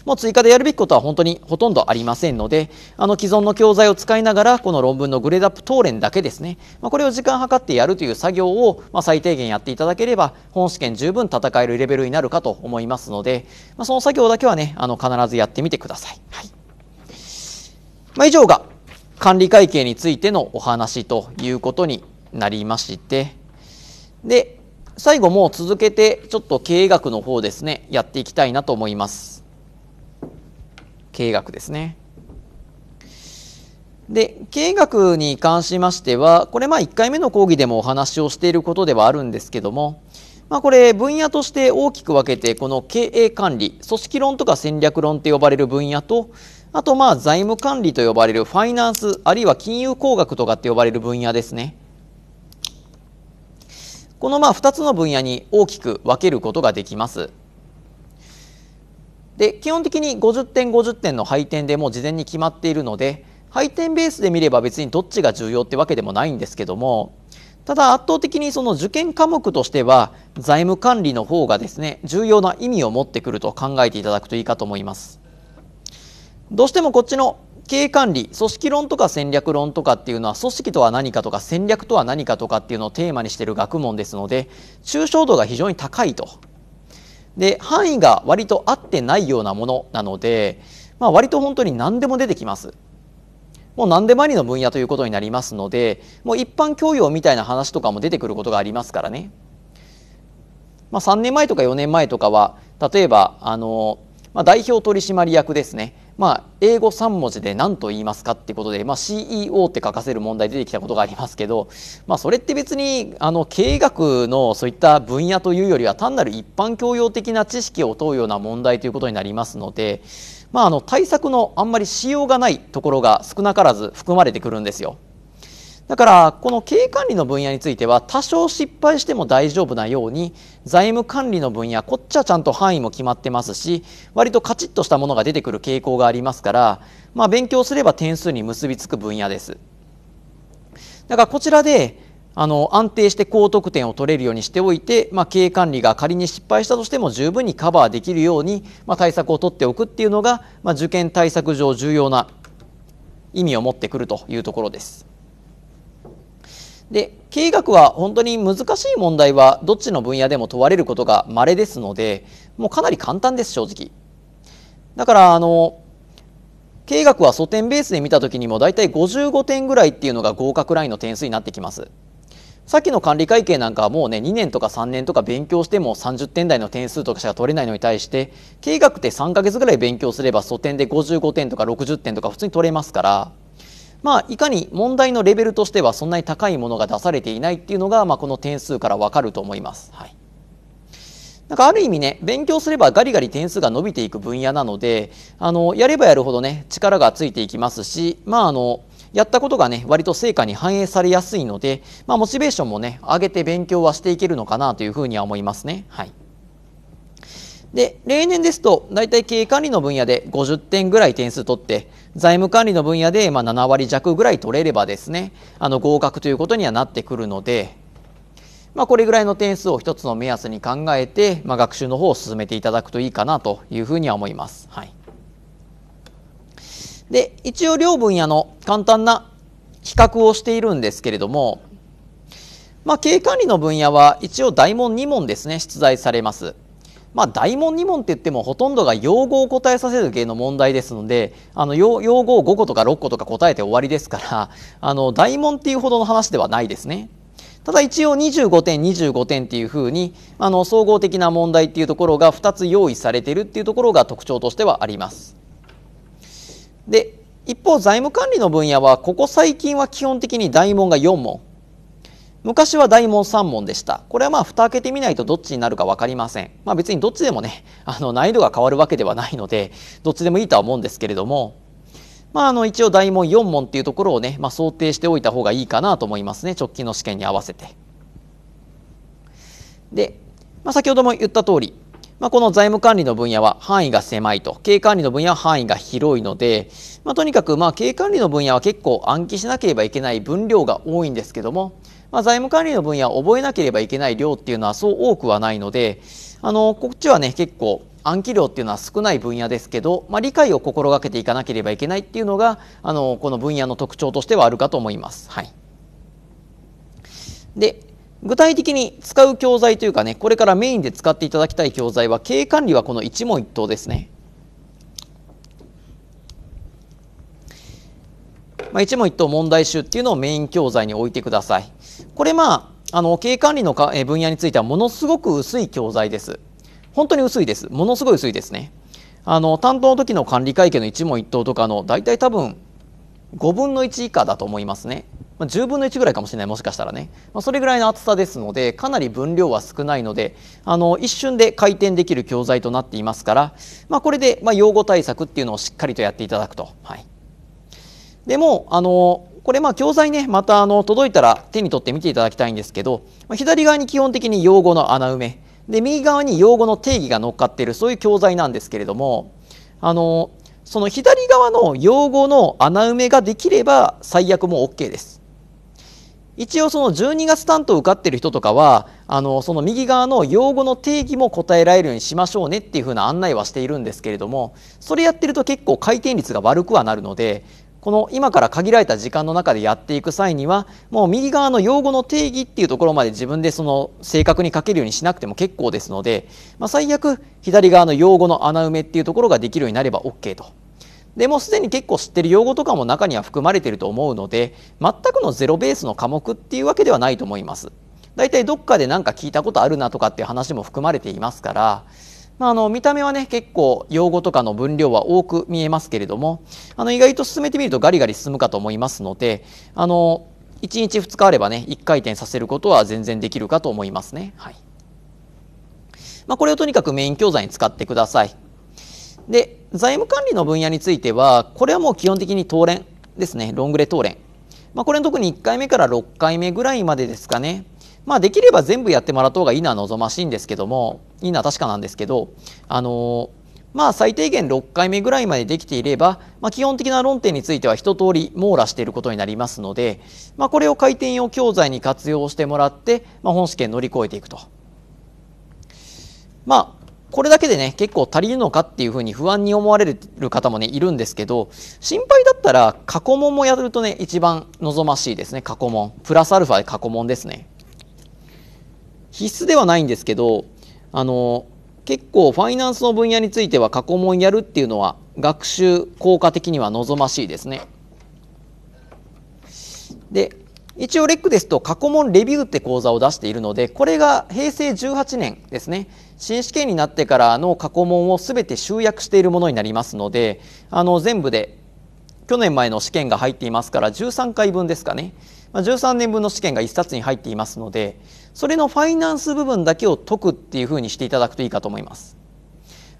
もう追加でやるべきことは本当にほとんどありませんので、あの既存の教材を使いながら、この論文のグレードアップ当連だけですね、まあ、これを時間計ってやるという作業を、まあ、最低限やっていただければ、本試験十分戦えるレベルになるかと思いますので、まあ、その作業だけはね、あの必ずやってみてください。はいまあ、以上が管理会計についてのお話ということになりまして、で、最後も続けてちょっと経営学の方ですねやっていきたいなと思います。経営学ですね。で経営学に関しましてはこれまあ1回目の講義でもお話をしていることではあるんですけども、まあ、これ分野として大きく分けてこの経営管理組織論とか戦略論って呼ばれる分野とあとまあ財務管理と呼ばれるファイナンスあるいは金融工学とかって呼ばれる分野ですねこのまあ2つの分野に大きく分けることができます。で基本的に50点50点の配点でもう事前に決まっているので配点ベースで見れば別にどっちが重要ってわけでもないんですけどもただ圧倒的にその受験科目としては財務管理の方がですね重要な意味を持ってくると考えていただくといいかと思いますどうしてもこっちの経営管理組織論とか戦略論とかっていうのは組織とは何かとか戦略とは何かとかっていうのをテーマにしてる学問ですので抽象度が非常に高いとで範囲が割と合ってないようなものなので、まあ、割と本当に何でも出てきます。もう何でもありの分野ということになりますのでもう一般教養みたいな話とかも出てくることがありますからね。まあ、3年前とか4年前とかは例えばあの、まあ、代表取締役ですねまあ、英語3文字で何と言いますかっていうことで、まあ、CEO って書かせる問題出てきたことがありますけど、まあ、それって別にあの経営学のそういった分野というよりは単なる一般教養的な知識を問うような問題ということになりますので、まあ、あの対策のあんまりしようがないところが少なからず含まれてくるんですよ。だからこの経営管理の分野については多少失敗しても大丈夫なように財務管理の分野こっちはちゃんと範囲も決まってますし割とカチッとしたものが出てくる傾向がありますから、まあ、勉強すれば点数に結びつく分野です。だからこちらであの安定して高得点を取れるようにしておいて、まあ、経営管理が仮に失敗したとしても十分にカバーできるように、まあ、対策を取っておくっていうのが、まあ、受験対策上重要な意味を持ってくるというところです。で経営学は本当に難しい問題はどっちの分野でも問われることが稀ですのでもうかなり簡単です正直だからあの経営学は素点ベースで見た時にも大体55点ぐらいっていうのが合格ラインの点数になってきますさっきの管理会計なんかはもうね2年とか3年とか勉強しても30点台の点数とかしか取れないのに対して経営学って3ヶ月ぐらい勉強すれば素点で55点とか60点とか普通に取れますからまあ、いかに問題のレベルとしてはそんなに高いものが出されていないっていうのが、まあ、この点数からわかると思います。はい、なんかある意味ね勉強すればガリガリ点数が伸びていく分野なのであのやればやるほどね力がついていきますし、まあ、あのやったことがね割と成果に反映されやすいので、まあ、モチベーションもね上げて勉強はしていけるのかなというふうには思いますね。はいで例年ですと大体経営管理の分野で50点ぐらい点数取って財務管理の分野でまあ7割弱ぐらい取れればですねあの合格ということにはなってくるので、まあ、これぐらいの点数を一つの目安に考えて、まあ、学習の方を進めていただくといいかなというふうには思います。はい、で一応両分野の簡単な比較をしているんですけれども、まあ、経営管理の分野は一応大問2問ですね出題されます。まあ、大問2問って言ってもほとんどが用語を答えさせる系の問題ですのであの用語を5個とか6個とか答えて終わりですから *laughs* あの大問っていうほどの話ではないですね。ただ一応25点25点っていうふうにあの総合的な問題っていうところが2つ用意されてるっていうところが特徴としてはあります。で一方財務管理の分野はここ最近は基本的に大問が4問昔は大門3門でした。これはまあ蓋開けてみないとどっちになるか分かりません。まあ別にどっちでもね、*laughs* あの難易度が変わるわけではないので、どっちでもいいとは思うんですけれども、まああの一応大門4門っていうところをね、まあ、想定しておいた方がいいかなと思いますね。直近の試験に合わせて。で、まあ、先ほども言った通り、まあ、この財務管理の分野は範囲が狭いと、経営管理の分野は範囲が広いので、まあ、とにかくまあ経営管理の分野は結構暗記しなければいけない分量が多いんですけども、まあ、財務管理の分野を覚えなければいけない量っていうのはそう多くはないのであのこっちはね結構暗記量っていうのは少ない分野ですけど、まあ、理解を心がけていかなければいけないっていうのがあのこの分野の特徴としてはあるかと思います。はい、で具体的に使う教材というかねこれからメインで使っていただきたい教材は経営管理はこの一問一答ですね。まあ、一問一答問題集っていうのをメイン教材に置いてください。これまああの経営管理のか、え分野についてはものすごく薄い教材です。本当に薄いです。ものすごい薄いですね。あの担当の時の管理会計の一問一答とかの大体多分5分の1以下だと思いますね。ま10分の1ぐらいかもしれないもしかしたらね、まあ、それぐらいの厚さですのでかなり分量は少ないのであの一瞬で回転できる教材となっていますから、まあ、これで、ま用語対策っていうのをしっかりとやっていただくと。はい、でもあのこれまあ教材ねまたあの届いたら手に取って見ていただきたいんですけど、ま左側に基本的に用語の穴埋めで右側に用語の定義が乗っかっているそういう教材なんですけれどもあのその左側の用語の穴埋めができれば最悪も OK です。一応その12月担当受かってる人とかはあのその右側の用語の定義も答えられるようにしましょうねっていうふうな案内はしているんですけれどもそれやってると結構回転率が悪くはなるのでこの今から限られた時間の中でやっていく際にはもう右側の用語の定義っていうところまで自分でその正確に書けるようにしなくても結構ですので、まあ、最悪左側の用語の穴埋めっていうところができるようになれば OK と。でもすでに結構知ってる用語とかも中には含まれてると思うので全くのゼロベースの科目っていうわけではないと思います。大体どっかで何か聞いたことあるなとかっていう話も含まれていますからまあ、あの見た目はね結構用語とかの分量は多く見えますけれどもあの意外と進めてみるとガリガリ進むかと思いますのであの1日2日あればね1回転させることは全然できるかと思いますね。はいまあ、これをとにかくメイン教材に使ってください。で財務管理の分野についてはこれはもう基本的に当連ですねロングレ当連。まあ、これ特に1回目から6回目ぐらいまでですかね。まあ、できれば全部やってもらった方がいいのは望ましいんですけどもいいのは確かなんですけどあのまあ最低限6回目ぐらいまでできていれば、まあ、基本的な論点については一通り網羅していることになりますので、まあ、これを回転用教材に活用してもらって、まあ、本試験乗り越えていくと。まあこれだけでね結構足りるのかっていうふうに不安に思われる方もねいるんですけど心配だったら過去問もやるとね一番望ましいですね過去問プラスアルファで過去問ですね。必須ではないんですけどあの結構ファイナンスの分野については過去問やるっていうのは学習効果的には望ましいですね。で一応レックですと過去問レビューって講座を出しているのでこれが平成18年ですね新試験になってからの過去問を全て集約しているものになりますのであの全部で去年前の試験が入っていますから13回分ですかね13年分の試験が1冊に入っていますのでそれのファイナンス部分だけを解くっていうふうにしていただくといいかと思います。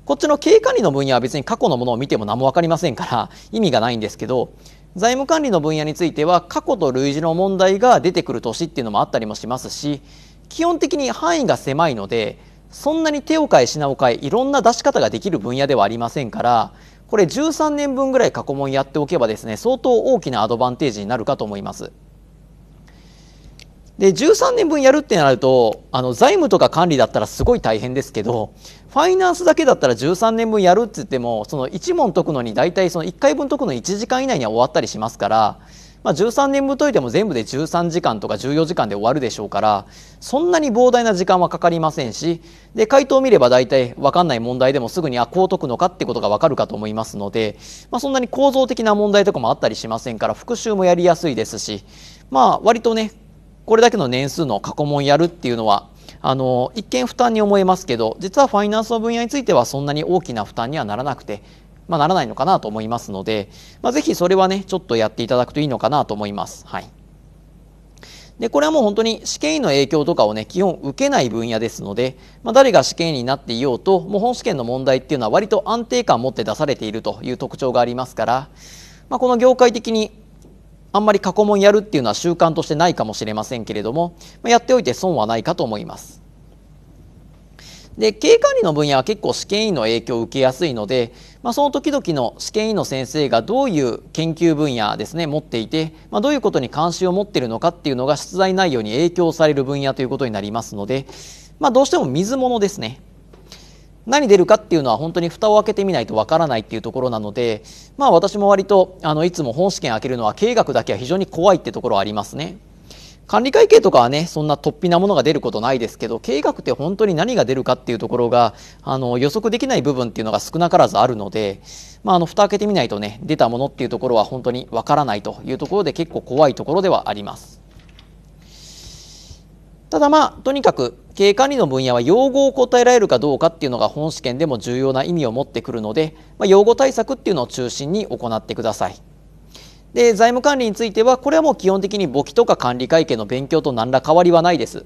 こっちの経営管理の分野は別に過去のものを見ても何も分かりませんから意味がないんですけど財務管理の分野については過去と類似の問題が出てくる年っていうのもあったりもしますし基本的に範囲が狭いのでそんなに手を変え品を変えいろんな出し方ができる分野ではありませんからこれ13年分ぐらい過去問やっておけばですね相当大きなアドバンテージになるかと思います。で13年分やるってなるとあの財務とか管理だったらすごい大変ですけどファイナンスだけだったら13年分やるって言ってもその1問解くのに大体その1回分解くのに1時間以内には終わったりしますから、まあ、13年分解いても全部で13時間とか14時間で終わるでしょうからそんなに膨大な時間はかかりませんしで回答を見れば大体分かんない問題でもすぐにあこう解くのかってことが分かるかと思いますので、まあ、そんなに構造的な問題とかもあったりしませんから復習もやりやすいですしまあ割とねこれだけの年数の過去問やるっていうのはあの一見負担に思えますけど実はファイナンスの分野についてはそんなに大きな負担にはならなくて、まあ、ならないのかなと思いますので、まあ、ぜひそれはねちょっとやっていただくといいのかなと思います。はいで、これはもう本当に試験員の影響とかをね、基本受けない分野ですので、まあ、誰が試験員になっていようと、もう本試験の問題っていうのは割と安定感を持って出されているという特徴がありますから、まあ、この業界的にあんまり過去問やるっていうのは習慣としてないかもしれませんけれども、やっておいて損はないかと思います。で経営管理の分野は結構試験委員の影響を受けやすいので、まあ、その時々の試験委員の先生がどういう研究分野ですね持っていて、まあ、どういうことに関心を持っているのかっていうのが出題内容に影響される分野ということになりますので、まあ、どうしても水物ですね何出るかっていうのは本当に蓋を開けてみないとわからないっていうところなのでまあ私も割とあのいつも本試験開けるのは経営学だけは非常に怖いってところありますね。管理会計とかはねそんな突飛なものが出ることないですけど経営学って本当に何が出るかっていうところがあの予測できない部分っていうのが少なからずあるので、まあ、あの蓋開けてみないとね出たものっていうところは本当にわからないというところで結構怖いところではあります。ただまあとにかく経営管理の分野は用語を答えられるかどうかっていうのが本試験でも重要な意味を持ってくるので、まあ、用語対策っていうのを中心に行ってください。で財務管理についてはこれはもう基本的に簿記とか管理会計の勉強と何ら変わりはないです。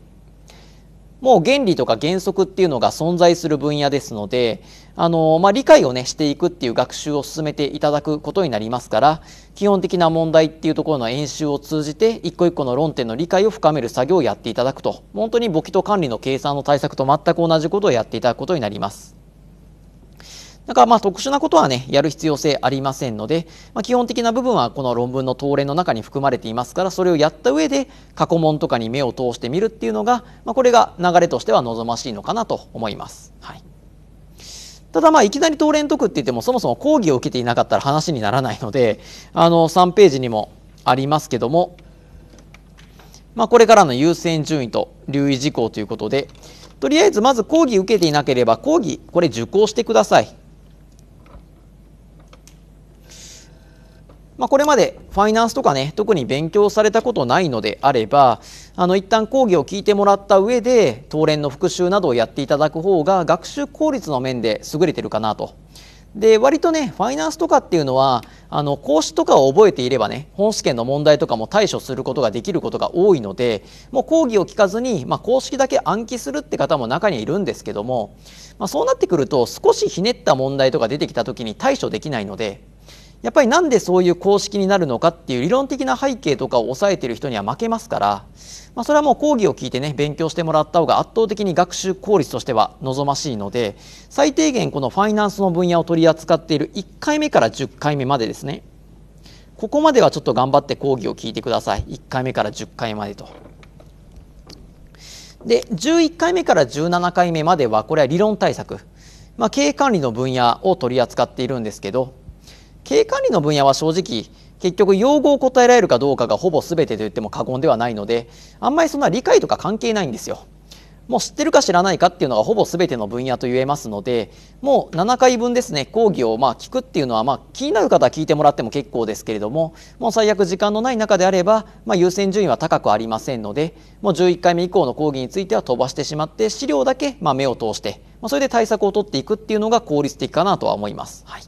もう原理とか原則っていうのが存在する分野ですので、あの、まあ、理解をね、していくっていう学習を進めていただくことになりますから、基本的な問題っていうところの演習を通じて、一個一個の論点の理解を深める作業をやっていただくと、本当に簿記と管理の計算の対策と全く同じことをやっていただくことになります。だからまあ特殊なことはね、やる必要性ありませんので、まあ、基本的な部分はこの論文の答例の中に含まれていますから、それをやった上で過去問とかに目を通してみるっていうのが、まあ、これが流れとしては望ましいのかなと思います。はい。ただまあいきなり東連解くって言ってもそもそも講義を受けていなかったら話にならないので、あの3ページにもありますけども、まあ、これからの優先順位と留意事項ということで、とりあえずまず講義受けていなければ講義これ受講してください。まあ、これまでファイナンスとかね特に勉強されたことないのであればあの一旦講義を聞いてもらった上で当連の復習などをやっていただく方が学習効率の面で優れてるかなと。で割とねファイナンスとかっていうのはあの講師とかを覚えていればね本試験の問題とかも対処することができることが多いのでもう講義を聞かずに、まあ、公式だけ暗記するって方も中にいるんですけども、まあ、そうなってくると少しひねった問題とか出てきた時に対処できないのでやっぱりなんでそういう公式になるのかっていう理論的な背景とかを抑えてる人には負けますから、まあ、それはもう講義を聞いてね勉強してもらった方が圧倒的に学習効率としては望ましいので最低限このファイナンスの分野を取り扱っている1回目から10回目までですねここまではちょっと頑張って講義を聞いてください1回目から10回までと。で11回目から17回目まではこれは理論対策、まあ、経営管理の分野を取り扱っているんですけど経営管理の分野は正直結局用語を答えられるかどうかがほぼ全てと言っても過言ではないのであんまりそんな理解とか関係ないんですよ。もう知ってるか知らないかっていうのがほぼ全ての分野と言えますのでもう7回分ですね講義をま聞くっていうのはま気になる方は聞いてもらっても結構ですけれどももう最悪時間のない中であれば、ま優先順位は高くありませんのでもう11回目以降の講義については飛ばしてしまって資料だけま目を通して、まそれで対策を取っていくっていうのが効率的かなとは思います。はい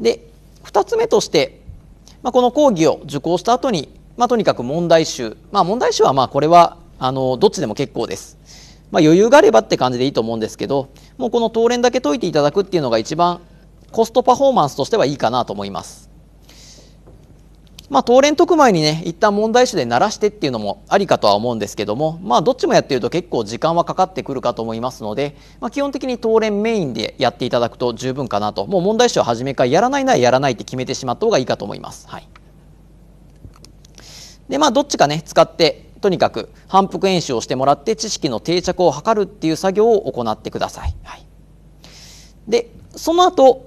で2つ目として、まあ、この講義を受講した後に、まあ、とにかく問題集、まあ、問題集はまあこれはあのどっちでも結構です。まあ、余裕があればって感じでいいと思うんですけどもうこの当連だけ解いていただくっていうのが一番コストパフォーマンスとしてはいいかなと思います。まあ、東連特前にね一旦問題集で鳴らしてっていうのもありかとは思うんですけども、まあ、どっちもやってると結構時間はかかってくるかと思いますので、まあ、基本的に東連メインでやっていただくと十分かなともう問題集を始めからやらないならやらないって決めてしまった方がいいかと思います。はい、でまあどっちかね使ってとにかく反復演習をしてもらって知識の定着を図るっていう作業を行ってください。はい、でその後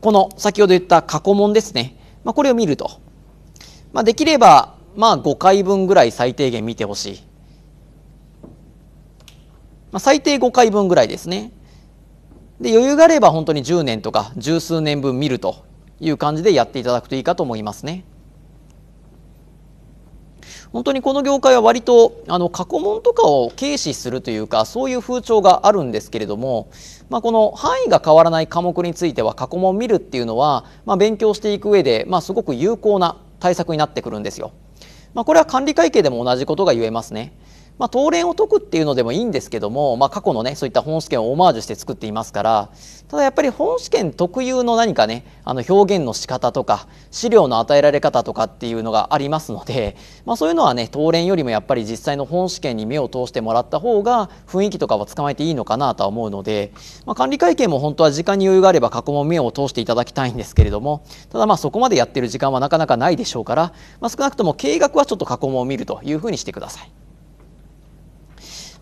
この先ほど言った過去問ですね、まあ、これを見るとまあ、できれば、まあ、5回分ぐらい最低限見てほしい。まあ、最低5回分ぐらいですね。で余裕があれば本当に10年とか十数年分見るという感じでやっていただくといいかと思いますね。本当にこの業界は割とあの過去問とかを軽視するというかそういう風潮があるんですけれども、まあ、この範囲が変わらない科目については過去問見るっていうのは、まあ、勉強していく上で、まあ、すごく有効な対策になってくるんですよ。まあ、これは管理会計でも同じことが言えますね。まあ、当連を解くっていうのでもいいんですけども、まあ、過去のねそういった本試験をオマージュして作っていますからただやっぱり本試験特有の何かねあの表現の仕方とか資料の与えられ方とかっていうのがありますので、まあ、そういうのはね当連よりもやっぱり実際の本試験に目を通してもらった方が雰囲気とかはつかまえていいのかなとは思うので、まあ、管理会計も本当は時間に余裕があれば過去も目を通していただきたいんですけれどもただまあそこまでやってる時間はなかなかないでしょうから、まあ、少なくとも計画はちょっと過去も見るというふうにしてください。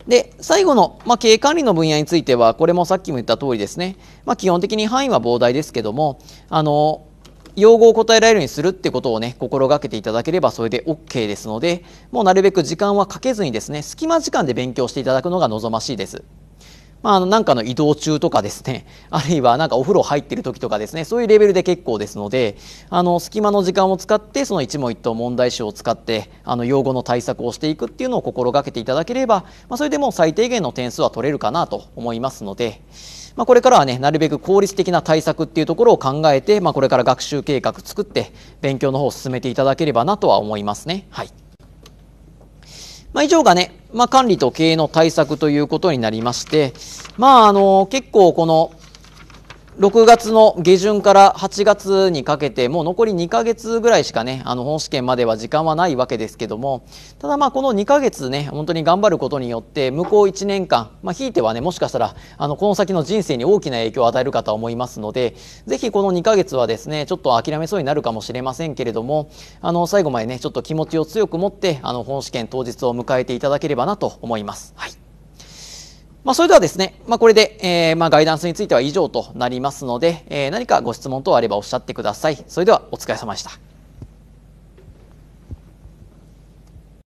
で、最後の、まあ、経営管理の分野については、これもさっきも言った通りですね、まあ、基本的に範囲は膨大ですけども、あの、用語を答えられるようにするってことをね、心がけていただければそれで OK ですので、もうなるべく時間はかけずにですね、隙間時間で勉強していただくのが望ましいです。まあ、あのなんかの移動中とかですね、*laughs* あるいはなんかお風呂入ってる時とかですね、そういうレベルで結構ですので、あの隙間の時間を使って、その一問一答問題集を使って、あの用語の対策をしていくっていうのを心がけていただければ、まあ、それでも最低限の点数は取れるかなと思いますので、まあ、これからはね、なるべく効率的な対策っていうところを考えて、まあ、これから学習計画作って、勉強の方を進めていただければなとは思いますね。はい。まあ、以上がね、まあ、管理と経営の対策ということになりまして、まあ、あの、結構この、6月の下旬から8月にかけてもう残り2ヶ月ぐらいしかねあの本試験までは時間はないわけですけどもただまあこの2ヶ月ね本当に頑張ることによって向こう1年間まあひいてはねもしかしたらあのこの先の人生に大きな影響を与えるかとは思いますのでぜひこの2ヶ月はですねちょっと諦めそうになるかもしれませんけれどもあの最後までねちょっと気持ちを強く持ってあの本試験当日を迎えていただければなと思います。はいまあ、それではですね、まあ、これで、えー、まあ、ガイダンスについては以上となりますので、えー、何かご質問等あればおっしゃってください。それではお疲れ様でした。